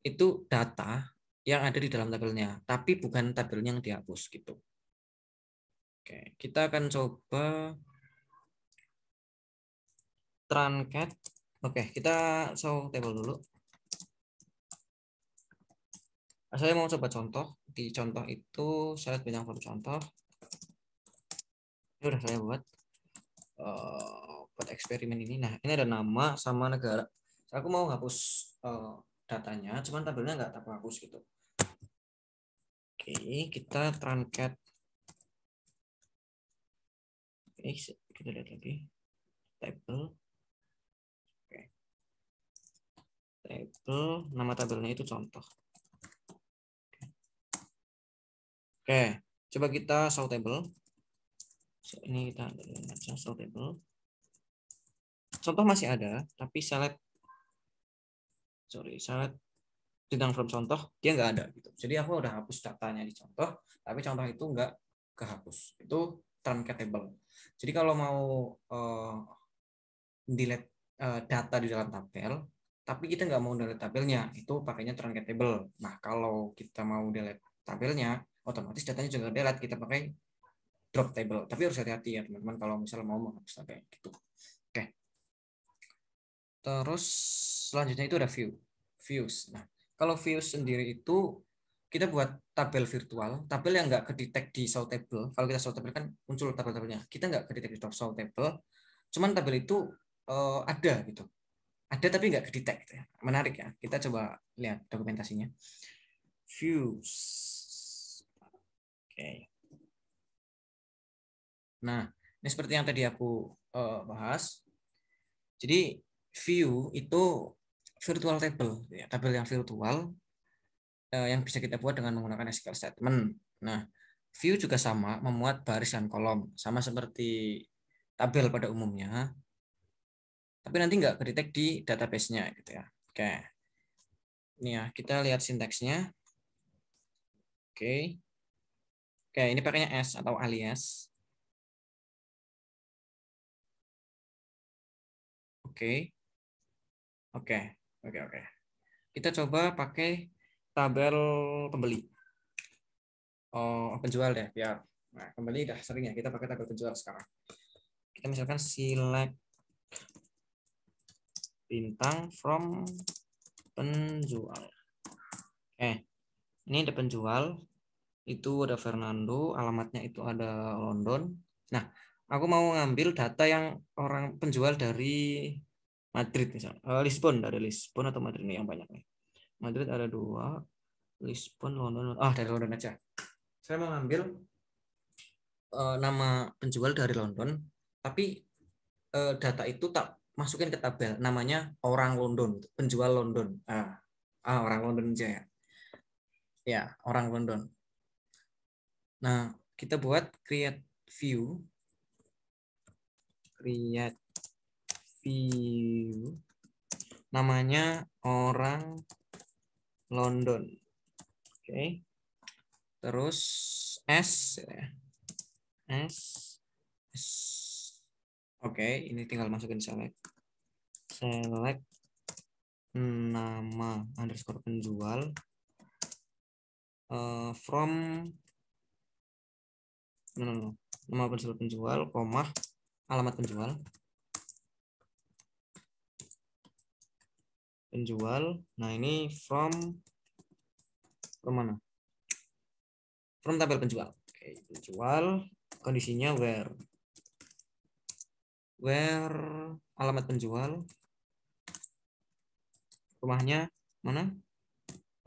itu data yang ada di dalam tabelnya, tapi bukan tabelnya yang dihapus gitu. Oke, kita akan coba truncat. Oke, kita show table dulu. Saya mau coba contoh. Di contoh itu saya lihat contoh. Ini udah saya buat. Eh, buat eksperimen ini nah ini ada nama sama negara aku mau hapus uh, datanya cuman tabelnya nggak aku hapus gitu oke kita truncate. oke kita lihat lagi table oke table nama tabelnya itu contoh oke coba kita show table ini kita ambil aja show table contoh masih ada tapi salad, sorry salad sedang from contoh dia nggak ada gitu jadi aku udah hapus datanya di contoh tapi contoh itu nggak kehapus itu truncatable jadi kalau mau uh, delete uh, data di dalam tabel tapi kita nggak mau delete tabelnya itu pakainya truncatable nah kalau kita mau delete tabelnya otomatis datanya juga delete kita pakai drop table tapi harus hati-hati ya teman-teman kalau misalnya mau menghapus tabel gitu Terus selanjutnya itu ada view. Views. Nah, kalau views sendiri itu kita buat tabel virtual, tabel yang nggak kedetek di show table. Kalau kita show table kan muncul tabel-tabelnya. Kita nggak kedetek di show table. Cuman tabel itu uh, ada gitu. Ada tapi nggak kedetek. Gitu ya. Menarik ya. Kita coba lihat dokumentasinya. Views. Oke. Okay. Nah, ini seperti yang tadi aku uh, bahas. Jadi view itu virtual table, ya, tabel yang virtual eh, yang bisa kita buat dengan menggunakan SQL statement. Nah, view juga sama memuat baris dan kolom, sama seperti tabel pada umumnya. Tapi nanti nggak kedetek di database-nya gitu ya. Oke. Ini ya, kita lihat sintaksnya. Oke. Oke, ini pakainya S atau alias. Oke. Oke, okay. oke, okay, oke. Okay. Kita coba pakai tabel pembeli. Oh, penjual deh, ya, biar. Nah, pembeli dah sering ya, kita pakai tabel penjual sekarang. Kita misalkan select bintang from penjual. Eh, ini ada penjual, itu ada Fernando, alamatnya itu ada London. Nah, aku mau ngambil data yang orang penjual dari Madrid misalnya. Uh, Lisbon ada Lisbon atau Madrid nih yang banyak nih. Madrid ada dua, Lisbon, London. Ah dari London aja. Saya mau ngambil uh, nama penjual dari London, tapi uh, data itu tak masukin ke tabel. Namanya orang London, penjual London. Ah, ah orang London aja ya. Ya orang London. Nah kita buat create view create view namanya orang London. Oke. Okay. Terus S ya. S S Oke, okay, ini tinggal masukin select. Select nama underscore penjual uh, from no, no, no. nama penjual penjual, koma alamat penjual penjual. Nah, ini from from mana? From tabel penjual. Oke, penjual kondisinya where where alamat penjual rumahnya mana?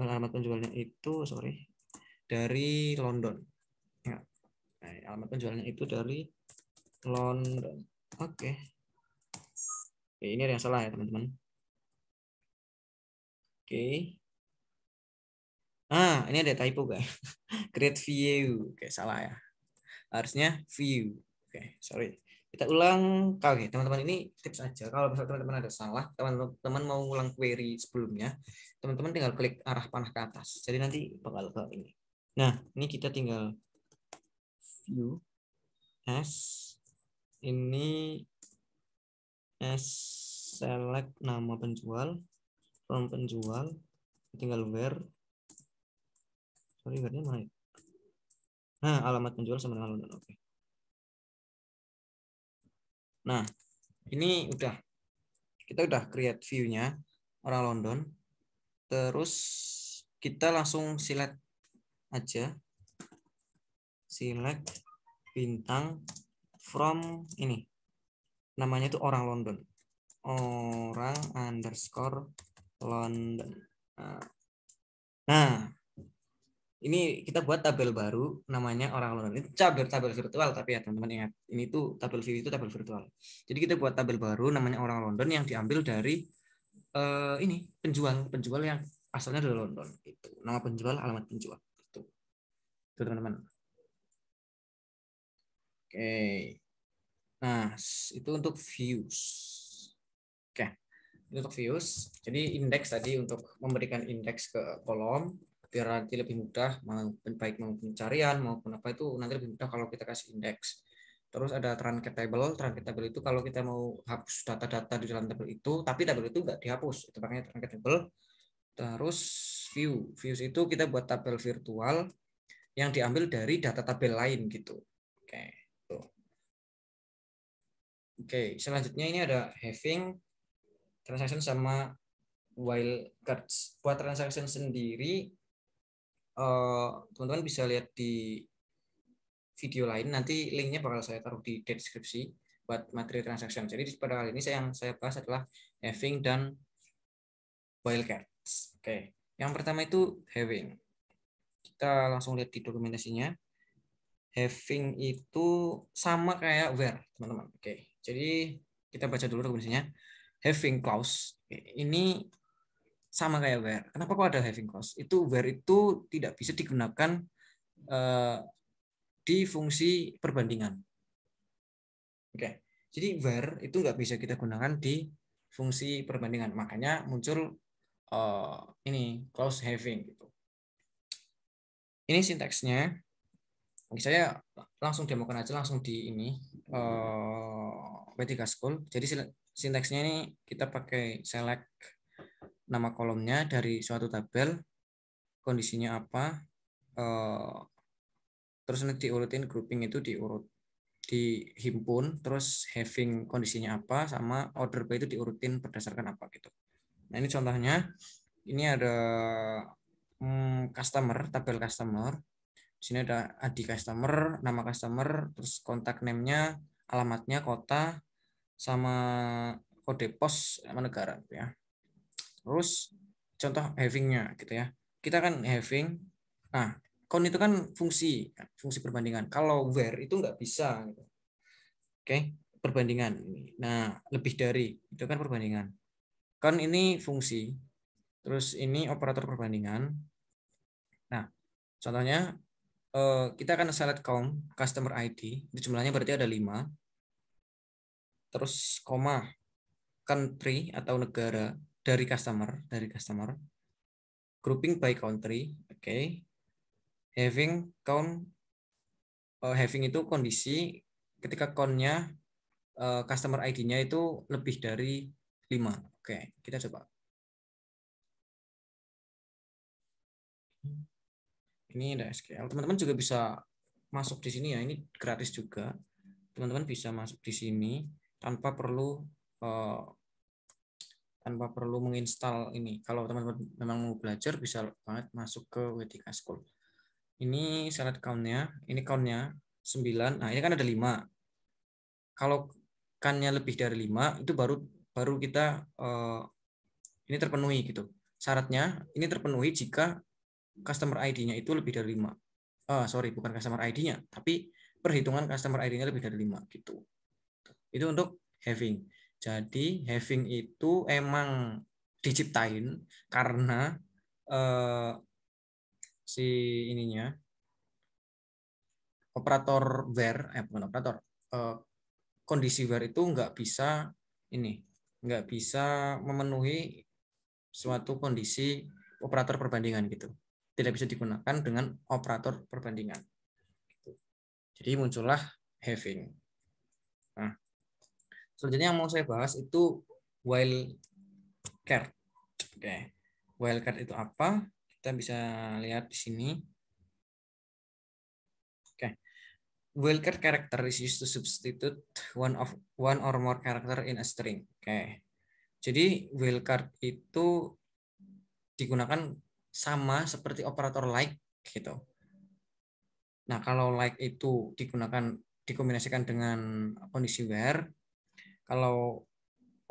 Alamat penjualnya itu sorry dari London. Ya. Nah, alamat penjualnya itu dari London. Oke. Okay. Oke, ini ada yang salah ya, teman-teman okay. ah ini ada typo guys ya? create view oke okay, salah ya harusnya view oke okay, sorry kita ulang kali teman-teman ini tips aja kalau misalnya teman-teman ada salah teman-teman mau ulang query sebelumnya teman-teman tinggal klik arah panah ke atas jadi nanti bakal ke ini nah ini kita tinggal view s ini s select nama penjual from penjual tinggal where sorry where-nya mana ya? Nah, alamat penjual sama dengan London. Oke. Okay. Nah, ini udah kita udah create view-nya orang London. Terus kita langsung select aja. Select bintang from ini. Namanya itu orang London. Orang underscore London. Nah. nah, ini kita buat tabel baru namanya orang London. Itu tabel-tabel virtual tapi ya teman-teman ingat. Ini tuh tabel view itu tabel virtual. Jadi kita buat tabel baru namanya orang London yang diambil dari eh, ini penjual penjual yang asalnya dari London itu. Nama penjual, alamat penjual itu. Itu teman-teman. Oke. Nah, itu untuk views. Oke untuk views jadi indeks tadi untuk memberikan indeks ke kolom biar nanti lebih mudah maupun baik mau pencarian maupun apa itu nanti lebih mudah kalau kita kasih indeks terus ada truncate table truncate table itu kalau kita mau hapus data-data di dalam tabel itu tapi tabel itu nggak dihapus itu makanya truncate table terus view views itu kita buat tabel virtual yang diambil dari data tabel lain gitu oke Okay. oke selanjutnya ini ada having transaction sama while cards Buat transaction sendiri, eh, teman-teman uh, bisa lihat di video lain. Nanti linknya bakal saya taruh di deskripsi buat materi transaction. Jadi pada kali ini saya yang saya bahas adalah having dan wildcards. Oke, okay. yang pertama itu having. Kita langsung lihat di dokumentasinya. Having itu sama kayak where, teman-teman. Oke, okay. jadi kita baca dulu dokumentasinya having clause ini sama kayak where. Kenapa kok ada having clause? Itu where itu tidak bisa digunakan uh, di fungsi perbandingan. Oke, okay. jadi where itu nggak bisa kita gunakan di fungsi perbandingan. Makanya muncul uh, ini clause having gitu. Ini sintaksnya. Saya langsung demokan aja langsung di ini uh, p School. Jadi sinteksnya ini kita pakai select nama kolomnya dari suatu tabel, kondisinya apa, eh, terus nanti diurutin grouping itu diurut dihimpun, terus having kondisinya apa, sama order by itu diurutin berdasarkan apa gitu. Nah ini contohnya, ini ada hmm, customer, tabel customer. Di sini ada adi customer, nama customer, terus kontak name-nya, alamatnya, kota, sama kode pos sama negara gitu ya. Terus contoh havingnya gitu ya. Kita kan having, nah count itu kan fungsi, fungsi perbandingan. Kalau where itu nggak bisa. Gitu. Oke, okay? perbandingan. Nah, lebih dari itu kan perbandingan. Count ini fungsi, terus ini operator perbandingan. Nah, contohnya eh, kita akan select count customer ID, itu jumlahnya berarti ada 5 terus koma country atau negara dari customer dari customer grouping by country oke okay. having count uh, having itu kondisi ketika countnya uh, customer ID-nya itu lebih dari 5 oke okay. kita coba ini ada SQL teman-teman juga bisa masuk di sini ya ini gratis juga teman-teman bisa masuk di sini tanpa perlu uh, tanpa perlu menginstal ini. Kalau teman-teman memang mau belajar bisa banget masuk ke wetika School. Ini syarat count ini count-nya 9. Nah, ini kan ada 5. Kalau kannya lebih dari 5 itu baru baru kita uh, ini terpenuhi gitu. Syaratnya ini terpenuhi jika customer ID-nya itu lebih dari 5. Uh, eh, sorry, bukan customer ID-nya, tapi perhitungan customer ID-nya lebih dari 5 gitu. Itu untuk having. Jadi having itu emang diciptain karena uh, si ininya operator where eh bukan operator eh, kondisi where itu nggak bisa ini nggak bisa memenuhi suatu kondisi operator perbandingan gitu tidak bisa digunakan dengan operator perbandingan gitu. jadi muncullah having nah Selanjutnya yang mau saya bahas itu wildcard. Oke. Okay. Wildcard itu apa? Kita bisa lihat di sini. Oke. Okay. Wildcard character is used to substitute one of one or more character in a string. Oke. Okay. Jadi wildcard itu digunakan sama seperti operator like gitu. Nah, kalau like itu digunakan dikombinasikan dengan kondisi where kalau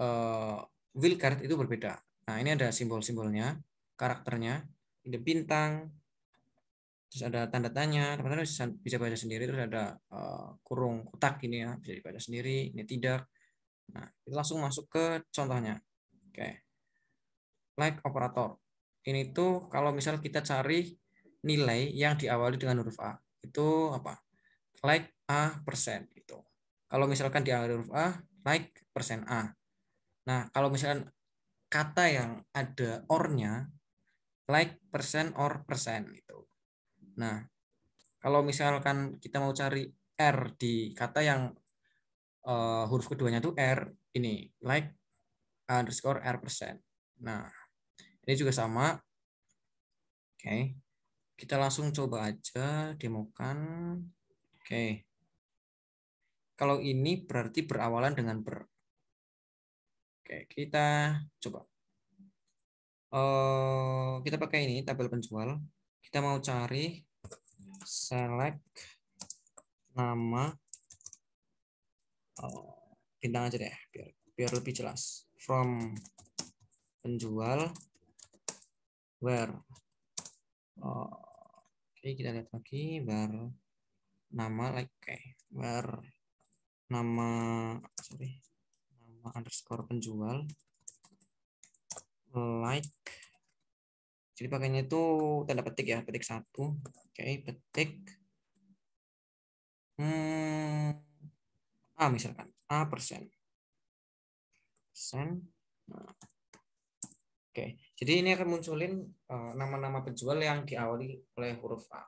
uh, eh, will card itu berbeda. Nah, ini ada simbol-simbolnya, karakternya, ada bintang, terus ada tanda tanya, teman-teman bisa, bisa baca sendiri, terus ada uh, kurung kotak ini ya, bisa dibaca sendiri, ini tidak. Nah, kita langsung masuk ke contohnya. Oke. Okay. Like operator. Ini tuh kalau misal kita cari nilai yang diawali dengan huruf A. Itu apa? Like A persen itu. Kalau misalkan diawali huruf A, like persen a. Nah kalau misalkan kata yang ada ornya like persen or persen itu. Nah kalau misalkan kita mau cari r di kata yang uh, huruf keduanya itu r ini like underscore r persen. Nah ini juga sama. Oke. Okay kita langsung coba aja demokan. Oke. Okay. Kalau ini berarti berawalan dengan ber. Oke, kita coba. Oh, kita pakai ini tabel penjual. Kita mau cari select nama oh, bintang aja deh biar biar lebih jelas. From penjual where Oh, oke okay, kita lihat lagi where nama like okay. where nama sorry nama underscore penjual like jadi pakainya itu tanda petik ya petik satu oke okay, petik hmm, a misalkan a persen persen nah. oke jadi ini akan munculin eh, nama-nama uh, penjual yang diawali oleh huruf a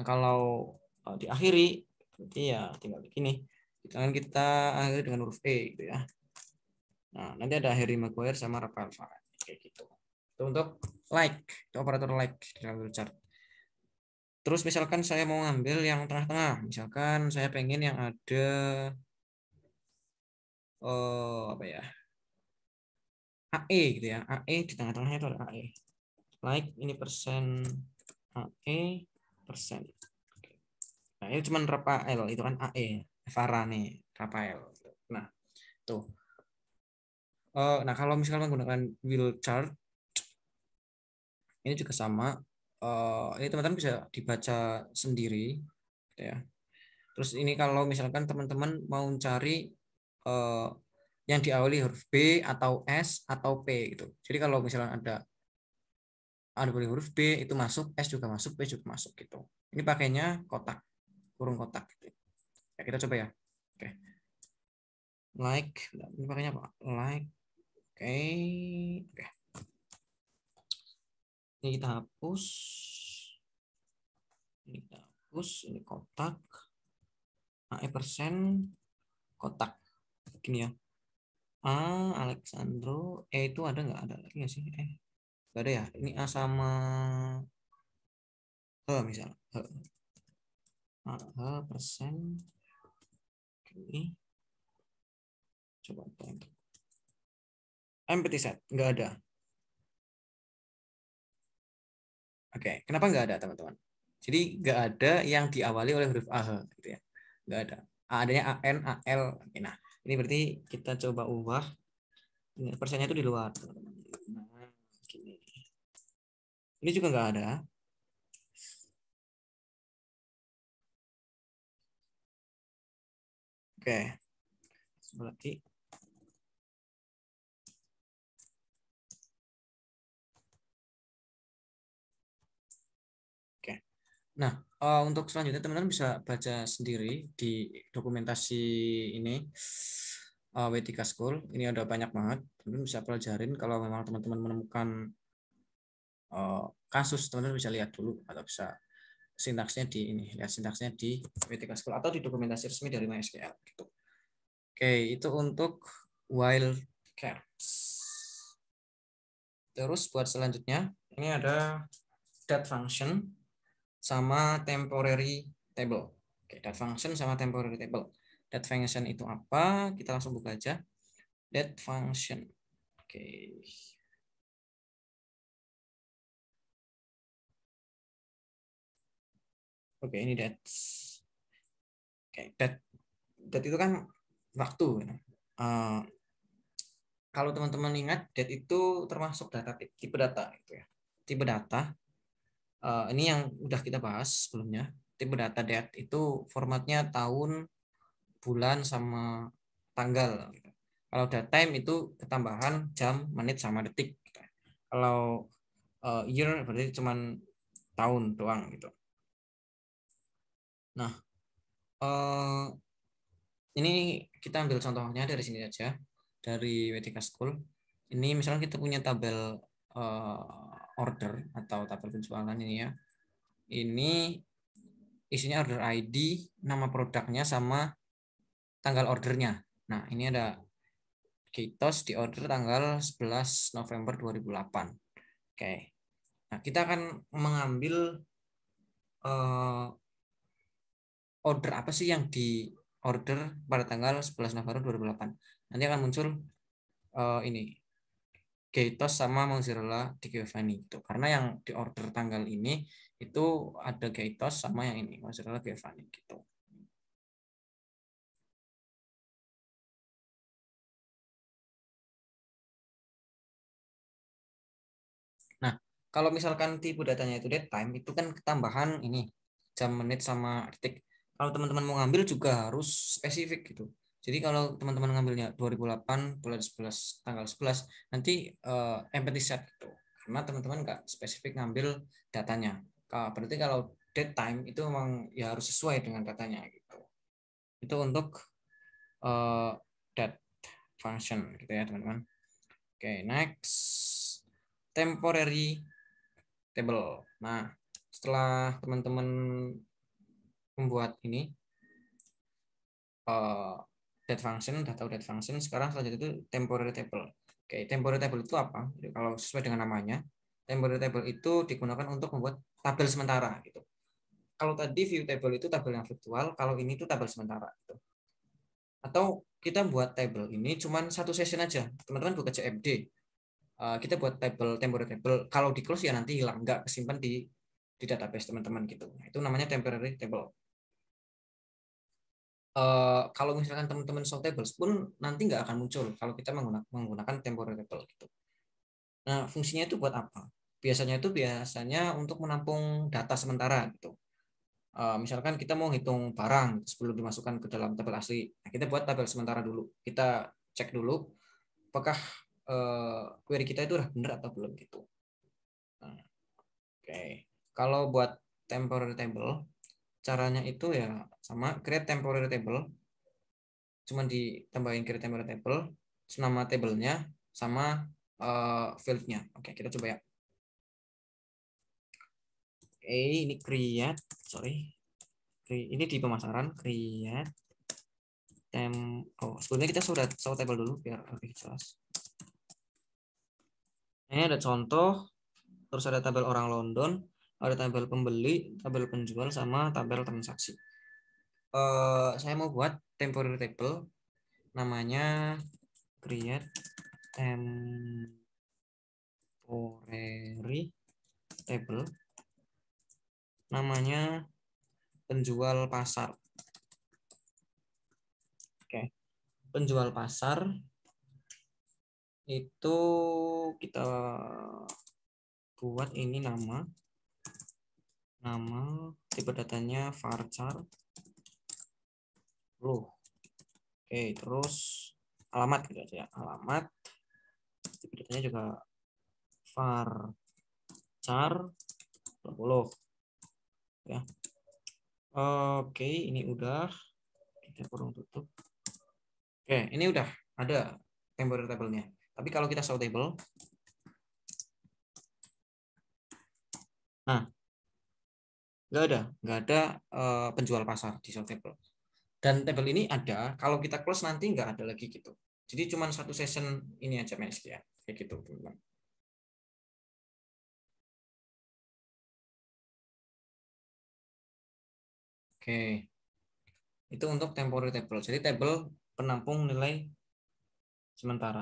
nah, kalau uh, diakhiri berarti ya tinggal begini jangan kita akhiri dengan huruf E gitu ya. Nah, nanti ada Harry Maguire sama Rafael Varane kayak gitu. Itu untuk like, itu operator like di dalam chart. Terus misalkan saya mau ngambil yang tengah-tengah, misalkan saya pengen yang ada oh, apa ya? AE gitu ya. AE di tengah-tengahnya itu ada AE. Like ini persen AE persen. Nah, ini cuma rafael, itu kan AE. Varane, Rafael. Nah, tuh. Uh, nah, kalau misalnya menggunakan wheel chart, ini juga sama. Uh, ini teman-teman bisa dibaca sendiri, gitu ya. Terus ini kalau misalkan teman-teman mau cari uh, yang diawali huruf B atau S atau P gitu. Jadi kalau misalkan ada ada boleh huruf B itu masuk, S juga masuk, P juga masuk gitu. Ini pakainya kotak, kurung kotak gitu kita coba ya. Oke. Okay. Like, ini pakainya apa? Like. Oke. Okay. Oke. Okay. Ini kita hapus. Ini kita hapus, ini kotak. AE persen kotak. Gini ya. A Alexandro, E itu ada nggak ada lagi nggak sih? Eh, nggak ada ya. Ini A sama H misalnya. H. A, persen ini coba tanya. empty set nggak ada oke kenapa nggak ada teman-teman jadi nggak ada yang diawali oleh huruf a gitu ya nggak ada adanya a n a l okay. nah ini berarti kita coba ubah persennya itu di luar teman-teman nah, ini juga nggak ada Oke. Berarti Oke. Nah, eh, untuk selanjutnya teman-teman bisa baca sendiri di dokumentasi ini uh, eh, W3 School. Ini ada banyak banget. Teman-teman bisa pelajarin kalau memang teman-teman menemukan eh, kasus, teman-teman bisa lihat dulu atau bisa sintaksnya di ini lihat ya, sintaksnya di WTK School atau di dokumentasi resmi dari MySQL gitu. Oke, itu untuk wildcards. Terus buat selanjutnya, ini ada dat function sama temporary table. Oke, dat function sama temporary table. Dat function itu apa? Kita langsung buka aja. Dat function. Oke. oke ini dat. okay, that that itu kan waktu uh, kalau teman-teman ingat that itu termasuk data tipe data gitu ya tipe data uh, ini yang udah kita bahas sebelumnya tipe data dat itu formatnya tahun bulan sama tanggal kalau date time itu ketambahan jam menit sama detik gitu ya. kalau uh, year berarti cuman tahun doang gitu Nah, uh, ini kita ambil contohnya dari sini aja dari WTK School. Ini misalnya kita punya tabel uh, order atau tabel penjualan ini ya. Ini isinya order ID, nama produknya sama tanggal ordernya. Nah, ini ada Kitos di order tanggal 11 November 2008. Oke. Nah, kita akan mengambil uh, order apa sih yang di order pada tanggal 11 November 2008. Nanti akan muncul uh, ini Gaitos sama Mozzarella di Giovanni itu. Karena yang di order tanggal ini itu ada Gaitos sama yang ini Mozzarella Giovanni gitu. Nah, kalau misalkan tipe datanya itu dead time, itu kan ketambahan ini jam menit sama detik kalau teman-teman mau ngambil juga harus spesifik gitu. Jadi kalau teman-teman ngambilnya 2008 bulan 11 tanggal 11 nanti uh, eh, empty set gitu. Karena teman-teman nggak spesifik ngambil datanya. Berarti kalau date time itu memang ya harus sesuai dengan datanya gitu. Itu untuk uh, eh, date function gitu ya teman-teman. Oke, okay, next temporary table. Nah, setelah teman-teman membuat ini uh, dead function, udah tahu dead function. Sekarang selanjutnya itu temporary table. Oke, temporary table itu apa? Jadi, kalau sesuai dengan namanya, temporary table itu digunakan untuk membuat tabel sementara gitu. Kalau tadi view table itu tabel yang virtual, kalau ini itu tabel sementara gitu. Atau kita buat table ini cuman satu session aja. Teman-teman buka CFD. Uh, eh, kita buat table temporary table. Kalau di close ya nanti hilang, nggak kesimpan di di database teman-teman gitu. Nah, itu namanya temporary table uh, kalau misalkan teman-teman soft tables pun nanti nggak akan muncul kalau kita menggunakan, menggunakan temporary table gitu. Nah, fungsinya itu buat apa? Biasanya itu biasanya untuk menampung data sementara gitu. Uh, misalkan kita mau hitung barang gitu sebelum dimasukkan ke dalam tabel asli, nah, kita buat tabel sementara dulu. Kita cek dulu apakah uh, query kita itu udah benar atau belum gitu. Nah, Oke, okay. kalau buat temporary table caranya itu ya sama create temporary table cuman ditambahin create temporary table nama tablenya sama uh, fieldnya oke kita coba ya oke ini create sorry ini di pemasaran create tem oh sebelumnya kita sudah show table dulu biar lebih jelas ini ada contoh terus ada tabel orang London ada tabel pembeli, tabel penjual, sama tabel transaksi. Uh, saya mau buat temporary table, namanya create temporary table, namanya penjual pasar. Oke, okay. penjual pasar itu kita buat ini nama nama tipe datanya varchar lu oke terus alamat gitu aja ya. alamat tipe datanya juga varchar 20 ya oke ini udah kita kurung tutup oke ini udah ada temporary table-nya tapi kalau kita show table nah nggak ada nggak ada uh, penjual pasar di short table dan table ini ada kalau kita close nanti nggak ada lagi gitu jadi cuma satu session ini aja mas ya kayak gitu teman-teman Oke. Itu untuk temporary table. Jadi table penampung nilai sementara.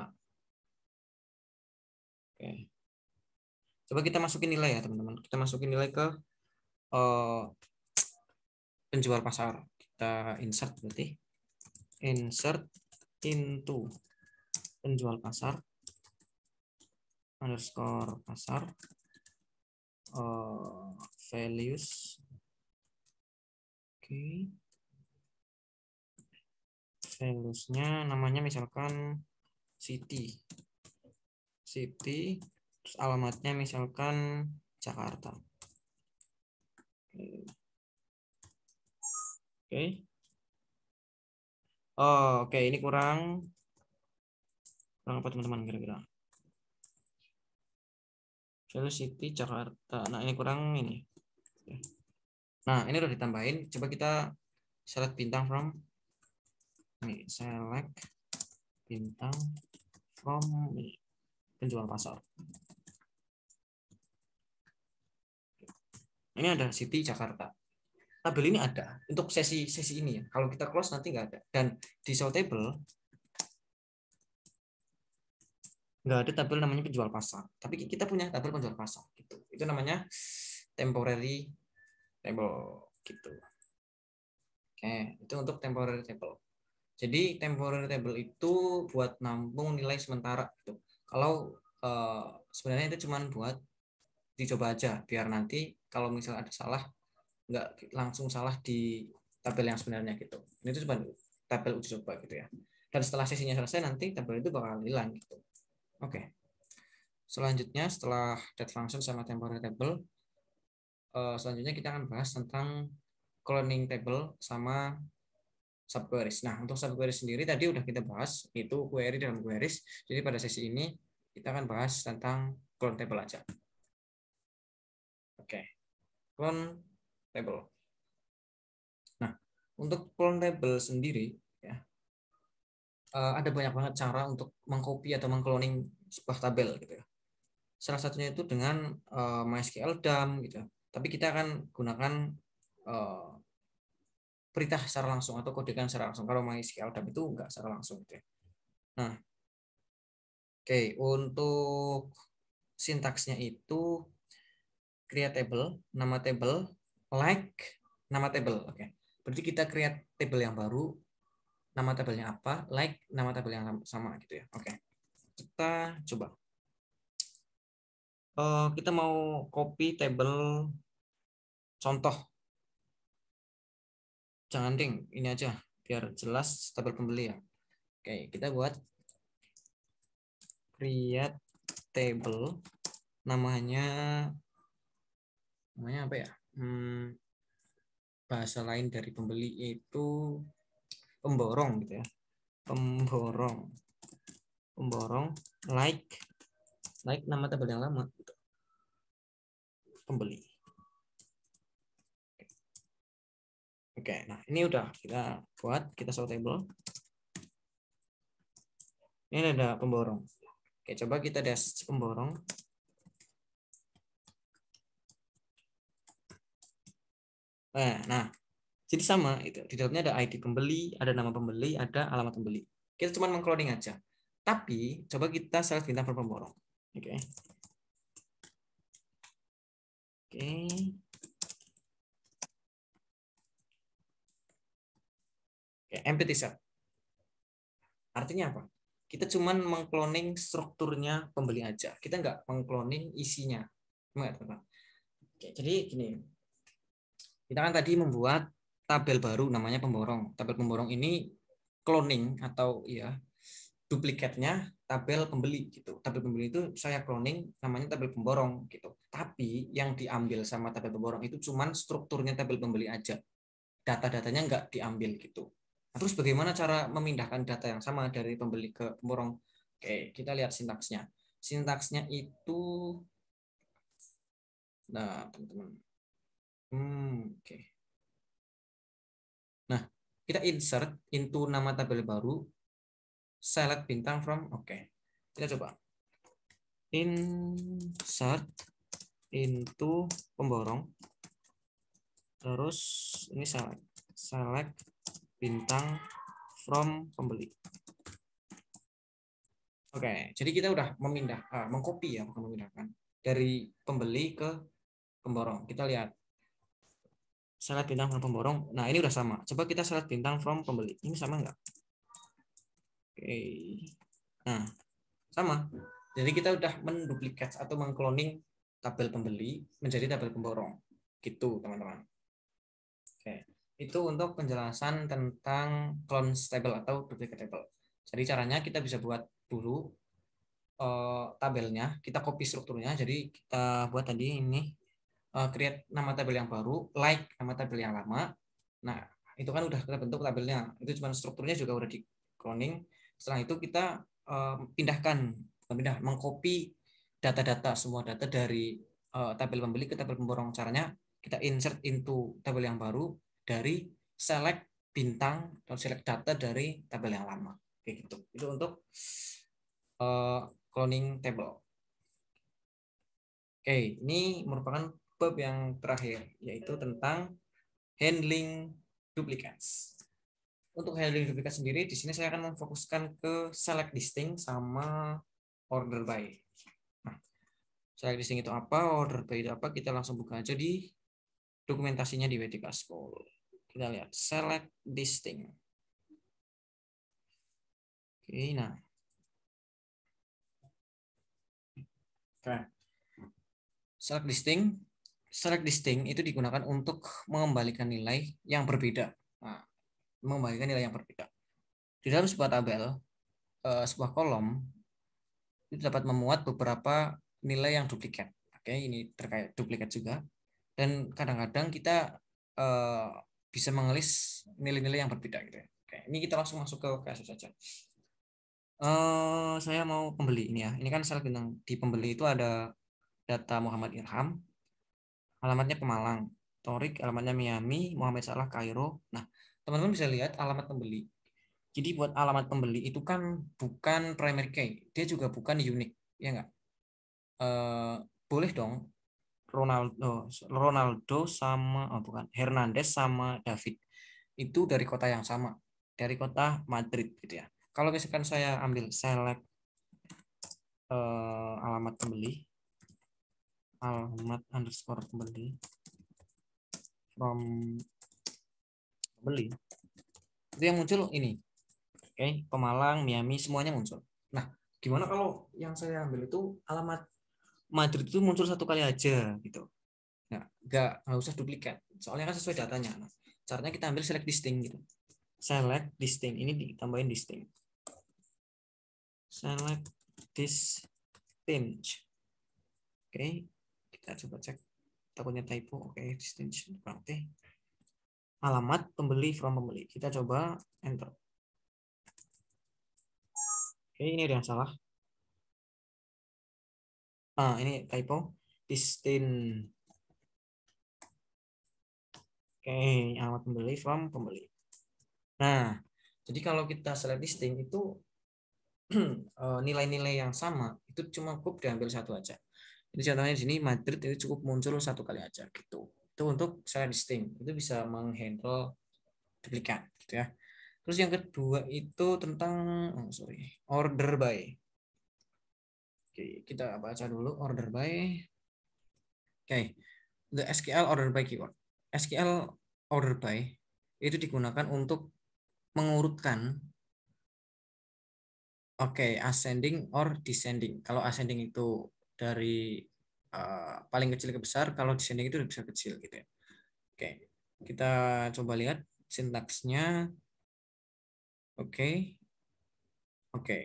Oke. Coba kita masukin nilai ya, teman-teman. Kita masukin nilai ke Eh, penjual pasar kita insert berarti insert into penjual pasar underscore pasar uh, values oke okay. valuesnya namanya misalkan city city terus alamatnya misalkan Jakarta Oke. Okay. Oh, oke okay. ini kurang kurang apa teman-teman kira-kira? Velocity Jakarta. Nah, ini kurang ini. Nah, ini udah ditambahin. Coba kita select bintang from ini select bintang from ini penjual pasar. Ini ada City Jakarta. Tabel ini ada untuk sesi sesi ini ya. Kalau kita close nanti nggak ada. Dan di show table nggak ada tabel namanya penjual pasar. Tapi kita punya tabel penjual pasar gitu. Itu namanya temporary table gitu. Oke, itu untuk temporary table. Jadi temporary table itu buat nampung nilai sementara gitu. Kalau eh, sebenarnya itu cuma buat dicoba aja biar nanti kalau misalnya ada salah nggak langsung salah di tabel yang sebenarnya gitu ini tuh cuma tabel uji coba gitu ya dan setelah sesinya selesai nanti tabel itu bakal hilang gitu oke okay. selanjutnya setelah dead function sama temporary table eh, selanjutnya kita akan bahas tentang cloning table sama subqueries. Nah, untuk subqueries sendiri tadi udah kita bahas, itu query dalam queries. Jadi pada sesi ini kita akan bahas tentang clone table aja. Oke. Clone table. Nah, untuk clone table sendiri ya eh, ada banyak banget cara untuk mengcopy atau mengkloning sebuah tabel gitu ya. Salah satunya itu dengan uh, MySQL dump gitu. Tapi kita akan gunakan uh, perintah secara langsung atau kodekan secara langsung. Kalau MySQL dump itu enggak secara langsung gitu ya. Nah, Oke, okay, untuk sintaksnya itu create table, nama table, like nama table. Oke. Okay. Berarti kita create table yang baru, nama tabelnya apa, like nama tabel yang sama gitu ya. Oke. Okay. Kita coba. Uh, kita mau copy table contoh. Jangan ding, ini aja biar jelas tabel pembeli ya. Oke, kita buat create table namanya namanya apa ya hmm, bahasa lain dari pembeli itu pemborong gitu ya pemborong pemborong like like nama tabel yang lama gitu. pembeli oke nah ini udah kita buat kita show table ini ada pemborong oke coba kita dash pemborong Nah, nah, jadi sama itu. Di dalamnya ada ID pembeli, ada nama pembeli, ada alamat pembeli. Kita cuma mengcloning aja. Tapi coba kita select bintang per pemborong. Oke. Okay. Oke. Okay. Oke, okay, empty set. Artinya apa? Kita cuma mengkloning strukturnya pembeli aja. Kita nggak mengkloning isinya. teman Oke, jadi gini, kita kan tadi membuat tabel baru namanya pemborong. Tabel pemborong ini cloning atau ya duplikatnya tabel pembeli gitu. Tabel pembeli itu saya cloning namanya tabel pemborong gitu. Tapi yang diambil sama tabel pemborong itu cuman strukturnya tabel pembeli aja. Data-datanya nggak diambil gitu. Nah, terus bagaimana cara memindahkan data yang sama dari pembeli ke pemborong? Oke, kita lihat sintaksnya. Sintaksnya itu Nah, teman-teman. Hmm, oke. Okay. Nah, kita insert into nama tabel baru select bintang from oke. Okay. Kita coba insert into pemborong terus ini select select bintang from pembeli. Oke, jadi kita udah memindah, uh, mengcopy ya, bukan memindahkan dari pembeli ke pemborong. Kita lihat syarat bintang from pemborong. Nah, ini udah sama. Coba kita syarat bintang from pembeli. Ini sama nggak? Oke. Nah, sama. Jadi kita udah menduplikat atau mengkloning tabel pembeli menjadi tabel pemborong. Gitu, teman-teman. Oke. Itu untuk penjelasan tentang clone table atau duplicate table. Jadi caranya kita bisa buat dulu eh, tabelnya, kita copy strukturnya. Jadi kita buat tadi ini uh, create nama tabel yang baru, like nama tabel yang lama. Nah, itu kan udah kita bentuk tabelnya. Itu cuma strukturnya juga udah di cloning. Setelah itu kita eh, pindahkan, pindah, mengcopy data-data semua data dari eh, tabel pembeli ke tabel pemborong. Caranya kita insert into tabel yang baru dari select bintang atau select data dari tabel yang lama. Kayak gitu. Itu untuk cloning table. Oke, ini merupakan bab yang terakhir yaitu tentang handling duplicates. Untuk handling duplikat sendiri di sini saya akan memfokuskan ke select listing sama order by. Nah, select listing itu apa, order by itu apa? Kita langsung buka aja di dokumentasinya di WTK School. Kita lihat select listing. Oke, nah. Oke. Select listing strike listing itu digunakan untuk mengembalikan nilai yang berbeda. Nah, mengembalikan nilai yang berbeda. Di dalam sebuah tabel, eh, sebuah kolom itu dapat memuat beberapa nilai yang duplikat. Oke, ini terkait duplikat juga. Dan kadang-kadang kita eh, bisa mengelis nilai-nilai yang berbeda gitu ya. Oke, ini kita langsung masuk ke kasus saja. Uh, saya mau pembeli ini ya. Ini kan saya bintang di pembeli itu ada data Muhammad Irham, alamatnya Pemalang. Torik alamatnya Miami, Muhammad Salah Kairo. Nah, teman-teman bisa lihat alamat pembeli. Jadi buat alamat pembeli itu kan bukan primary key, dia juga bukan unique, ya enggak? Eh, boleh dong Ronaldo, Ronaldo sama oh bukan Hernandez sama David itu dari kota yang sama, dari kota Madrid gitu ya. Kalau misalkan saya ambil select eh, alamat pembeli, alamat underscore pembeli from pembeli itu yang muncul ini oke okay, Pemalang Miami semuanya muncul nah gimana kalau yang saya ambil itu alamat Madrid itu muncul satu kali aja gitu nggak nggak nggak usah duplikat soalnya kan sesuai datanya nah, caranya kita ambil select distinct gitu select distinct ini ditambahin distinct select distinct oke okay kita coba cek takutnya typo oke okay, distinction berarti alamat pembeli from pembeli kita coba enter oke okay, ini ada yang salah ah ini typo distin oke okay, alamat pembeli from pembeli nah jadi kalau kita select listing itu eh, nilai-nilai yang sama itu cuma cukup diambil satu aja ini contohnya di sini Madrid itu cukup muncul satu kali aja gitu. Itu untuk secara distinct. Itu bisa menghandle duplikat gitu ya. Terus yang kedua itu tentang oh sorry, order by. Oke, kita baca dulu order by. Oke. The SQL order by keyword. SQL order by itu digunakan untuk mengurutkan Oke, okay, ascending or descending. Kalau ascending itu dari uh, paling kecil ke besar kalau di sini itu lebih kecil gitu ya oke kita coba lihat sintaksnya oke oke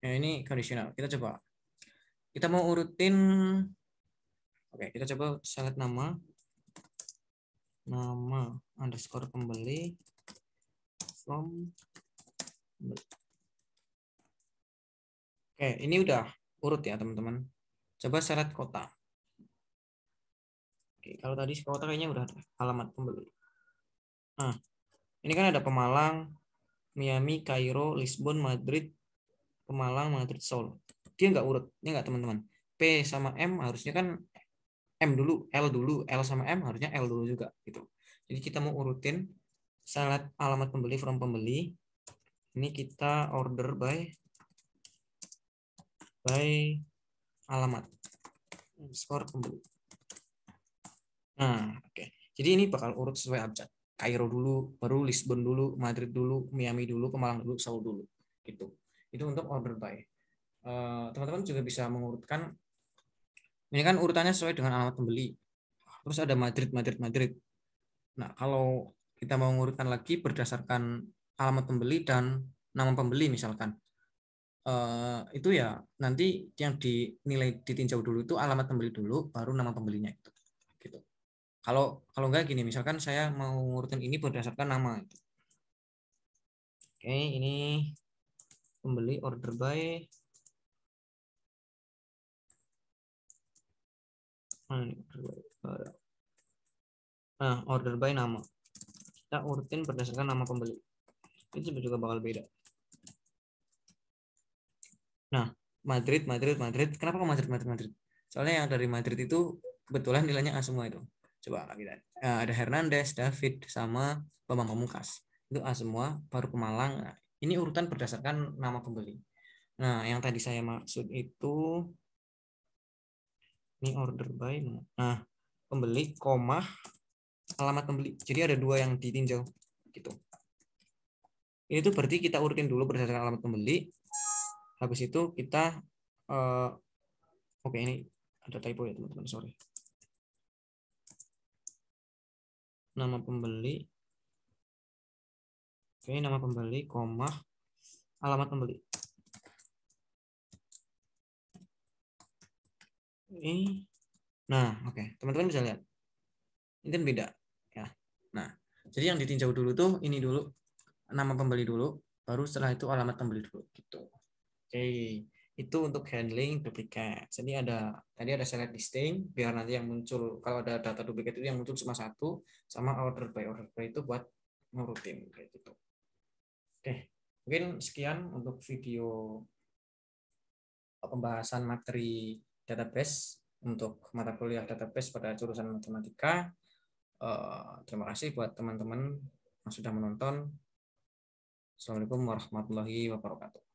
nah, ini kondisional kita coba kita mau urutin oke kita coba select nama nama underscore pembeli from Oke, ini udah urut ya teman-teman. Coba syarat kota. Oke, kalau tadi kota kayaknya udah alamat pembeli. Nah, ini kan ada Pemalang, Miami, Kairo, Lisbon, Madrid, Pemalang, Madrid, Seoul. Dia nggak urut, ini ya nggak teman-teman. P sama M harusnya kan M dulu, L dulu, L sama M harusnya L dulu juga gitu. Jadi kita mau urutin syarat alamat pembeli from pembeli. Ini kita order by by alamat underscore pembeli. Nah, oke. Okay. Jadi ini bakal urut sesuai abjad. Kairo dulu, baru Lisbon dulu, Madrid dulu, Miami dulu, Kemalang dulu, Seoul dulu. Gitu. Itu untuk order by. Eh, teman-teman teman -teman juga bisa mengurutkan. Ini kan urutannya sesuai dengan alamat pembeli. Terus ada Madrid, Madrid, Madrid. Nah, kalau kita mau mengurutkan lagi berdasarkan alamat pembeli dan nama pembeli misalkan. Eh, itu ya nanti yang dinilai ditinjau dulu itu alamat pembeli dulu baru nama pembelinya itu gitu kalau kalau enggak gini misalkan saya mau ngurutin ini berdasarkan nama itu oke ini pembeli order by nah, eh, nah order by nama kita urutin berdasarkan nama pembeli itu juga bakal beda Nah, Madrid, Madrid, Madrid. Kenapa ke Madrid, Madrid, Madrid? Soalnya yang dari Madrid itu kebetulan nilainya A semua itu. Coba kita. Eh, ada Hernandez, David, sama Bambang Pamungkas. Itu A semua, baru ke Malang nah, Ini urutan berdasarkan nama pembeli. Nah, yang tadi saya maksud itu ini order by. Nah, pembeli, koma, alamat pembeli. Jadi ada dua yang ditinjau gitu. Ini tuh berarti kita urutin dulu berdasarkan alamat pembeli habis itu kita uh, oke okay, ini ada typo ya teman-teman sorry nama pembeli oke okay, nama pembeli koma alamat pembeli ini nah oke okay. teman-teman bisa lihat ini kan beda ya nah jadi yang ditinjau dulu tuh ini dulu nama pembeli dulu baru setelah itu alamat pembeli dulu gitu okay. itu untuk handling duplicate. jadi ada tadi ada select listing biar nanti yang muncul kalau ada data duplicate itu yang muncul cuma satu sama order by order by itu buat ngurutin kayak gitu oke okay. mungkin sekian untuk video pembahasan materi database untuk mata kuliah database pada jurusan matematika. Eh, terima kasih buat teman-teman yang sudah menonton. Assalamualaikum warahmatullahi wabarakatuh.